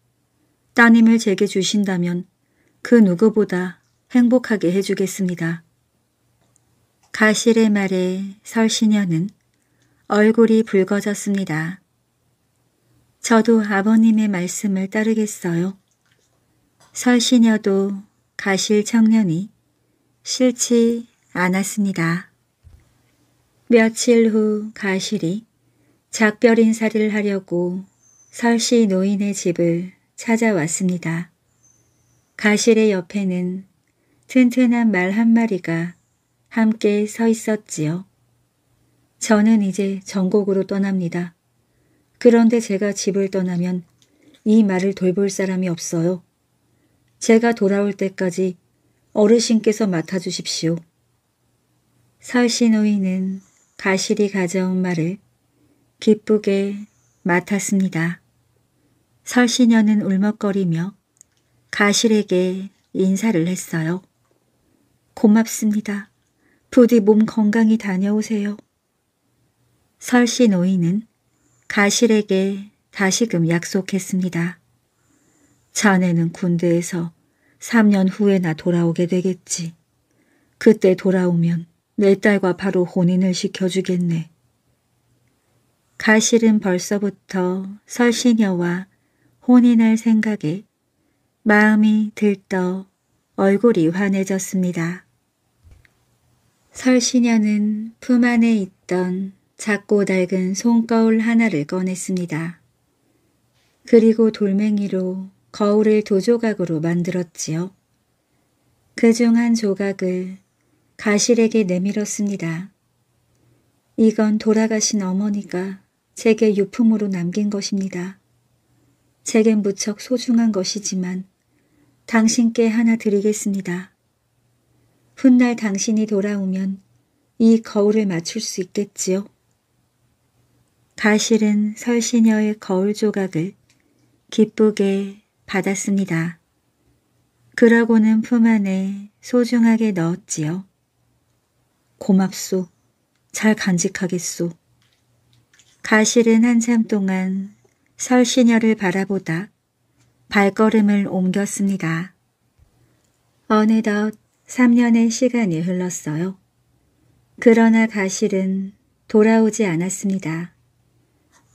따님을 제게 주신다면 그 누구보다 행복하게 해주겠습니다. 가실의 말에 설시녀는 얼굴이 붉어졌습니다. 저도 아버님의 말씀을 따르겠어요. 설시녀도 가실 청년이 싫지 않았습니다. 며칠 후 가실이 작별 인사를 하려고 설 시 노인의 집을 찾아왔습니다. 가실의 옆에는 튼튼한 말 한 마리가 함께 서 있었지요. 저는 이제 전곡으로 떠납니다. 그런데 제가 집을 떠나면 이 말을 돌볼 사람이 없어요. 제가 돌아올 때까지 어르신께서 맡아주십시오. 설신오이는 가실이 가져온 말을 기쁘게 맡았습니다. 설신녀는 울먹거리며 가실에게 인사를 했어요. 고맙습니다. 부디 몸 건강히 다녀오세요. 설신오이는 가실에게 다시금 약속했습니다. 자네는 군대에서 3년 후에나 돌아오게 되겠지. 그때 돌아오면 내 딸과 바로 혼인을 시켜주겠네. 가실은 벌써부터 설신여와 혼인할 생각에 마음이 들떠 얼굴이 환해졌습니다. 설신여는품 안에 있던 작고 낡은 손거울 하나를 꺼냈습니다. 그리고 돌멩이로 거울을 두 조각으로 만들었지요. 그중 한 조각을 가실에게 내밀었습니다. 이건 돌아가신 어머니가 제게 유품으로 남긴 것입니다. 제겐 무척 소중한 것이지만 당신께 하나 드리겠습니다. 훗날 당신이 돌아오면 이 거울을 맞출 수 있겠지요? 사실은 설신여의 거울 조각을 기쁘게 받았습니다. 그러고는 품 안에 소중하게 넣었지요. 고맙소. 잘 간직하겠소. 가실은 한참 동안 설신여를 바라보다 발걸음을 옮겼습니다. 어느덧 3년의 시간이 흘렀어요. 그러나 가실은 돌아오지 않았습니다.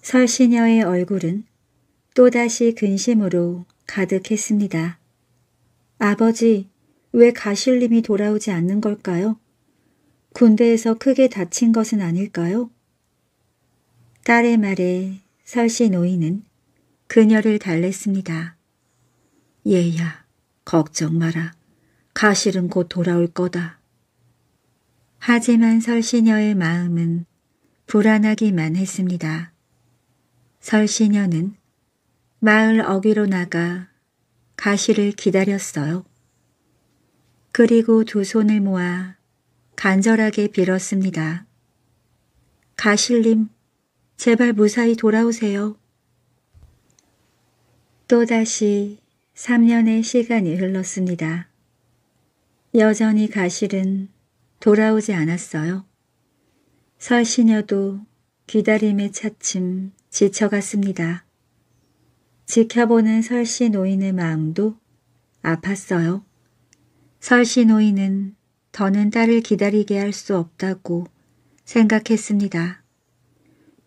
설시녀의 얼굴은 또다시 근심으로 가득했습니다. 아버지, 왜 가실님이 돌아오지 않는 걸까요? 군대에서 크게 다친 것은 아닐까요? 딸의 말에 설시 노인은 그녀를 달랬습니다. 얘야, 걱정 마라. 가실은 곧 돌아올 거다. 하지만 설시녀의 마음은 불안하기만 했습니다. 설시녀는 마을 어귀로 나가 가시를 기다렸어요. 그리고 두 손을 모아 간절하게 빌었습니다. 가실님, 제발 무사히 돌아오세요. 또다시 3년의 시간이 흘렀습니다. 여전히 가실은 돌아오지 않았어요. 설시녀도 기다림에 차츰 지쳐갔습니다. 지켜보는 설씨 노인의 마음도 아팠어요. 설씨 노인은 더는 딸을 기다리게 할 수 없다고 생각했습니다.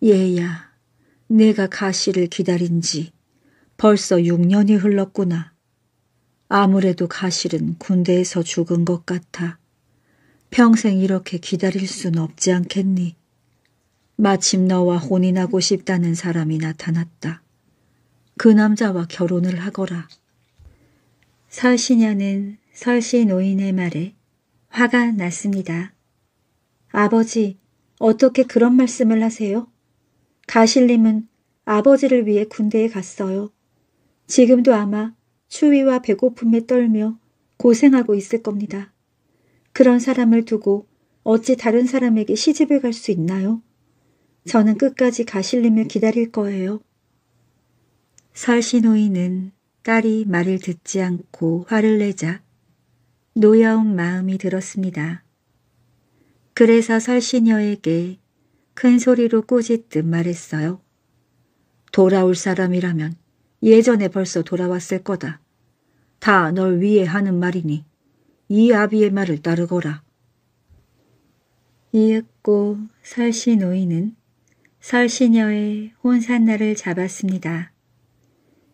얘야, 내가 가시를 기다린 지 벌써 6년이 흘렀구나. 아무래도 가실은 군대에서 죽은 것 같아. 평생 이렇게 기다릴 순 없지 않겠니? 마침 너와 혼인하고 싶다는 사람이 나타났다. 그 남자와 결혼을 하거라. 설시녀는 설시 노인의 말에 화가 났습니다. 아버지, 어떻게 그런 말씀을 하세요? 가실님은 아버지를 위해 군대에 갔어요. 지금도 아마 추위와 배고픔에 떨며 고생하고 있을 겁니다. 그런 사람을 두고 어찌 다른 사람에게 시집을 갈 수 있나요? 저는 끝까지 가실림을 기다릴 거예요. 설신노이는 딸이 말을 듣지 않고 화를 내자 노여운 마음이 들었습니다. 그래서 설신녀에게큰 소리로 꼬짓듯 말했어요. 돌아올 사람이라면 예전에 벌써 돌아왔을 거다. 다 널 위해 하는 말이니 이 아비의 말을 따르거라. 이윽고 설신노이는 설시녀의 혼산날을 잡았습니다.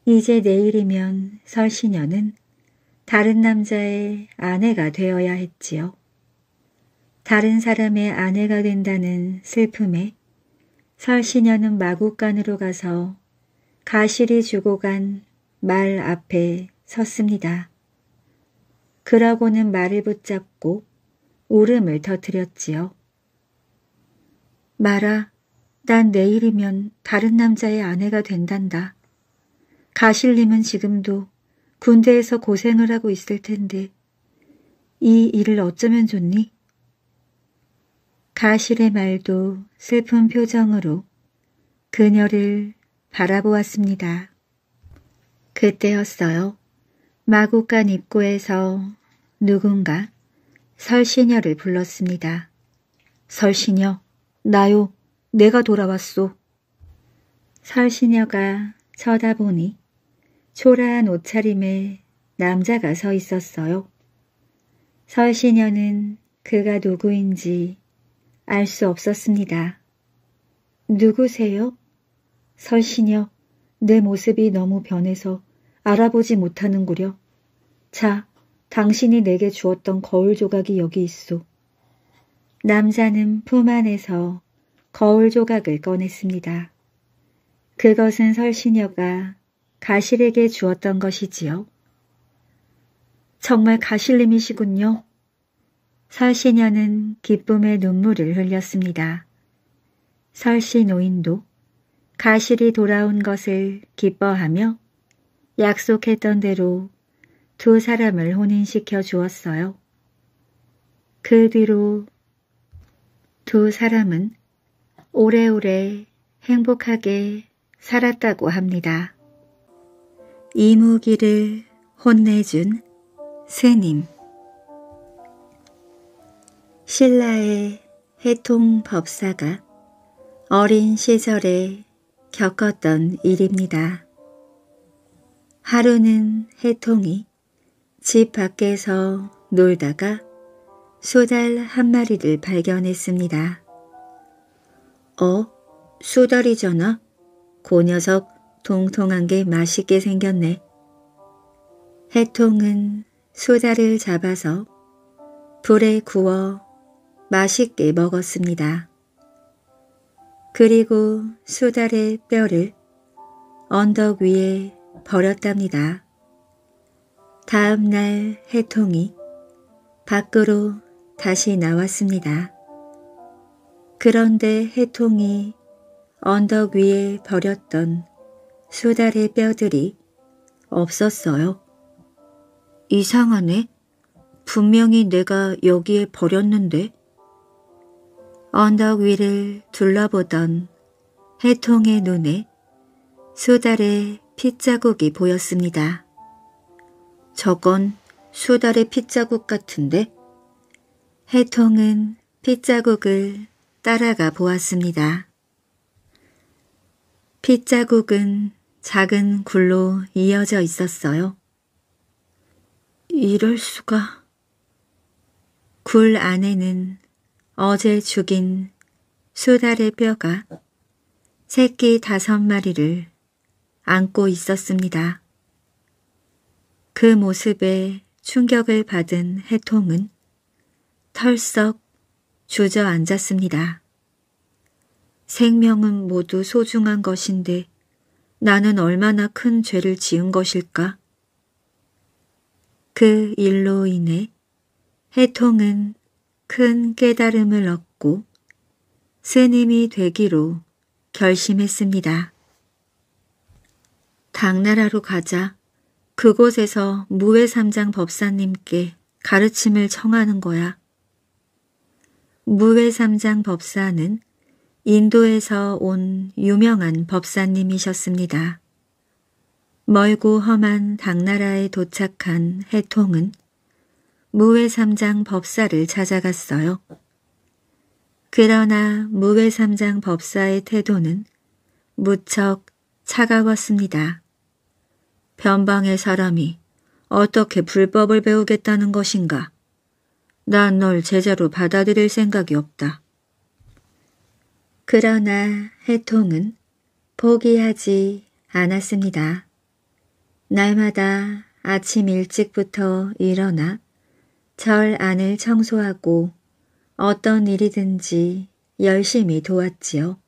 이제 내일이면 설시녀는 다른 남자의 아내가 되어야 했지요. 다른 사람의 아내가 된다는 슬픔에 설시녀는 마구간으로 가서 가실이 주고 간 말 앞에 섰습니다. 그러고는 말을 붙잡고 울음을 터뜨렸지요. 말아. 난 내일이면 다른 남자의 아내가 된단다. 가실님은 지금도 군대에서 고생을 하고 있을 텐데 이 일을 어쩌면 좋니? 가실의 말도 슬픈 표정으로 그녀를 바라보았습니다. 그때였어요. 마구간 입구에서 누군가 설신녀를 불렀습니다. 설신녀 나요. 내가 돌아왔소. 설신여가 쳐다보니 초라한 옷차림에 남자가 서 있었어요. 설신여는 그가 누구인지 알 수 없었습니다. 누구세요? 설신여내 모습이 너무 변해서 알아보지 못하는구려. 자, 당신이 내게 주었던 거울 조각이 여기 있소. 남자는 품 안에서 거울 조각을 꺼냈습니다. 그것은 설신여가 가실에게 주었던 것이지요. 정말 가실님이시군요. 설신여는 기쁨의 눈물을 흘렸습니다. 설씨 노인도 가실이 돌아온 것을 기뻐하며 약속했던 대로 두 사람을 혼인시켜 주었어요. 그 뒤로 두 사람은 오래오래 행복하게 살았다고 합니다. 이무기를 혼내준 스님 신라의 해통 법사가 어린 시절에 겪었던 일입니다. 하루는 해통이 집 밖에서 놀다가 소달 한 마리를 발견했습니다. 어, 수다리잖아고 녀석 통통한 게 맛있게 생겼네. 해통은 수다를 잡아서 불에 구워 맛있게 먹었습니다. 그리고 수달의 뼈를 언덕 위에 버렸답니다. 다음 날 해통이 밖으로 다시 나왔습니다. 그런데 해통이 언덕 위에 버렸던 수달의 뼈들이 없었어요. 이상하네. 분명히 내가 여기에 버렸는데. 언덕 위를 둘러보던 해통의 눈에 수달의 핏자국이 보였습니다. 저건 수달의 핏자국 같은데? 해통은 핏자국을 따라가 보았습니다. 핏자국은 작은 굴로 이어져 있었어요. 이럴 수가. 굴 안에는 어제 죽인 수달의 뼈가 새끼 다섯 마리를 안고 있었습니다. 그 모습에 충격을 받은 해통은 털썩 주저앉았습니다. 생명은 모두 소중한 것인데 나는 얼마나 큰 죄를 지은 것일까? 그 일로 인해 해통은 큰 깨달음을 얻고 스님이 되기로 결심했습니다. 당나라로 가자 그곳에서 무외삼장 법사님께 가르침을 청하는 거야. 무회삼장 법사는 인도에서 온 유명한 법사님이셨습니다. 멀고 험한 당나라에 도착한 해통은 무회삼장 법사를 찾아갔어요. 그러나 무회삼장 법사의 태도는 무척 차가웠습니다. 변방의 사람이 어떻게 불법을 배우겠다는 것인가? 난널 제자로 받아들일 생각이 없다. 그러나 해통은 포기하지 않았습니다. 날마다 아침 일찍부터 일어나 절 안을 청소하고 어떤 일이든지 열심히 도왔지요.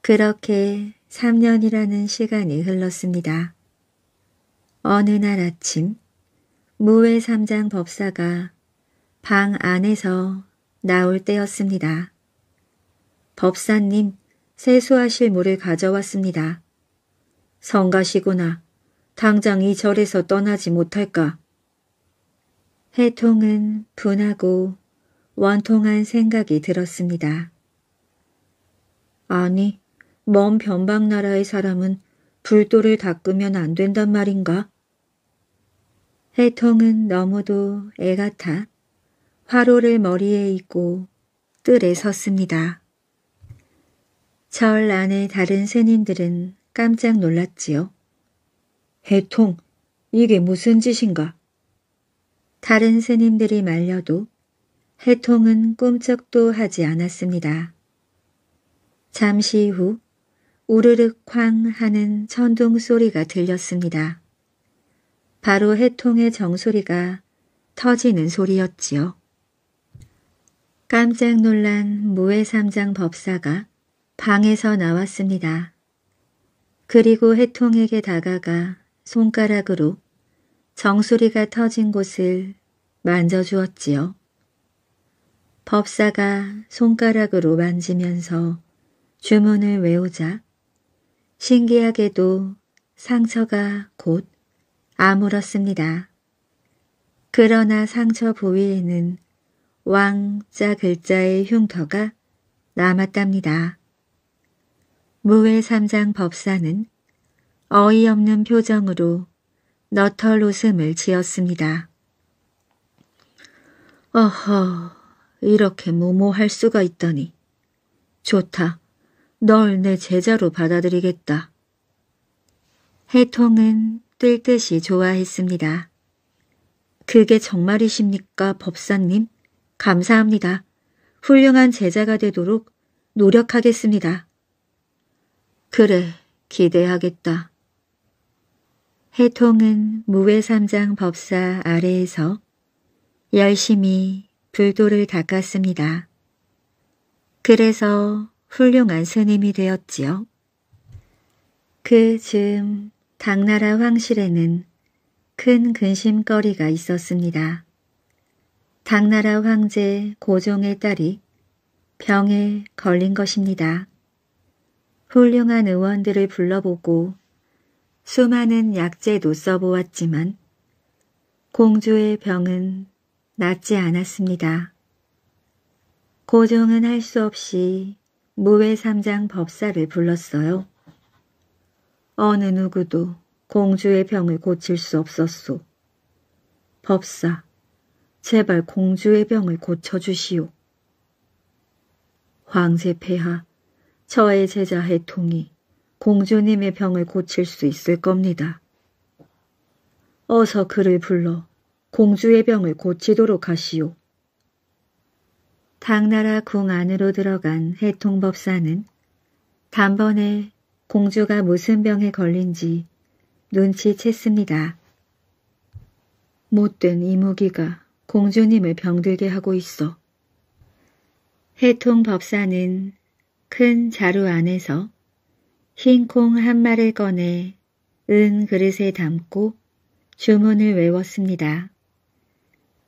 그렇게 3년이라는 시간이 흘렀습니다. 어느 날 아침 무외삼장 법사가 방 안에서 나올 때였습니다. 법사님, 세수하실 물을 가져왔습니다. 성가시구나. 당장 이 절에서 떠나지 못할까? 해통은 분하고 원통한 생각이 들었습니다. 아니, 먼 변방 나라의 사람은 불도를 닦으면 안 된단 말인가? 해통은 너무도 애 같아 화로를 머리에 이고 뜰에 섰습니다. 절 안에 다른 새님들은 깜짝 놀랐지요. 해통, 이게 무슨 짓인가? 다른 새님들이 말려도 해통은 꿈쩍도 하지 않았습니다. 잠시 후 우르륵 쾅 하는 천둥 소리가 들렸습니다. 바로 해통의 정소리가 터지는 소리였지요. 깜짝 놀란 무해삼장 법사가 방에서 나왔습니다. 그리고 해통에게 다가가 손가락으로 정수리가 터진 곳을 만져주었지요. 법사가 손가락으로 만지면서 주문을 외우자 신기하게도 상처가 곧 아물었습니다. 그러나 상처 부위에는 왕자 글자의 흉터가 남았답니다. 무외 삼장 법사는 어이없는 표정으로 너털 웃음을 지었습니다. 어허, 이렇게 무모할 수가 있더니. 좋다, 널 내 제자로 받아들이겠다. 해통은 뛸 듯이 좋아했습니다. 그게 정말이십니까, 법사님? 감사합니다. 훌륭한 제자가 되도록 노력하겠습니다. 그래, 기대하겠다. 해통은 무외삼장 법사 아래에서 열심히 불도를 닦았습니다. 그래서 훌륭한 스님이 되었지요. 그 즈음 당나라 황실에는 큰 근심거리가 있었습니다. 당나라 황제 고종의 딸이 병에 걸린 것입니다. 훌륭한 의원들을 불러보고 수많은 약재도 써보았지만 공주의 병은 낫지 않았습니다. 고종은 할 수 없이 무외삼장 법사를 불렀어요. 어느 누구도 공주의 병을 고칠 수 없었소. 법사, 제발 공주의 병을 고쳐주시오. 황제 폐하, 저의 제자 해통이 공주님의 병을 고칠 수 있을 겁니다. 어서 그를 불러 공주의 병을 고치도록 하시오. 당나라 궁 안으로 들어간 해통법사는 단번에 공주가 무슨 병에 걸린지 눈치챘습니다. 못된 이무기가 공주님을 병들게 하고 있어. 해통 법사는 큰 자루 안에서 흰 콩 한 마를 꺼내 은 그릇에 담고 주문을 외웠습니다.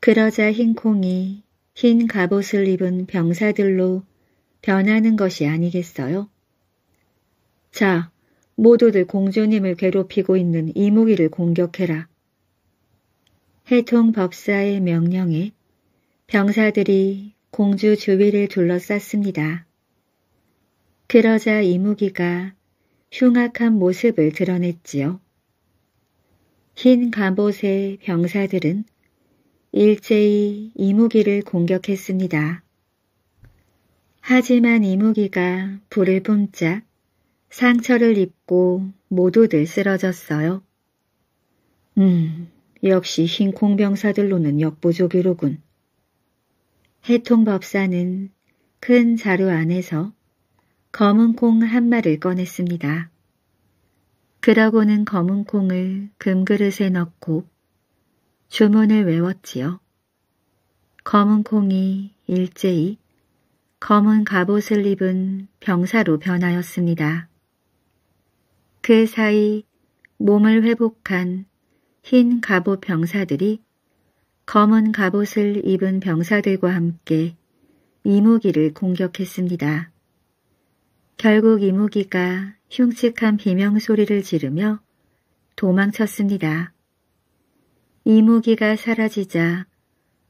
그러자 흰 콩이 흰 갑옷을 입은 병사들로 변하는 것이 아니겠어요? 자, 모두들 공주님을 괴롭히고 있는 이무기를 공격해라. 해통 법사의 명령에 병사들이 공주 주위를 둘러쌌습니다. 그러자 이무기가 흉악한 모습을 드러냈지요. 흰 갑옷의 병사들은 일제히 이무기를 공격했습니다. 하지만 이무기가 불을 뿜자 상처를 입고 모두들 쓰러졌어요. 음, 역시 흰콩 병사들로는 역부족이로군. 해통법사는 큰 자루 안에서 검은 콩 한 마를 리 꺼냈습니다. 그러고는 검은 콩을 금그릇에 넣고 주문을 외웠지요. 검은 콩이 일제히 검은 갑옷을 입은 병사로 변하였습니다. 그 사이 몸을 회복한 흰 갑옷 병사들이 검은 갑옷을 입은 병사들과 함께 이무기를 공격했습니다. 결국 이무기가 흉측한 비명소리를 지르며 도망쳤습니다. 이무기가 사라지자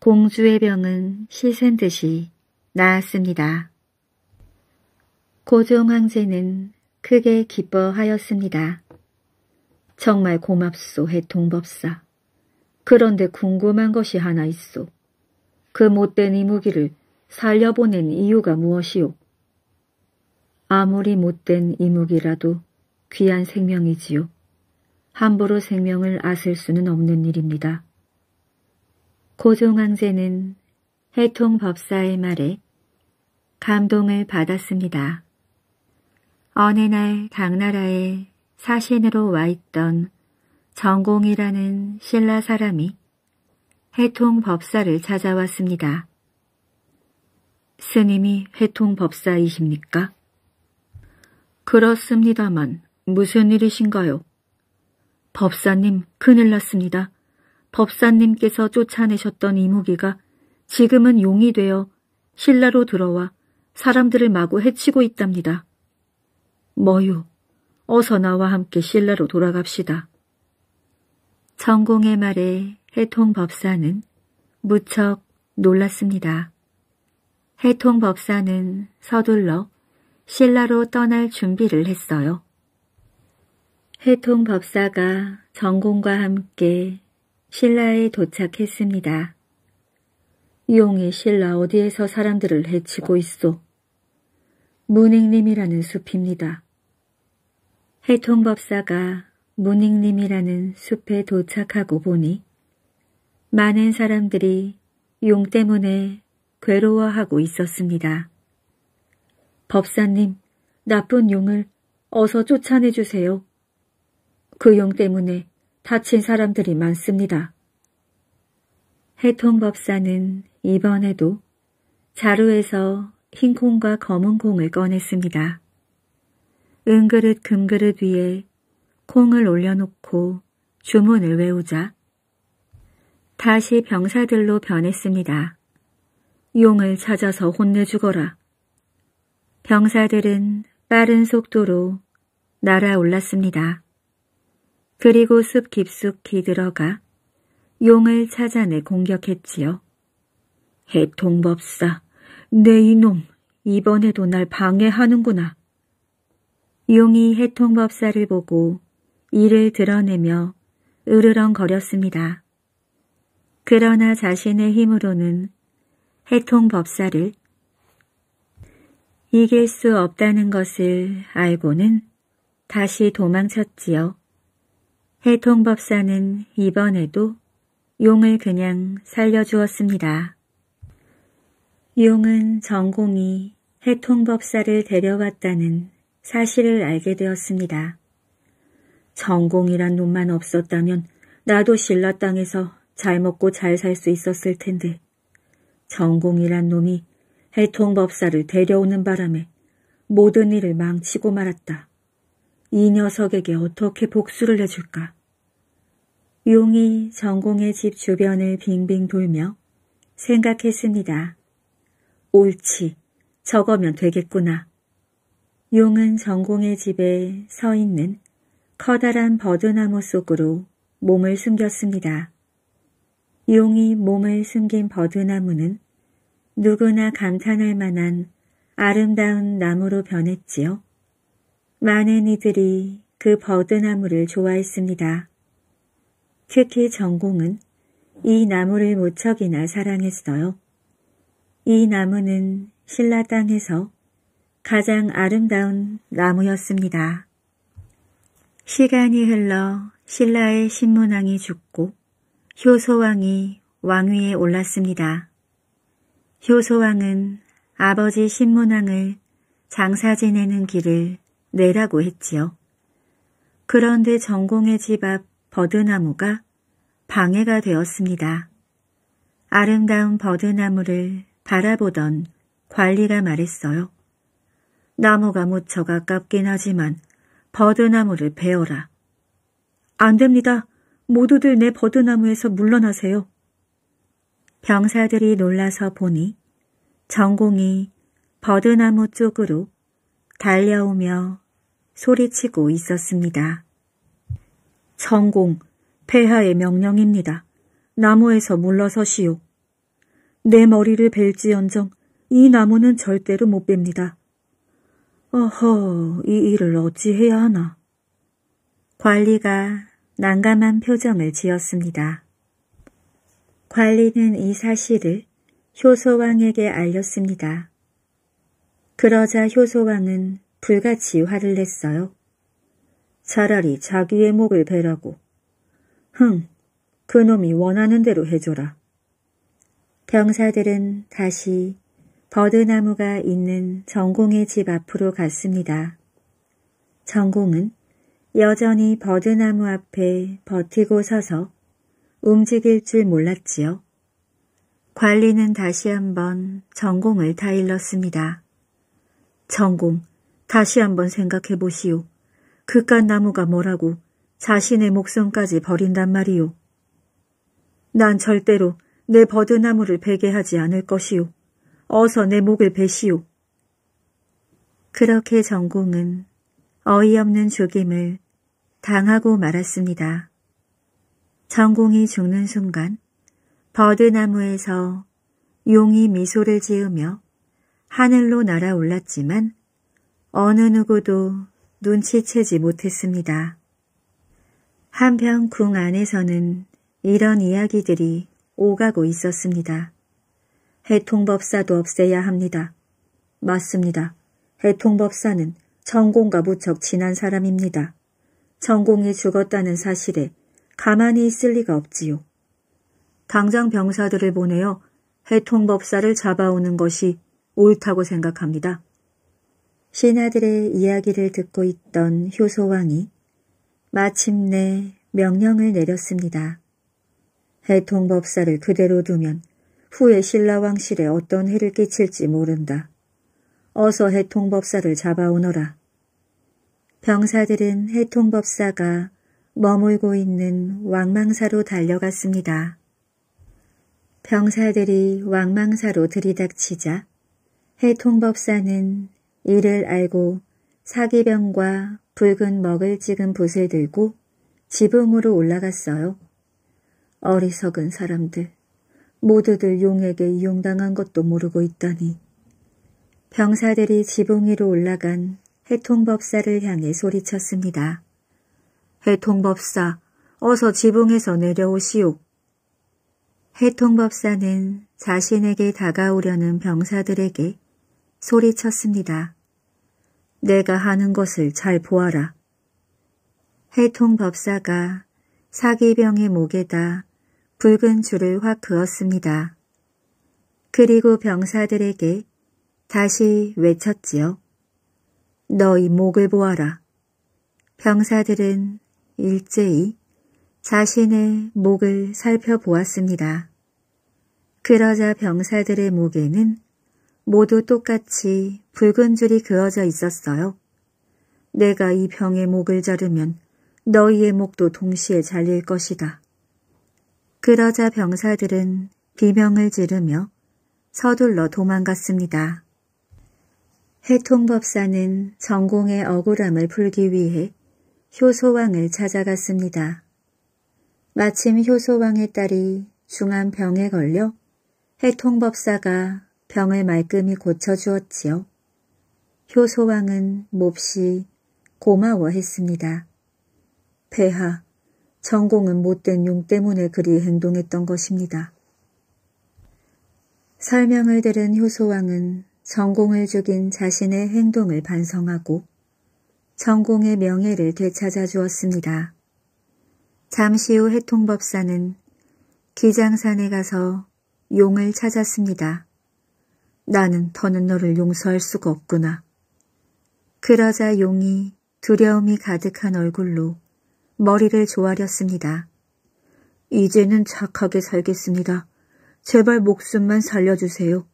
공주의 병은 시은 듯이 나았습니다. 고종 황제는 크게 기뻐하였습니다. 정말 고맙소, 해통법사. 그런데 궁금한 것이 하나 있소. 그 못된 이 무기를 살려보낸 이유가 무엇이오? 아무리 못된 이 무기라도 귀한 생명이지요. 함부로 생명을 아을 수는 없는 일입니다. 고종황제는 해통법사의 말에 감동을 받았습니다. 어느 날 당나라에 사신으로 와 있던 전공이라는 신라 사람이 해통 법사를 찾아왔습니다. 스님이 해통 법사이십니까? 그렇습니다만 무슨 일이신가요? 법사님 큰일 났습니다. 법사님께서 쫓아내셨던 이무기가 지금은 용이 되어 신라로 들어와 사람들을 마구 해치고 있답니다. 뭐요? 어서 나와 함께 신라로 돌아갑시다. 전공의 말에 해통법사는 무척 놀랐습니다. 해통법사는 서둘러 신라로 떠날 준비를 했어요. 해통법사가 전공과 함께 신라에 도착했습니다. 용이 신라 어디에서 사람들을 해치고 있어문행님이라는 숲입니다. 해통법사가 무닝님이라는 숲에 도착하고 보니 많은 사람들이 용 때문에 괴로워하고 있었습니다. 법사님, 나쁜 용을 어서 쫓아내주세요. 그 용 때문에 다친 사람들이 많습니다. 해통법사는 이번에도 자루에서 흰 콩과 검은 콩을 꺼냈습니다. 은그릇 금그릇 위에 콩을 올려놓고 주문을 외우자. 다시 병사들로 변했습니다. 용을 찾아서 혼내주거라. 병사들은 빠른 속도로 날아올랐습니다. 그리고 숲 깊숙이 들어가 용을 찾아내 공격했지요. 해통법사, 내네 이놈, 이번에도 날 방해하는구나. 용이 해통법사를 보고 이를 드러내며 으르렁거렸습니다. 그러나 자신의 힘으로는 해통법사를 이길 수 없다는 것을 알고는 다시 도망쳤지요. 해통법사는 이번에도 용을 그냥 살려주었습니다. 용은 전공이 해통법사를 데려왔다는 사실을 알게 되었습니다. 전공이란 놈만 없었다면 나도 신라 땅에서 잘 먹고 잘 살 수 있었을 텐데 전공이란 놈이 해통법사를 데려오는 바람에 모든 일을 망치고 말았다. 이 녀석에게 어떻게 복수를 해줄까? 용이 전공의 집 주변을 빙빙 돌며 생각했습니다. 옳지, 저거면 되겠구나. 용은 전공의 집에 서 있는 커다란 버드나무 속으로 몸을 숨겼습니다. 용이 몸을 숨긴 버드나무는 누구나 감탄할 만한 아름다운 나무로 변했지요. 많은 이들이 그 버드나무를 좋아했습니다. 특히 전공은 이 나무를 무척이나 사랑했어요. 이 나무는 신라 땅에서 가장 아름다운 나무였습니다. 시간이 흘러 신라의 신문왕이 죽고 효소왕이 왕위에 올랐습니다. 효소왕은 아버지 신문왕을 장사 지내는 길을 내라고 했지요. 그런데 전공의 집 앞 버드나무가 방해가 되었습니다. 아름다운 버드나무를 바라보던 관리가 말했어요. 나무가 무척 아깝긴 하지만 버드나무를 베어라. 안 됩니다. 모두들 내 버드나무에서 물러나세요. 병사들이 놀라서 보니 전공이 버드나무 쪽으로 달려오며 소리치고 있었습니다. 전공, 폐하의 명령입니다. 나무에서 물러서시오. 내 머리를 벨지언정 이 나무는 절대로 못 뺍니다. 어허, 이 일을 어찌해야 하나. 관리가 난감한 표정을 지었습니다. 관리는 이 사실을 효소왕에게 알렸습니다. 그러자 효소왕은 불같이 화를 냈어요. 차라리 자기의 목을 베라고. 흥, 그놈이 원하는 대로 해줘라. 병사들은 다시 버드나무가 있는 전공의 집 앞으로 갔습니다. 전공은 여전히 버드나무 앞에 버티고 서서 움직일 줄 몰랐지요. 관리는 다시 한번 전공을 다일렀습니다. 전공, 다시 한번 생각해 보시오. 그깟 나무가 뭐라고 자신의 목숨까지 버린단 말이오. 난 절대로 내 버드나무를 베게 하지 않을 것이오. 어서 내 목을 베시오. 그렇게 전공은 어이없는 죽임을 당하고 말았습니다. 전공이 죽는 순간 버드나무에서 용이 미소를 지으며 하늘로 날아올랐지만 어느 누구도 눈치채지 못했습니다. 한편 궁 안에서는 이런 이야기들이 오가고 있었습니다. 해통법사도 없애야 합니다. 맞습니다. 해통법사는 전공과 무척 친한 사람입니다. 전공이 죽었다는 사실에 가만히 있을 리가 없지요. 당장 병사들을 보내어 해통법사를 잡아오는 것이 옳다고 생각합니다. 신하들의 이야기를 듣고 있던 효소왕이 마침내 명령을 내렸습니다. 해통법사를 그대로 두면 후에 신라 왕실에 어떤 해를 끼칠지 모른다. 어서 해통법사를 잡아오너라. 병사들은 해통법사가 머물고 있는 왕망사로 달려갔습니다. 병사들이 왕망사로 들이닥치자 해통법사는 이를 알고 사기병과 붉은 먹을 찍은 붓을 들고 지붕으로 올라갔어요. 어리석은 사람들. 모두들 용에게 이용당한 것도 모르고 있다니. 병사들이 지붕 위로 올라간 해통법사를 향해 소리쳤습니다. 해통법사, 어서 지붕에서 내려오시오. 해통법사는 자신에게 다가오려는 병사들에게 소리쳤습니다. 내가 하는 것을 잘 보아라. 해통법사가 사기병의 목에다 붉은 줄을 확 그었습니다. 그리고 병사들에게 다시 외쳤지요. 너희 목을 보아라. 병사들은 일제히 자신의 목을 살펴보았습니다. 그러자 병사들의 목에는 모두 똑같이 붉은 줄이 그어져 있었어요. 내가 이 병의 목을 자르면 너희의 목도 동시에 잘릴 것이다. 그러자 병사들은 비명을 지르며 서둘러 도망갔습니다. 해통법사는 전공의 억울함을 풀기 위해 효소왕을 찾아갔습니다. 마침 효소왕의 딸이 중한 병에 걸려 해통법사가 병을 말끔히 고쳐주었지요. 효소왕은 몹시 고마워했습니다. 폐하, 천공은 못된 용 때문에 그리 행동했던 것입니다. 설명을 들은 효소왕은 천공을 죽인 자신의 행동을 반성하고 천공의 명예를 되찾아 주었습니다. 잠시 후 해통법사는 기장산에 가서 용을 찾았습니다. 나는 더는 너를 용서할 수가 없구나. 그러자 용이 두려움이 가득한 얼굴로 머리를 조아렸습니다. 이제는 착하게 살겠습니다. 제발 목숨만 살려주세요.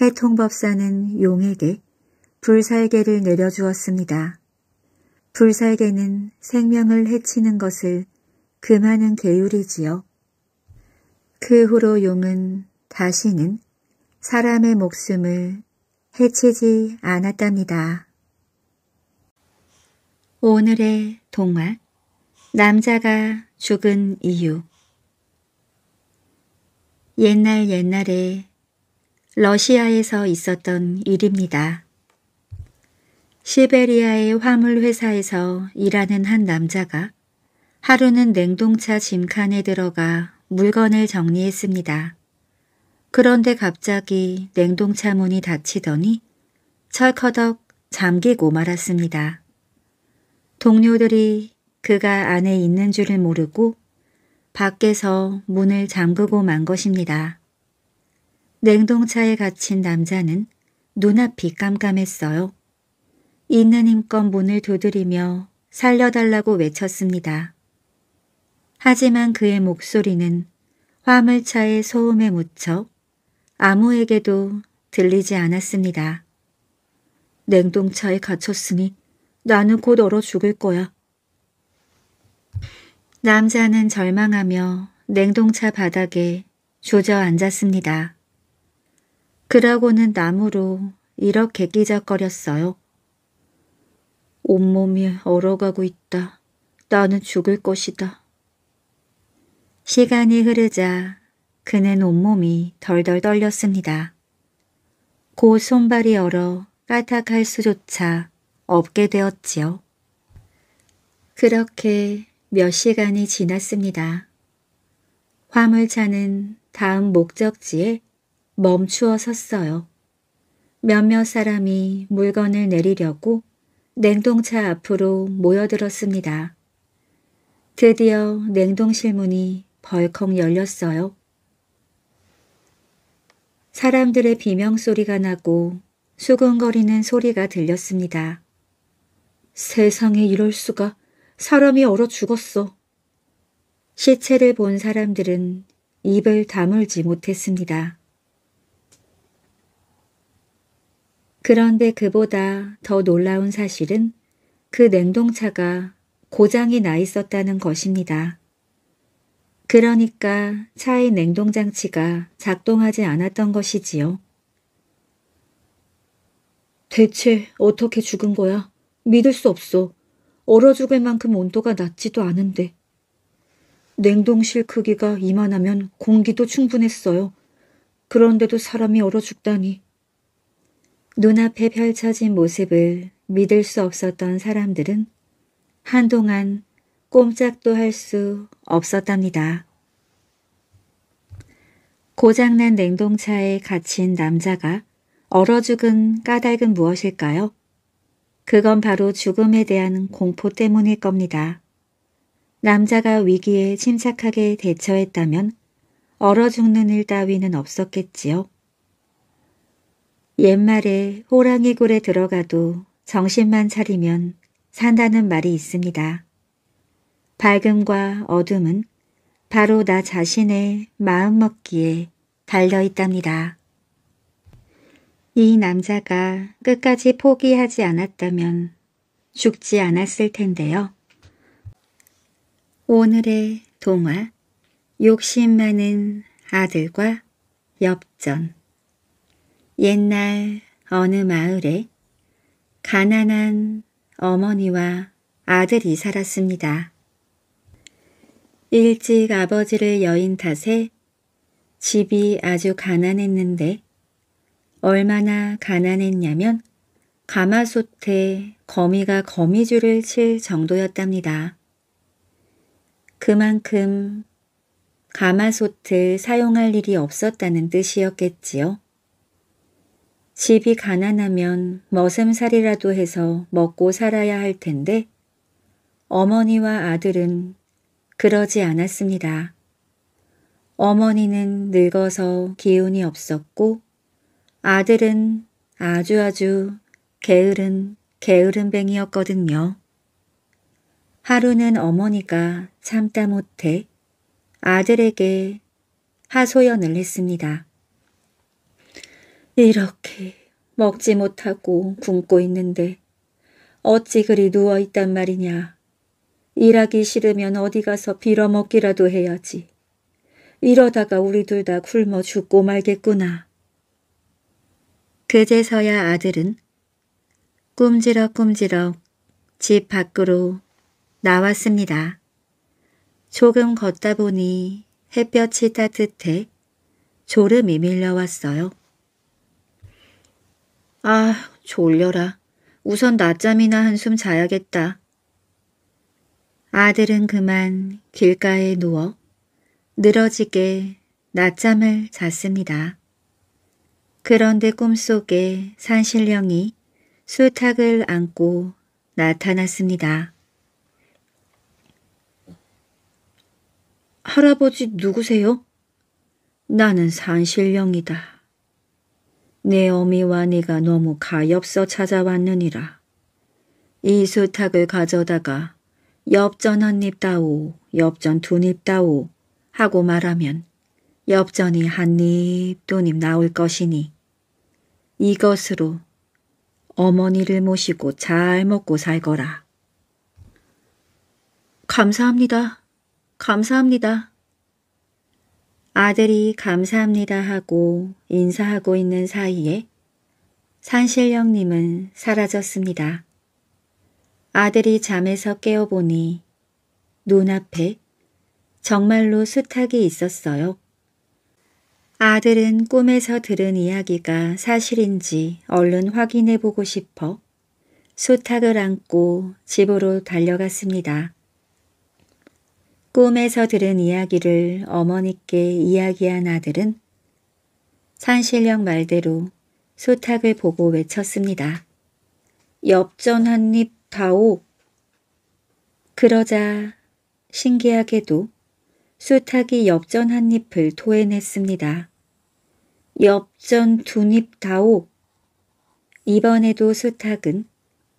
해통법사는 용에게 불살개를 내려주었습니다. 불살개는 생명을 해치는 것을 금하는 계율이지요. 그 후로 용은 다시는 사람의 목숨을 해치지 않았답니다. 오늘의 동화 남자가 죽은 이유 옛날 옛날에 러시아에서 있었던 일입니다. 시베리아의 화물회사에서 일하는 한 남자가 하루는 냉동차 짐칸에 들어가 물건을 정리했습니다. 그런데 갑자기 냉동차 문이 닫히더니 철커덕 잠기고 말았습니다. 동료들이 그가 안에 있는 줄을 모르고 밖에서 문을 잠그고 만 것입니다. 냉동차에 갇힌 남자는 눈앞이 깜깜했어요. 있는 힘껏 문을 두드리며 살려달라고 외쳤습니다. 하지만 그의 목소리는 화물차의 소음에 묻혀 아무에게도 들리지 않았습니다. 냉동차에 갇혔으니 나는 곧 얼어 죽을 거야. 남자는 절망하며 냉동차 바닥에 조져앉았습니다. 그러고는 나무로 이렇게 끼적거렸어요. 온몸이 얼어가고 있다. 나는 죽을 것이다. 시간이 흐르자 그는 온몸이 덜덜 떨렸습니다. 곧 손발이 얼어 까딱할 수조차 없게 되었지요. 그렇게 몇 시간이 지났습니다. 화물차는 다음 목적지에 멈추어 섰어요. 몇몇 사람이 물건을 내리려고 냉동차 앞으로 모여들었습니다. 드디어 냉동실 문이 벌컥 열렸어요. 사람들의 비명소리가 나고 수근거리는 소리가 들렸습니다. 세상에 이럴 수가 사람이 얼어 죽었어. 시체를 본 사람들은 입을 다물지 못했습니다. 그런데 그보다 더 놀라운 사실은 그 냉동차가 고장이 나 있었다는 것입니다. 그러니까 차의 냉동장치가 작동하지 않았던 것이지요. 대체 어떻게 죽은 거야? 믿을 수 없어. 얼어 죽을 만큼 온도가 낮지도 않은데. 냉동실 크기가 이만하면 공기도 충분했어요. 그런데도 사람이 얼어 죽다니. 눈앞에 펼쳐진 모습을 믿을 수 없었던 사람들은 한동안 꼼짝도 할 수 없었답니다. 고장난 냉동차에 갇힌 남자가 얼어 죽은 까닭은 무엇일까요? 그건 바로 죽음에 대한 공포 때문일 겁니다. 남자가 위기에 침착하게 대처했다면 얼어 죽는 일 따위는 없었겠지요. 옛말에 호랑이 굴에 들어가도 정신만 차리면 산다는 말이 있습니다. 밝음과 어둠은 바로 나 자신의 마음먹기에 달려있답니다. 이 남자가 끝까지 포기하지 않았다면 죽지 않았을 텐데요. 오늘의 동화 욕심 많은 아들과 엽전 옛날 어느 마을에 가난한 어머니와 아들이 살았습니다. 일찍 아버지를 여인 탓에 집이 아주 가난했는데 얼마나 가난했냐면 가마솥에 거미가 거미줄을 칠 정도였답니다. 그만큼 가마솥을 사용할 일이 없었다는 뜻이었겠지요. 집이 가난하면 머슴살이라도 해서 먹고 살아야 할 텐데 어머니와 아들은 그러지 않았습니다. 어머니는 늙어서 기운이 없었고 아들은 아주 아주 게으른 게으른뱅이였거든요 하루는 어머니가 참다 못해 아들에게 하소연을 했습니다. 이렇게 먹지 못하고 굶고 있는데 어찌 그리 누워있단 말이냐. 일하기 싫으면 어디 가서 빌어먹기라도 해야지. 이러다가 우리 둘 다 굶어 죽고 말겠구나. 그제서야 아들은 꿈지럭꿈지럭 집 밖으로 나왔습니다. 조금 걷다 보니 햇볕이 따뜻해 졸음이 밀려왔어요. 아, 졸려라. 우선 낮잠이나 한숨 자야겠다. 아들은 그만 길가에 누워 늘어지게 낮잠을 잤습니다. 그런데 꿈속에 산신령이 수탁을 안고 나타났습니다. 할아버지 누구세요? 나는 산신령이다. 내 어미와 네가 너무 가엾어 찾아왔느니라. 이수탁을 가져다가 엽전 한 입 따오, 엽전 두 입 따오 하고 말하면 엽전이 한 입 또입 나올 것이니 이것으로 어머니를 모시고 잘 먹고 살거라. 감사합니다. 감사합니다. 아들이 감사합니다 하고 인사하고 있는 사이에 산실령님은 사라졌습니다. 아들이 잠에서 깨어보니 눈앞에 정말로 수탉이 있었어요. 아들은 꿈에서 들은 이야기가 사실인지 얼른 확인해 보고 싶어 수탉을 안고 집으로 달려갔습니다. 꿈에서 들은 이야기를 어머니께 이야기한 아들은 산신령 말대로 수탉을 보고 외쳤습니다. 엽전 한 입 다오. 그러자 신기하게도 수탉이 엽전 한잎을 토해냈습니다. 엽전 두 잎 다오 이번에도 수탉은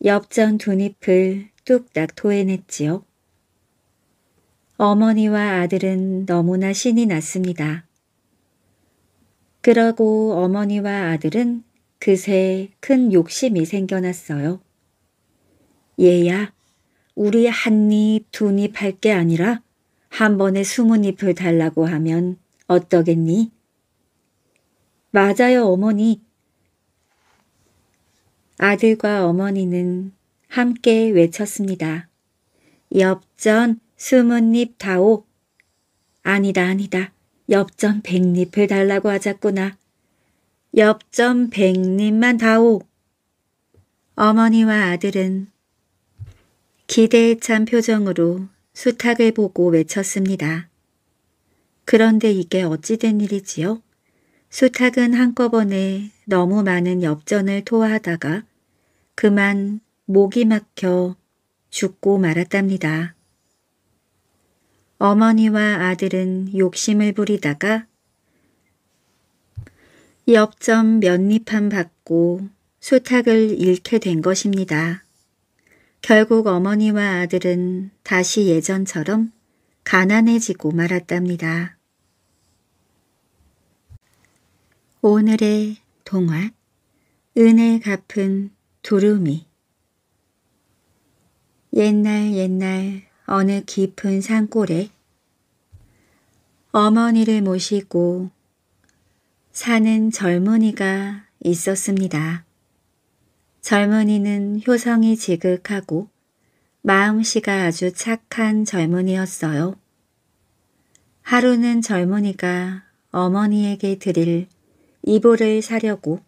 엽전 두잎을 뚝딱 토해냈지요. 어머니와 아들은 너무나 신이 났습니다. 그러고 어머니와 아들은 그새 큰 욕심이 생겨났어요. 얘야, 우리 한 입, 두입할게 아니라 한 번에 스무 입을 달라고 하면 어떠겠니? 맞아요, 어머니. 아들과 어머니는 함께 외쳤습니다. 엽전 스뭇잎 다오. 아니다, 아니다. 엽전 백잎을 달라고 하자꾸나. 엽전 백잎만 다오. 어머니와 아들은 기대에 찬 표정으로 수탉을 보고 외쳤습니다. 그런데 이게 어찌 된 일이지요? 수탉은 한꺼번에 너무 많은 엽전을 토하다가 그만 목이 막혀 죽고 말았답니다. 어머니와 아들은 욕심을 부리다가 엽전 몇잎한 받고 수탉을 잃게 된 것입니다. 결국 어머니와 아들은 다시 예전처럼 가난해지고 말았답니다. 오늘의 동화 은혜 갚은 두루미 옛날 옛날 어느 깊은 산골에 어머니를 모시고 사는 젊은이가 있었습니다. 젊은이는 효성이 지극하고 마음씨가 아주 착한 젊은이였어요. 하루는 젊은이가 어머니에게 드릴 이보를 사려고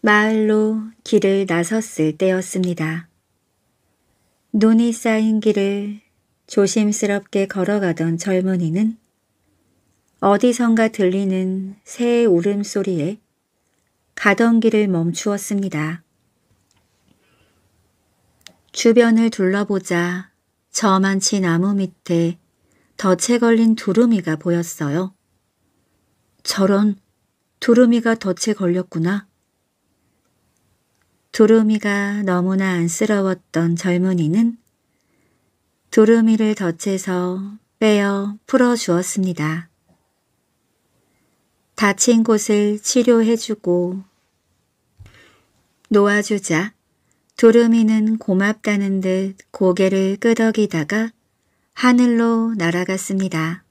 마을로 길을 나섰을 때였습니다. 눈이 쌓인 길을 조심스럽게 걸어가던 젊은이는 어디선가 들리는 새의 울음소리에 가던 길을 멈추었습니다. 주변을 둘러보자 저만치 나무 밑에 덫에 걸린 두루미가 보였어요. 저런 두루미가 덫에 걸렸구나. 두루미가 너무나 안쓰러웠던 젊은이는 두루미를 덫에서 빼어 풀어주었습니다. 다친 곳을 치료해주고 놓아주자 두루미는 고맙다는 듯 고개를 끄덕이다가 하늘로 날아갔습니다.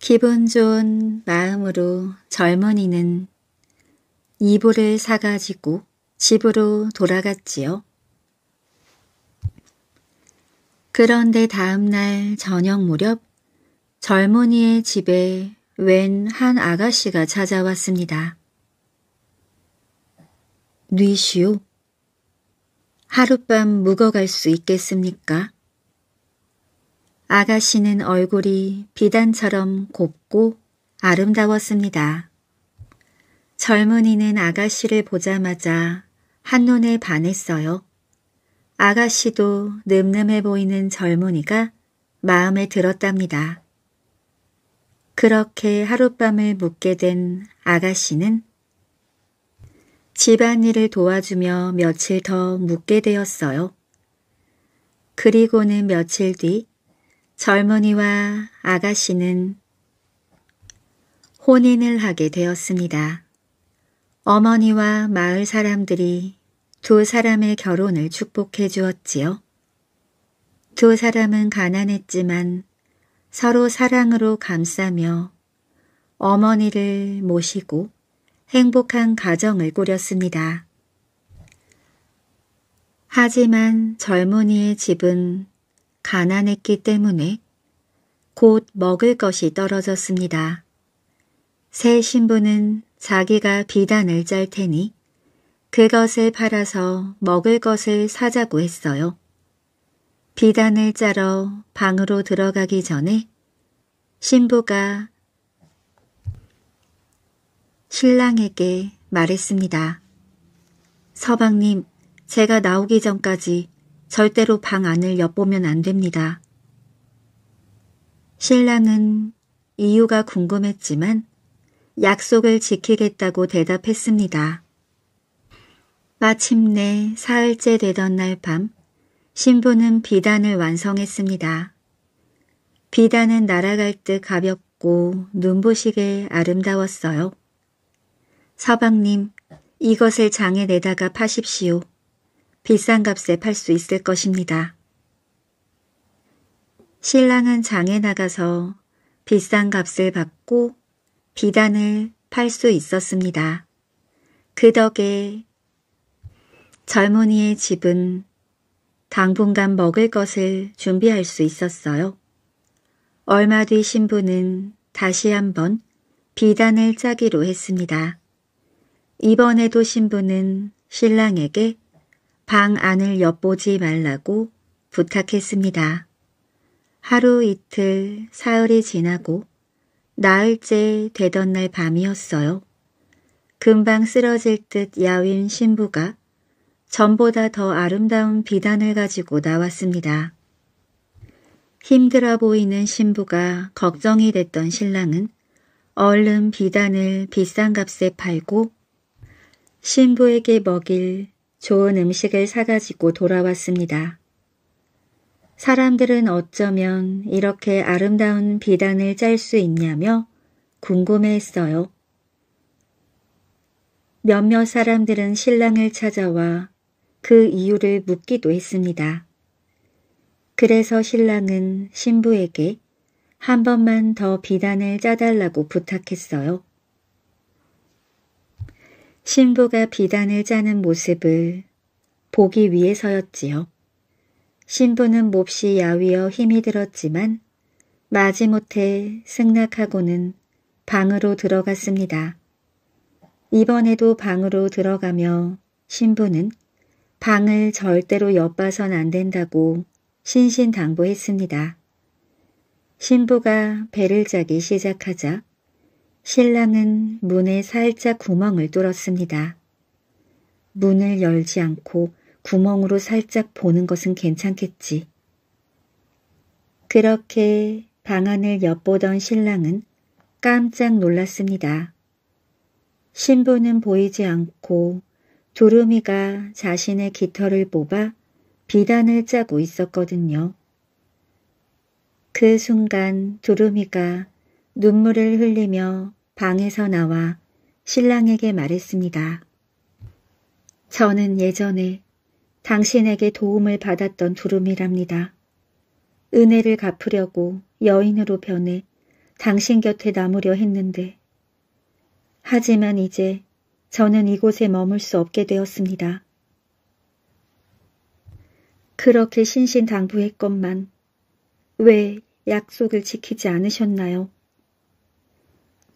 기분 좋은 마음으로 젊은이는 이불을 사가지고 집으로 돌아갔지요. 그런데 다음날 저녁 무렵 젊은이의 집에 웬 한 아가씨가 찾아왔습니다. 뉘시오. 하룻밤 묵어갈 수 있겠습니까? 아가씨는 얼굴이 비단처럼 곱고 아름다웠습니다. 젊은이는 아가씨를 보자마자 한눈에 반했어요. 아가씨도 늠름해 보이는 젊은이가 마음에 들었답니다. 그렇게 하룻밤을 묵게 된 아가씨는 집안일을 도와주며 며칠 더 묵게 되었어요. 그리고는 며칠 뒤 젊은이와 아가씨는 혼인을 하게 되었습니다. 어머니와 마을 사람들이 두 사람의 결혼을 축복해 주었지요. 두 사람은 가난했지만 서로 사랑으로 감싸며 어머니를 모시고 행복한 가정을 꾸렸습니다. 하지만 젊은이의 집은 가난했기 때문에 곧 먹을 것이 떨어졌습니다. 새 신부는 자기가 비단을 짤 테니 그것을 팔아서 먹을 것을 사자고 했어요. 비단을 짜러 방으로 들어가기 전에 신부가 신랑에게 말했습니다. 서방님, 제가 나오기 전까지 절대로 방 안을 엿보면 안 됩니다. 신랑은 이유가 궁금했지만 약속을 지키겠다고 대답했습니다. 마침내 사흘째 되던 날 밤 신부는 비단을 완성했습니다. 비단은 날아갈 듯 가볍고 눈부시게 아름다웠어요. 서방님, 이것을 장에 내다가 파십시오. 비싼 값에 팔 수 있을 것입니다. 신랑은 장에 나가서 비싼 값을 받고 비단을 팔 수 있었습니다. 그 덕에 젊은이의 집은 당분간 먹을 것을 준비할 수 있었어요. 얼마 뒤 신부는 다시 한번 비단을 짜기로 했습니다. 이번에도 신부는 신랑에게 방 안을 엿보지 말라고 부탁했습니다. 하루 이틀 사흘이 지나고 나흘째 되던 날 밤이었어요. 금방 쓰러질 듯 야윈 신부가 전보다 더 아름다운 비단을 가지고 나왔습니다. 힘들어 보이는 신부가 걱정이 됐던 신랑은 얼른 비단을 비싼 값에 팔고 신부에게 먹일 좋은 음식을 사가지고 돌아왔습니다. 사람들은 어쩌면 이렇게 아름다운 비단을 짤 수 있냐며 궁금해했어요. 몇몇 사람들은 신랑을 찾아와 그 이유를 묻기도 했습니다. 그래서 신랑은 신부에게 한 번만 더 비단을 짜달라고 부탁했어요. 신부가 비단을 짜는 모습을 보기 위해서였지요. 신부는 몹시 야위어 힘이 들었지만 마지못해 승낙하고는 방으로 들어갔습니다. 이번에도 방으로 들어가며 신부는 방을 절대로 엿봐선 안 된다고 신신당부했습니다. 신부가 배를 짜기 시작하자 신랑은 문에 살짝 구멍을 뚫었습니다. 문을 열지 않고 구멍으로 살짝 보는 것은 괜찮겠지. 그렇게 방 안을 엿보던 신랑은 깜짝 놀랐습니다. 신부는 보이지 않고 두루미가 자신의 깃털을 뽑아 비단을 짜고 있었거든요. 그 순간 두루미가 눈물을 흘리며 방에서 나와 신랑에게 말했습니다. 저는 예전에 당신에게 도움을 받았던 두루미랍니다. 은혜를 갚으려고 여인으로 변해 당신 곁에 남으려 했는데 하지만 이제 저는 이곳에 머물 수 없게 되었습니다. 그렇게 신신당부했건만 왜 약속을 지키지 않으셨나요?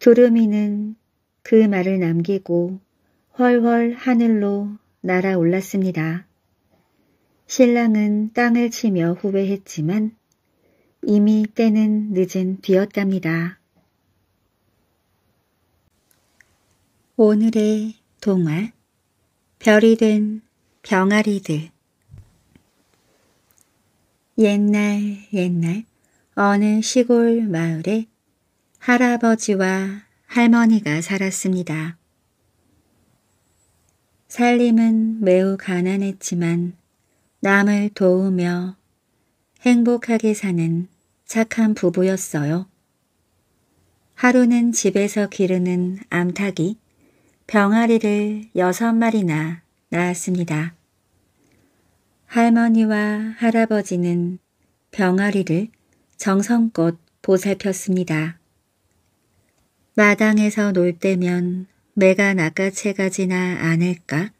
두루미는 그 말을 남기고 훨훨 하늘로 날아올랐습니다. 신랑은 땅을 치며 후회했지만 이미 때는 늦은 뒤였답니다. 오늘의 동화 별이 된 병아리들 옛날 옛날 어느 시골 마을에 할아버지와 할머니가 살았습니다. 살림은 매우 가난했지만 남을 도우며 행복하게 사는 착한 부부였어요. 하루는 집에서 기르는 암탉이 병아리를 여섯 마리나 낳았습니다. 할머니와 할아버지는 병아리를 정성껏 보살폈습니다. 마당에서 놀 때면 매가 낚아채가 지나 않을까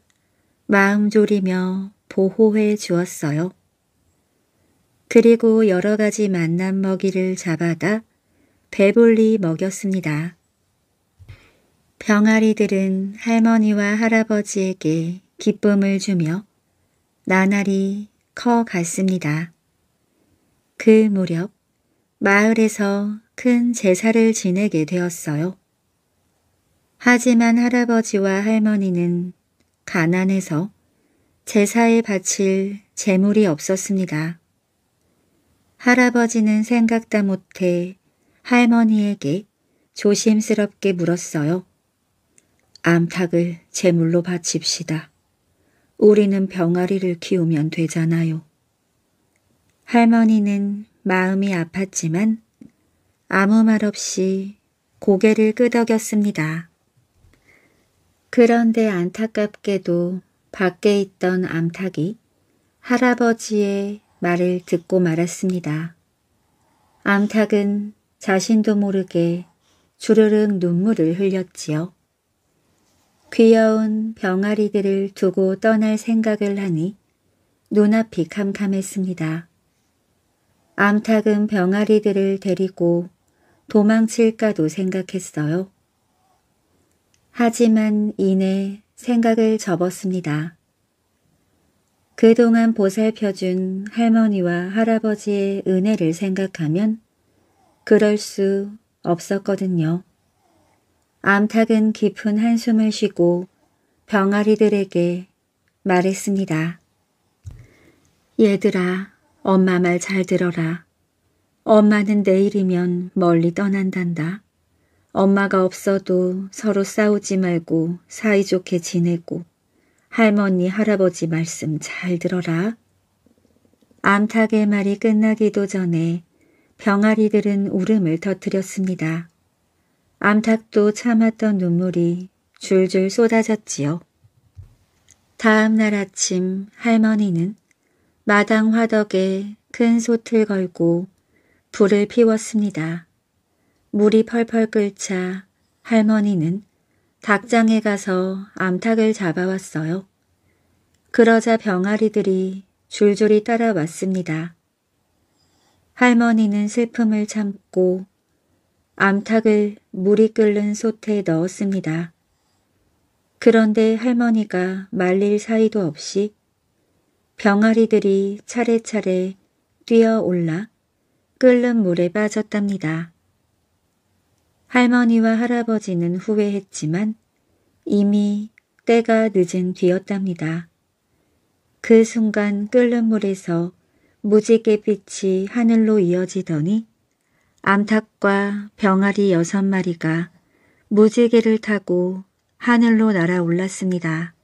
마음 졸이며 보호해 주었어요. 그리고 여러 가지 만난 먹이를 잡아다 배불리 먹였습니다. 병아리들은 할머니와 할아버지에게 기쁨을 주며 나날이 커갔습니다. 그 무렵 마을에서 큰 제사를 지내게 되었어요. 하지만 할아버지와 할머니는 가난해서 제사에 바칠 재물이 없었습니다. 할아버지는 생각다 못해 할머니에게 조심스럽게 물었어요. 암탉을 제물로 바칩시다. 우리는 병아리를 키우면 되잖아요. 할머니는 마음이 아팠지만 아무 말 없이 고개를 끄덕였습니다. 그런데 안타깝게도 밖에 있던 암탉이 할아버지의 말을 듣고 말았습니다. 암탉은 자신도 모르게 주르륵 눈물을 흘렸지요. 귀여운 병아리들을 두고 떠날 생각을 하니 눈앞이 캄캄했습니다. 암탉은 병아리들을 데리고 도망칠까도 생각했어요. 하지만 이내 생각을 접었습니다. 그동안 보살펴준 할머니와 할아버지의 은혜를 생각하면 그럴 수 없었거든요. 암탉은 깊은 한숨을 쉬고 병아리들에게 말했습니다. 얘들아, 엄마 말 잘 들어라. 엄마는 내일이면 멀리 떠난단다. 엄마가 없어도 서로 싸우지 말고 사이좋게 지내고 할머니 할아버지 말씀 잘 들어라. 암탉의 말이 끝나기도 전에 병아리들은 울음을 터뜨렸습니다. 암탉도 참았던 눈물이 줄줄 쏟아졌지요. 다음 날 아침 할머니는 마당 화덕에 큰 소틀 걸고 불을 피웠습니다. 물이 펄펄 끓자 할머니는 닭장에 가서 암탉을 잡아왔어요. 그러자 병아리들이 줄줄이 따라왔습니다. 할머니는 슬픔을 참고 암탉을 물이 끓는 솥에 넣었습니다. 그런데 할머니가 말릴 사이도 없이 병아리들이 차례차례 뛰어올라 끓는 물에 빠졌답니다. 할머니와 할아버지는 후회했지만 이미 때가 늦은 뒤였답니다. 그 순간 끓는 물에서 무지개빛이 하늘로 이어지더니 암탉과 병아리 여섯 마리가 무지개를 타고 하늘로 날아올랐습니다.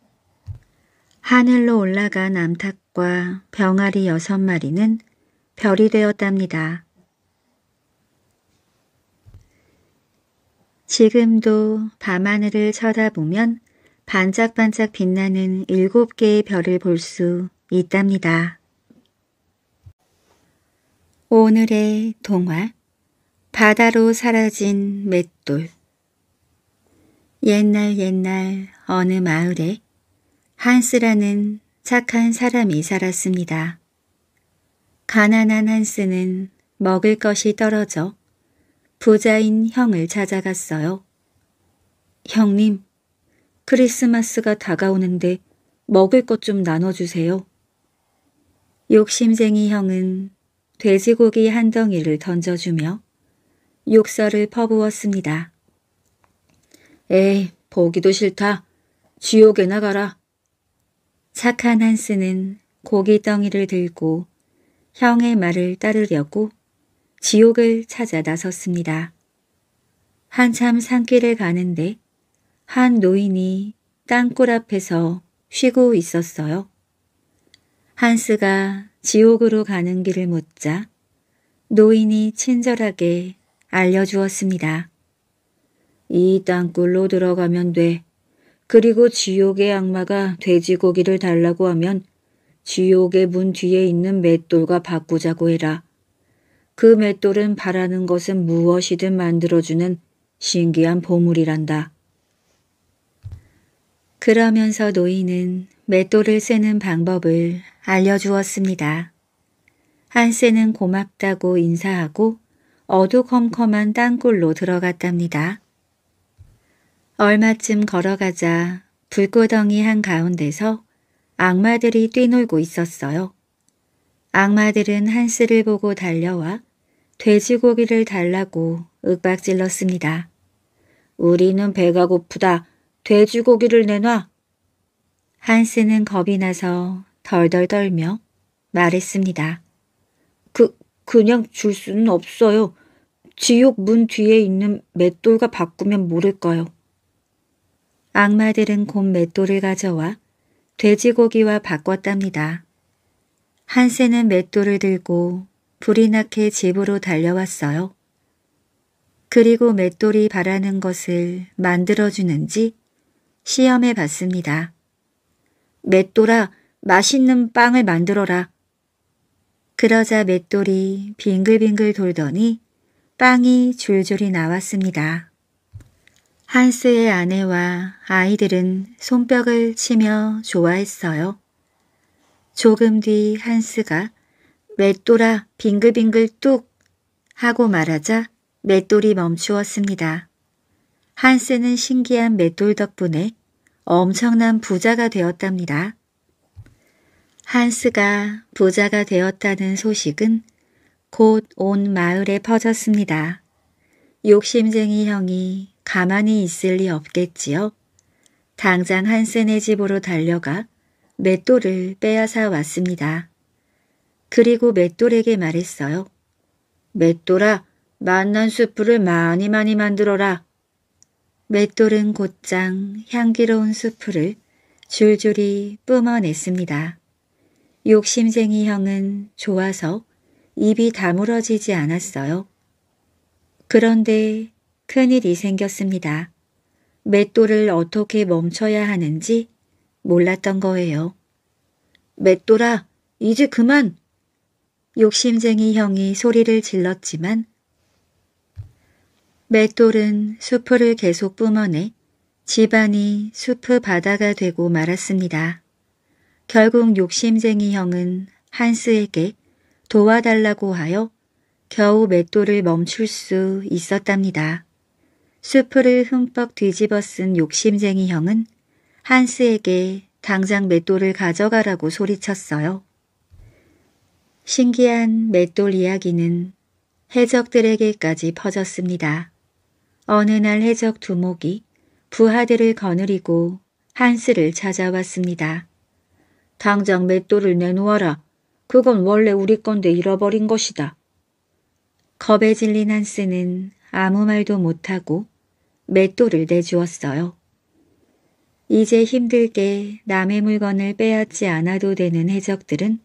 하늘로 올라간 암탉과 병아리 여섯 마리는 별이 되었답니다. 지금도 밤하늘을 쳐다보면 반짝반짝 빛나는 일곱 개의 별을 볼 수 있답니다. 오늘의 동화 바다로 사라진 맷돌 옛날 옛날 어느 마을에 한스라는 착한 사람이 살았습니다. 가난한 한스는 먹을 것이 떨어져 부자인 형을 찾아갔어요. 형님, 크리스마스가 다가오는데 먹을 것 좀 나눠주세요. 욕심쟁이 형은 돼지고기 한 덩이를 던져주며 욕설을 퍼부었습니다. 에이, 보기도 싫다. 지옥에 나가라. 착한 한스는 고기 덩이를 들고 형의 말을 따르려고 지옥을 찾아 나섰습니다. 한참 산길을 가는데 한 노인이 땅굴 앞에서 쉬고 있었어요. 한스가 지옥으로 가는 길을 묻자 노인이 친절하게 알려주었습니다. 이 땅굴로 들어가면 돼. 그리고 지옥의 악마가 돼지고기를 달라고 하면 지옥의 문 뒤에 있는 맷돌과 바꾸자고 해라. 그 맷돌은 바라는 것은 무엇이든 만들어주는 신기한 보물이란다. 그러면서 노인은 맷돌을 세는 방법을 알려주었습니다. 한세는 고맙다고 인사하고 어두컴컴한 땅굴로 들어갔답니다. 얼마쯤 걸어가자 불구덩이 한가운데서 악마들이 뛰놀고 있었어요. 악마들은 한스를 보고 달려와 돼지고기를 달라고 윽박질렀습니다. 우리는 배가 고프다. 돼지고기를 내놔. 한스는 겁이 나서 덜덜 떨며 말했습니다. 그, 그냥 줄 수는 없어요. 지옥 문 뒤에 있는 맷돌과 바꾸면 모를까요? 악마들은 곧 맷돌을 가져와 돼지고기와 바꿨답니다. 한세는 맷돌을 들고 불이 나게 집으로 달려왔어요. 그리고 맷돌이 바라는 것을 만들어주는지 시험해 봤습니다. 맷돌아, 맛있는 빵을 만들어라. 그러자 맷돌이 빙글빙글 돌더니 빵이 줄줄이 나왔습니다. 한스의 아내와 아이들은 손뼉을 치며 좋아했어요. 조금 뒤 한스가 맷돌아 빙글빙글 뚝 하고 말하자 맷돌이 멈추었습니다. 한스는 신기한 맷돌 덕분에 엄청난 부자가 되었답니다. 한스가 부자가 되었다는 소식은 곧 온 마을에 퍼졌습니다. 욕심쟁이 형이 가만히 있을 리 없겠지요. 당장 한센의 집으로 달려가 맷돌을 빼앗아 왔습니다. 그리고 맷돌에게 말했어요. 맷돌아, 만난 수프를 많이 많이 만들어라. 맷돌은 곧장 향기로운 수프를 줄줄이 뿜어냈습니다. 욕심쟁이 형은 좋아서 입이 다물어지지 않았어요. 그런데 큰일이 생겼습니다. 맷돌을 어떻게 멈춰야 하는지 몰랐던 거예요. 맷돌아, 이제 그만! 욕심쟁이 형이 소리를 질렀지만 맷돌은 수프를 계속 뿜어내 집안이 수프 바다가 되고 말았습니다. 결국 욕심쟁이 형은 한스에게 도와달라고 하여 겨우 맷돌을 멈출 수 있었답니다. 수프를 흠뻑 뒤집어 쓴 욕심쟁이 형은 한스에게 당장 맷돌을 가져가라고 소리쳤어요. 신기한 맷돌 이야기는 해적들에게까지 퍼졌습니다. 어느 날 해적 두목이 부하들을 거느리고 한스를 찾아왔습니다. 당장 맷돌을 내놓아라. 그건 원래 우리 건데 잃어버린 것이다. 겁에 질린 한스는 아무 말도 못하고 맷돌을 내주었어요. 이제 힘들게 남의 물건을 빼앗지 않아도 되는 해적들은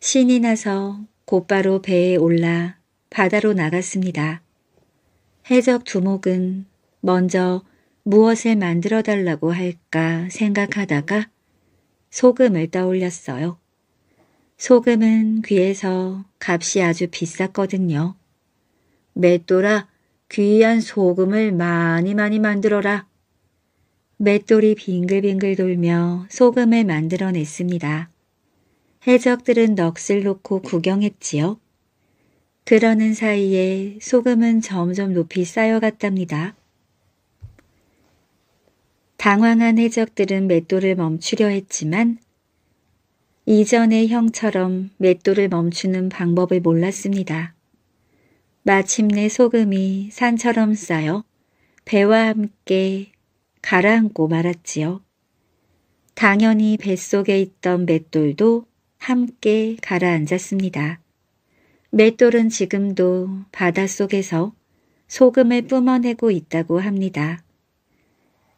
신이 나서 곧바로 배에 올라 바다로 나갔습니다. 해적 두목은 먼저 무엇을 만들어 달라고 할까 생각하다가 소금을 떠올렸어요. 소금은 귀에서 값이 아주 비쌌거든요. 맷돌아 귀한 소금을 많이 많이 만들어라. 맷돌이 빙글빙글 돌며 소금을 만들어냈습니다. 해적들은 넋을 놓고 구경했지요. 그러는 사이에 소금은 점점 높이 쌓여갔답니다. 당황한 해적들은 맷돌을 멈추려 했지만 이전의 형처럼 맷돌을 멈추는 방법을 몰랐습니다. 마침내 소금이 산처럼 쌓여 배와 함께 가라앉고 말았지요. 당연히 뱃속에 있던 맷돌도 함께 가라앉았습니다. 맷돌은 지금도 바닷속에서 소금을 뿜어내고 있다고 합니다.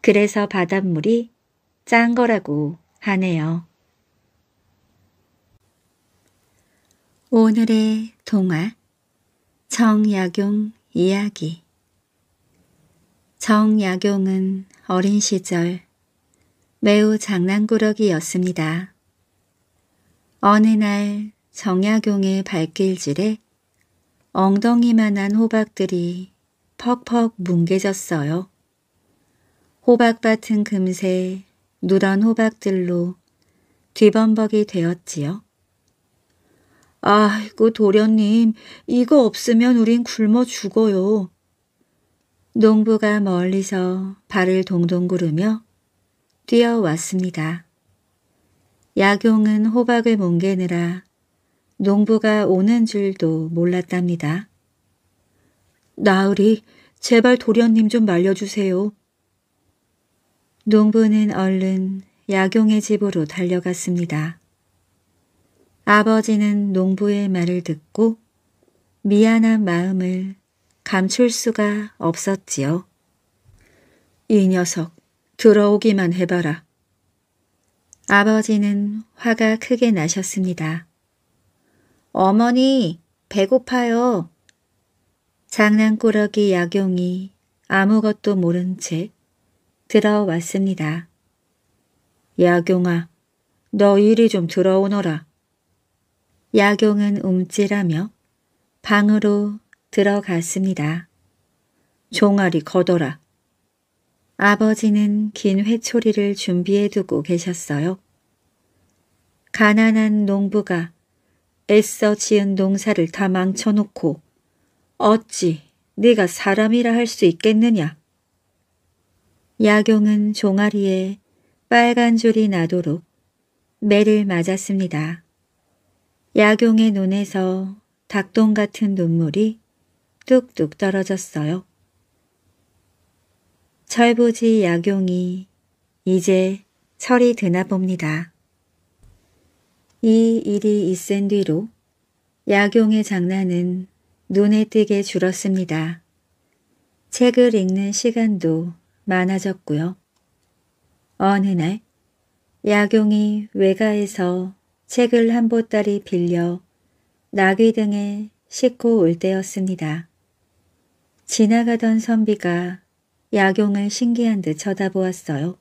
그래서 바닷물이 짠 거라고 하네요. 오늘의 동화 정약용 이야기 정약용은 어린 시절 매우 장난꾸러기였습니다. 어느 날 정약용의 발길질에 엉덩이만한 호박들이 퍽퍽 뭉개졌어요. 호박밭은 금세 누런 호박들로 뒤범벅이 되었지요. 아이고 도련님, 이거 없으면 우린 굶어 죽어요. 농부가 멀리서 발을 동동 구르며 뛰어왔습니다. 약용은 호박을 뭉개느라 농부가 오는 줄도 몰랐답니다. 나으리, 제발 도련님 좀 말려주세요. 농부는 얼른 야경의 집으로 달려갔습니다. 아버지는 농부의 말을 듣고 미안한 마음을 감출 수가 없었지요. 이 녀석 들어오기만 해봐라. 아버지는 화가 크게 나셨습니다. 어머니 배고파요. 장난꾸러기 약용이 아무것도 모른 채 들어왔습니다. 약용아, 너 이리 좀 들어오너라. 야경은 움찔하며 방으로 들어갔습니다. 종아리 걷어라. 아버지는 긴 회초리를 준비해 두고 계셨어요. 가난한 농부가 애써 지은 농사를 다 망쳐놓고 어찌 네가 사람이라 할 수 있겠느냐. 야경은 종아리에 빨간 줄이 나도록 매를 맞았습니다. 야경의 눈에서 닭똥 같은 눈물이 뚝뚝 떨어졌어요. 철부지 야경이 이제 철이 드나 봅니다. 이 일이 있은 뒤로 야경의 장난은 눈에 띄게 줄었습니다. 책을 읽는 시간도 많아졌고요. 어느 날 야경이 외가에서 책을 한 보따리 빌려 나귀 등에 싣고 올 때였습니다. 지나가던 선비가 약용을 신기한 듯 쳐다보았어요.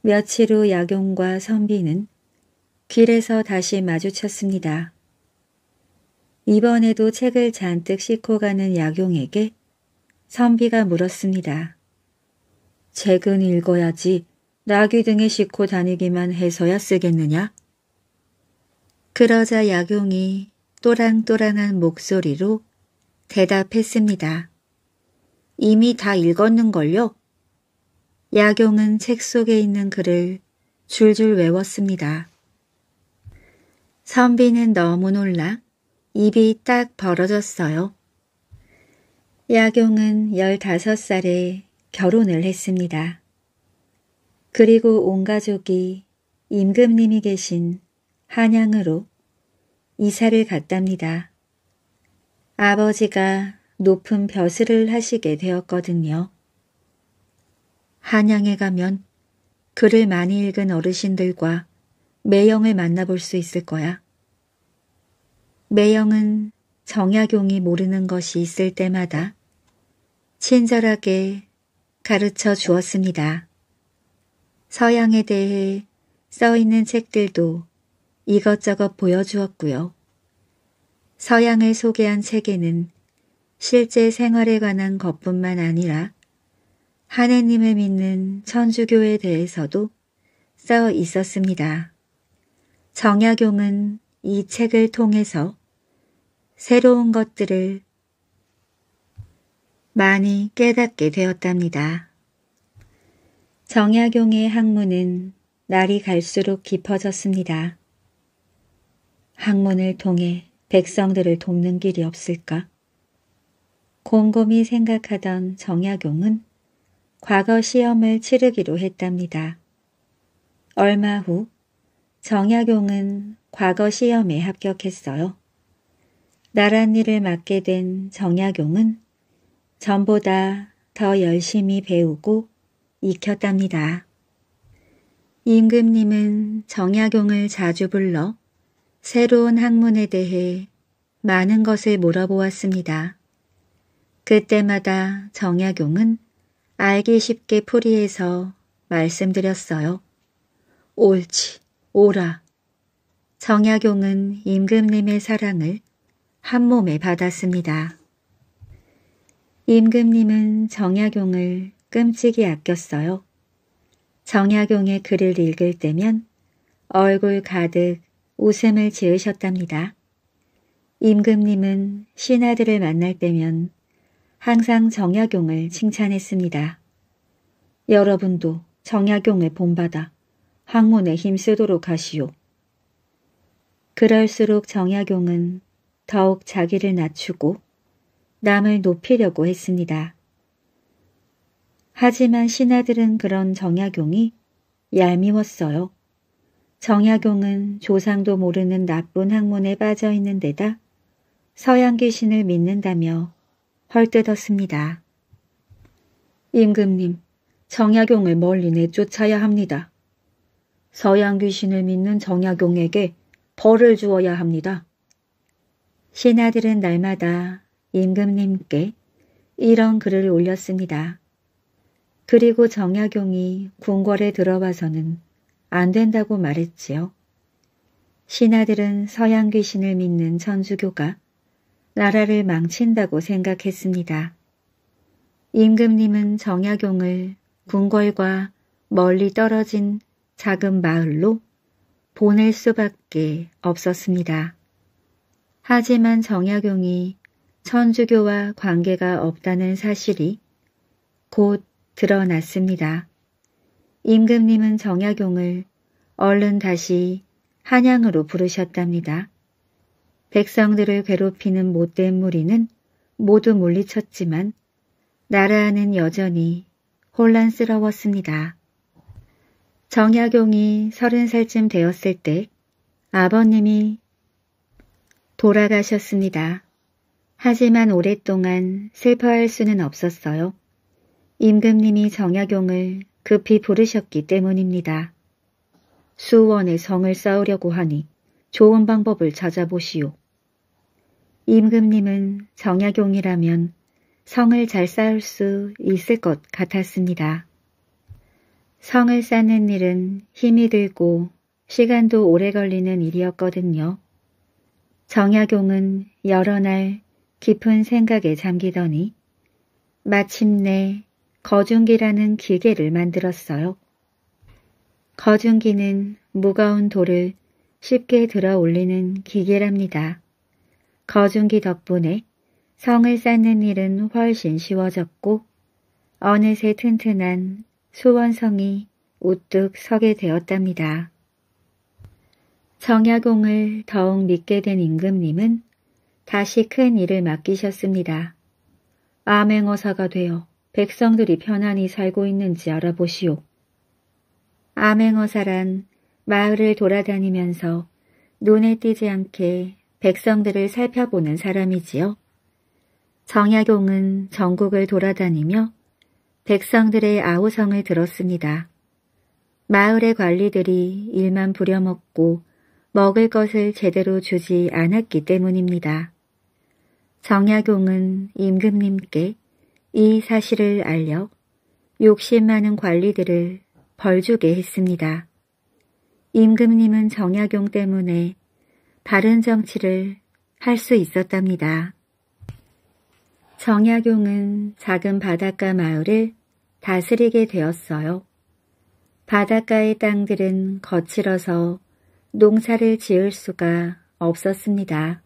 며칠 후 약용과 선비는 길에서 다시 마주쳤습니다. 이번에도 책을 잔뜩 싣고 가는 약용에게 선비가 물었습니다. 책은 읽어야지 나귀 등에 싣고 다니기만 해서야 쓰겠느냐? 그러자 약용이 또랑또랑한 목소리로 대답했습니다. 이미 다 읽었는걸요? 약용은 책 속에 있는 글을 줄줄 외웠습니다. 선비는 너무 놀라 입이 딱 벌어졌어요. 약용은 15살에 결혼을 했습니다. 그리고 온 가족이 임금님이 계신 한양으로 이사를 갔답니다. 아버지가 높은 벼슬을 하시게 되었거든요. 한양에 가면 글을 많이 읽은 어르신들과 매영을 만나볼 수 있을 거야. 매영은 정약용이 모르는 것이 있을 때마다 친절하게 가르쳐 주었습니다. 서양에 대해 써 있는 책들도 이것저것 보여주었고요. 서양을 소개한 책에는 실제 생활에 관한 것뿐만 아니라 하느님을 믿는 천주교에 대해서도 써 있었습니다. 정약용은 이 책을 통해서 새로운 것들을 많이 깨닫게 되었답니다. 정약용의 학문은 날이 갈수록 깊어졌습니다. 학문을 통해 백성들을 돕는 길이 없을까? 곰곰이 생각하던 정약용은 과거 시험을 치르기로 했답니다. 얼마 후 정약용은 과거 시험에 합격했어요. 나랏일을 맡게 된 정약용은 전보다 더 열심히 배우고 익혔답니다. 임금님은 정약용을 자주 불러 새로운 학문에 대해 많은 것을 물어보았습니다. 그때마다 정약용은 알기 쉽게 풀이해서 말씀드렸어요. 옳지, 오라. 정약용은 임금님의 사랑을 한몸에 받았습니다. 임금님은 정약용을 끔찍이 아꼈어요. 정약용의 글을 읽을 때면 얼굴 가득 웃음을 지으셨답니다. 임금님은 신하들을 만날 때면 항상 정약용을 칭찬했습니다. 여러분도 정약용을 본받아 학문에 힘쓰도록 하시오. 그럴수록 정약용은 더욱 자기를 낮추고 남을 높이려고 했습니다. 하지만 신하들은 그런 정약용이 얄미웠어요. 정약용은 조상도 모르는 나쁜 학문에 빠져 있는 데다 서양 귀신을 믿는다며 헐뜯었습니다. 임금님, 정약용을 멀리 내쫓아야 합니다. 서양 귀신을 믿는 정약용에게 벌을 주어야 합니다. 신하들은 날마다 임금님께 이런 글을 올렸습니다. 그리고 정약용이 궁궐에 들어와서는 안 된다고 말했지요. 신하들은 서양 귀신을 믿는 천주교가 나라를 망친다고 생각했습니다. 임금님은 정약용을 궁궐과 멀리 떨어진 작은 마을로 보낼 수밖에 없었습니다. 하지만 정약용이 천주교와 관계가 없다는 사실이 곧 드러났습니다. 임금님은 정약용을 얼른 다시 한양으로 부르셨답니다. 백성들을 괴롭히는 못된 무리는 모두 물리쳤지만 나라는 여전히 혼란스러웠습니다. 정약용이 서른 살쯤 되었을 때 아버님이 돌아가셨습니다. 하지만 오랫동안 슬퍼할 수는 없었어요. 임금님이 정약용을 급히 부르셨기 때문입니다. 수원의 성을 쌓으려고 하니 좋은 방법을 찾아보시오. 임금님은 정약용이라면 성을 잘 쌓을 수 있을 것 같았습니다. 성을 쌓는 일은 힘이 들고 시간도 오래 걸리는 일이었거든요. 정약용은 여러 날 깊은 생각에 잠기더니 마침내 거중기라는 기계를 만들었어요. 거중기는 무거운 돌을 쉽게 들어 올리는 기계랍니다. 거중기 덕분에 성을 쌓는 일은 훨씬 쉬워졌고 어느새 튼튼한 수원성이 우뚝 서게 되었답니다. 정약공을 더욱 믿게 된 임금님은 다시 큰 일을 맡기셨습니다. 암행어사가 되어 백성들이 편안히 살고 있는지 알아보시오. 암행어사란 마을을 돌아다니면서 눈에 띄지 않게 백성들을 살펴보는 사람이지요. 정약용은 전국을 돌아다니며 백성들의 아우성을 들었습니다. 마을의 관리들이 일만 부려먹고 먹을 것을 제대로 주지 않았기 때문입니다. 정약용은 임금님께 이 사실을 알려 욕심 많은 관리들을 벌주게 했습니다. 임금님은 정약용 때문에 바른 정치를 할 수 있었답니다. 정약용은 작은 바닷가 마을을 다스리게 되었어요. 바닷가의 땅들은 거칠어서 농사를 지을 수가 없었습니다.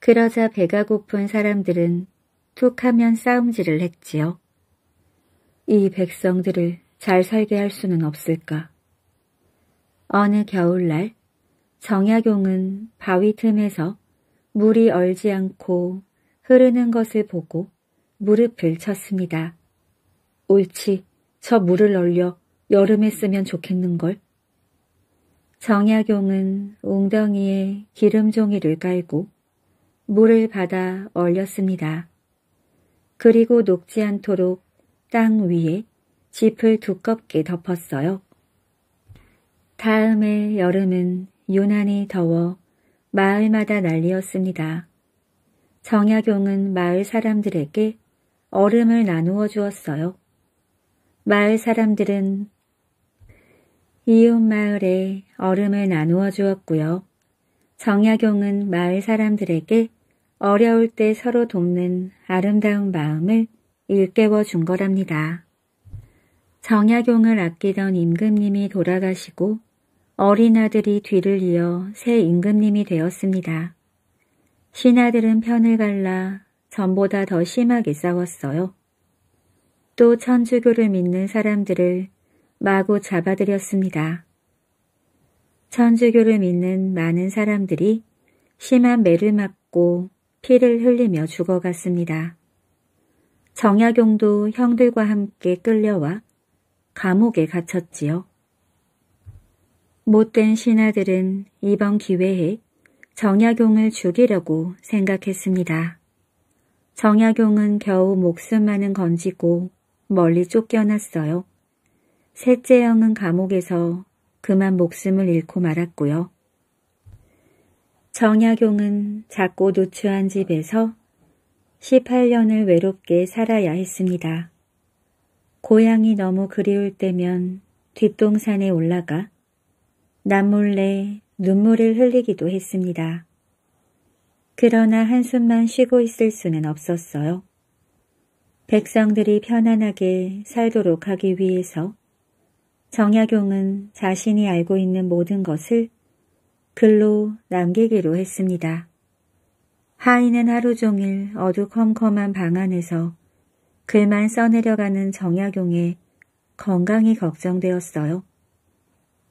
그러자 배가 고픈 사람들은 툭 하면 싸움질을 했지요. 이 백성들을 잘 살게 할 수는 없을까. 어느 겨울날 정약용은 바위 틈에서 물이 얼지 않고 흐르는 것을 보고 무릎을 쳤습니다. 옳지, 저 물을 얼려 여름에 쓰면 좋겠는걸. 정약용은 웅덩이에 기름 종이를 깔고 물을 받아 얼렸습니다. 그리고 녹지 않도록 땅 위에 짚을 두껍게 덮었어요. 다음해 여름은 유난히 더워 마을마다 난리였습니다. 정약용은 마을 사람들에게 얼음을 나누어 주었어요. 마을 사람들은 이웃 마을에 얼음을 나누어 주었고요. 정약용은 마을 사람들에게 어려울 때 서로 돕는 아름다운 마음을 일깨워 준 거랍니다. 정약용을 아끼던 임금님이 돌아가시고 어린 아들이 뒤를 이어 새 임금님이 되었습니다. 신하들은 편을 갈라 전보다 더 심하게 싸웠어요. 또 천주교를 믿는 사람들을 마구 잡아들였습니다. 천주교를 믿는 많은 사람들이 심한 매를 맞고 피를 흘리며 죽어갔습니다. 정약용도 형들과 함께 끌려와 감옥에 갇혔지요. 못된 신하들은 이번 기회에 정약용을 죽이려고 생각했습니다. 정약용은 겨우 목숨만은 건지고 멀리 쫓겨났어요. 셋째 형은 감옥에서 그만 목숨을 잃고 말았고요. 정약용은 작고 노추한 집에서 18년을 외롭게 살아야 했습니다. 고향이 너무 그리울 때면 뒷동산에 올라가 남몰래 눈물을 흘리기도 했습니다. 그러나 한숨만 쉬고 있을 수는 없었어요. 백성들이 편안하게 살도록 하기 위해서 정약용은 자신이 알고 있는 모든 것을 글로 남기기로 했습니다. 하인은 하루 종일 어두컴컴한 방 안에서 글만 써내려가는 정약용의 건강이 걱정되었어요.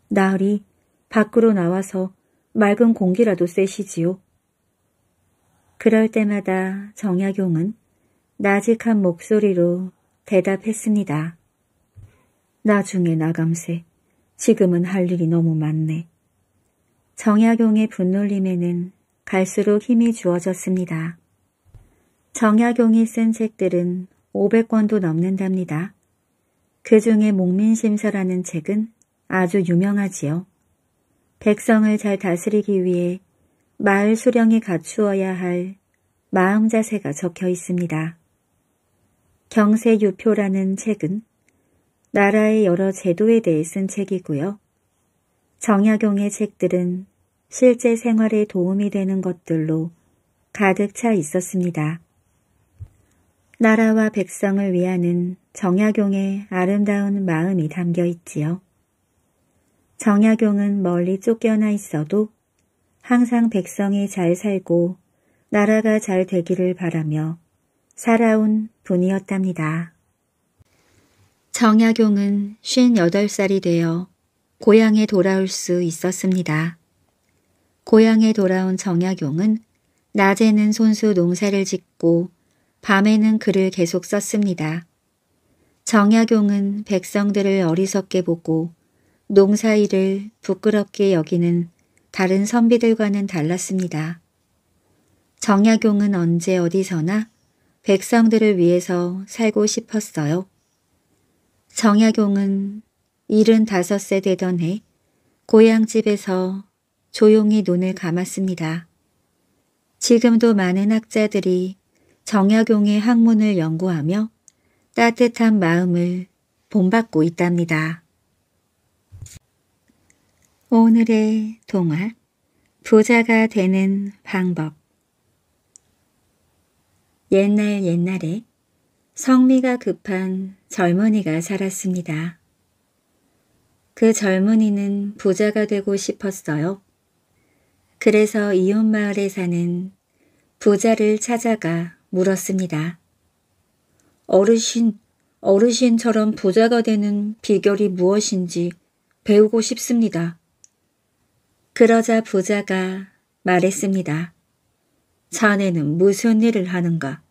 나으리 밖으로 나와서 맑은 공기라도 쐬시지요. 그럴 때마다 정약용은 나직한 목소리로 대답했습니다. 나중에 나감세. 지금은 할 일이 너무 많네. 정약용의 분놀림에는 갈수록 힘이 주어졌습니다. 정약용이 쓴 책들은 500권도 넘는답니다. 그 중에 목민심서라는 책은 아주 유명하지요. 백성을 잘 다스리기 위해 마을 수령이 갖추어야 할 마음 자세가 적혀 있습니다. 경세유표라는 책은 나라의 여러 제도에 대해 쓴 책이고요. 정약용의 책들은 실제 생활에 도움이 되는 것들로 가득 차 있었습니다. 나라와 백성을 위하는 정약용의 아름다운 마음이 담겨 있지요. 정약용은 멀리 쫓겨나 있어도 항상 백성이 잘 살고 나라가 잘 되기를 바라며 살아온 분이었답니다. 정약용은 58살이 되어 고향에 돌아올 수 있었습니다. 고향에 돌아온 정약용은 낮에는 손수 농사를 짓고 밤에는 글을 계속 썼습니다. 정약용은 백성들을 어리석게 보고 농사일을 부끄럽게 여기는 다른 선비들과는 달랐습니다. 정약용은 언제 어디서나 백성들을 위해서 살고 싶었어요. 정약용은 75세 되던 해 고향집에서 조용히 눈을 감았습니다. 지금도 많은 학자들이 정약용의 학문을 연구하며 따뜻한 마음을 본받고 있답니다. 오늘의 동화 부자가 되는 방법 옛날 옛날에 성미가 급한 젊은이가 살았습니다. 그 젊은이는 부자가 되고 싶었어요. 그래서 이웃마을에 사는 부자를 찾아가 물었습니다. 어르신, 어르신처럼 부자가 되는 비결이 무엇인지 배우고 싶습니다. 그러자 부자가 말했습니다. 자네는 무슨 일을 하는가?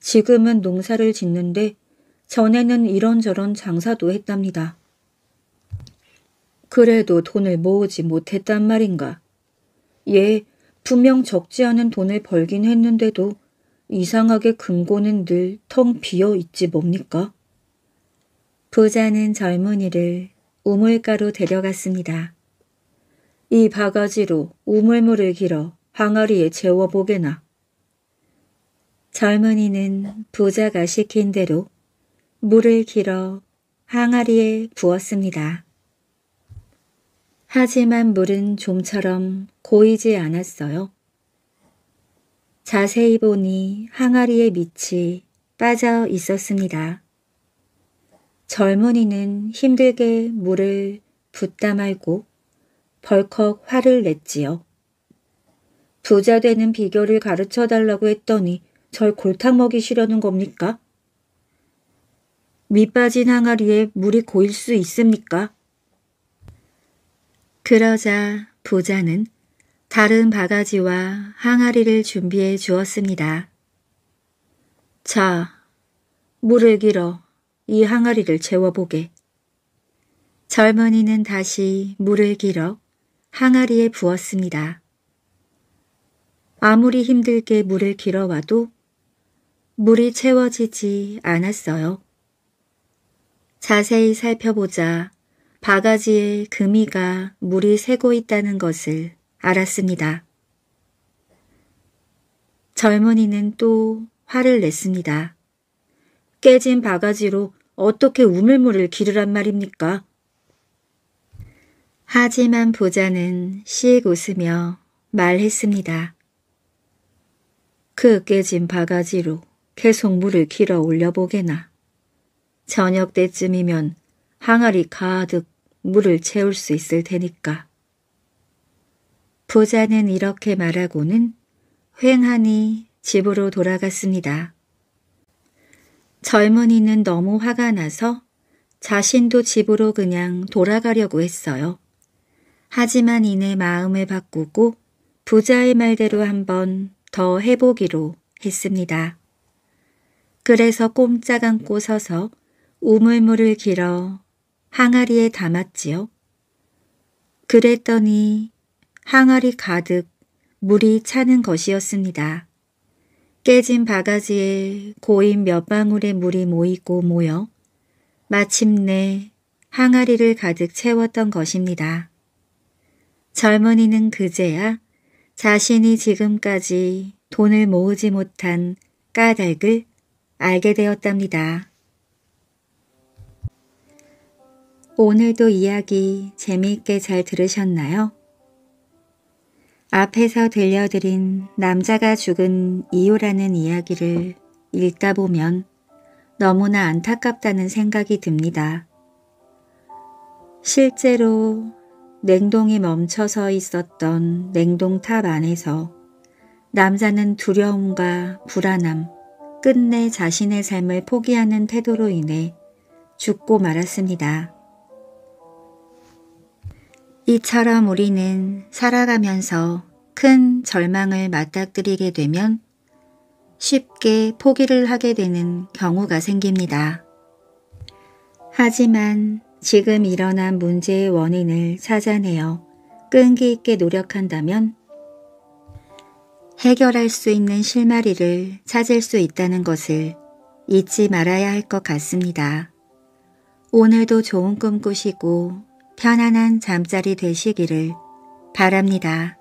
지금은 농사를 짓는데 전에는 이런저런 장사도 했답니다. 그래도 돈을 모으지 못했단 말인가. 예, 분명 적지 않은 돈을 벌긴 했는데도 이상하게 금고는 늘 텅 비어 있지 뭡니까? 부자는 젊은이를 우물가로 데려갔습니다. 이 바가지로 우물물을 길어 항아리에 재워보게나. 젊은이는 부자가 시킨 대로 물을 길어 항아리에 부었습니다. 하지만 물은 좀처럼 고이지 않았어요. 자세히 보니 항아리에 밑이 빠져 있었습니다. 젊은이는 힘들게 물을 붓다 말고 벌컥 화를 냈지요. 부자 되는 비결을 가르쳐 달라고 했더니 절 골탕 먹이시려는 겁니까? 밑빠진 항아리에 물이 고일 수 있습니까? 그러자 부자는 다른 바가지와 항아리를 준비해 주었습니다. 자, 물을 길어 이 항아리를 채워보게. 젊은이는 다시 물을 길어 항아리에 부었습니다. 아무리 힘들게 물을 길어와도 물이 채워지지 않았어요. 자세히 살펴보자 바가지에 금이가 물이 새고 있다는 것을 알았습니다. 젊은이는 또 화를 냈습니다. 깨진 바가지로 어떻게 우물물을 기르란 말입니까? 하지만 부자는 씩 웃으며 말했습니다. 그 깨진 바가지로 계속 물을 길어 올려보게나. 저녁 때쯤이면 항아리 가득 물을 채울 수 있을 테니까. 부자는 이렇게 말하고는 횡하니 집으로 돌아갔습니다. 젊은이는 너무 화가 나서 자신도 집으로 그냥 돌아가려고 했어요. 하지만 이내 마음을 바꾸고 부자의 말대로 한번 더 해보기로 했습니다. 그래서 꼼짝 않고 서서 우물물을 길어 항아리에 담았지요. 그랬더니 항아리 가득 물이 차는 것이었습니다. 깨진 바가지에 고인 몇 방울의 물이 모이고 모여 마침내 항아리를 가득 채웠던 것입니다. 젊은이는 그제야 자신이 지금까지 돈을 모으지 못한 까닭을 알게 되었답니다. 오늘도 이야기 재미있게 잘 들으셨나요? 앞에서 들려드린 남자가 죽은 이유라는 이야기를 읽다 보면 너무나 안타깝다는 생각이 듭니다. 실제로 냉동이 멈춰서 있었던 냉동탑 안에서 남자는 두려움과 불안함, 끝내 자신의 삶을 포기하는 태도로 인해 죽고 말았습니다. 이처럼 우리는 살아가면서 큰 절망을 맞닥뜨리게 되면 쉽게 포기를 하게 되는 경우가 생깁니다. 하지만 지금 일어난 문제의 원인을 찾아내어 끈기 있게 노력한다면 해결할 수 있는 실마리를 찾을 수 있다는 것을 잊지 말아야 할 것 같습니다. 오늘도 좋은 꿈 꾸시고 편안한 잠자리 되시기를 바랍니다.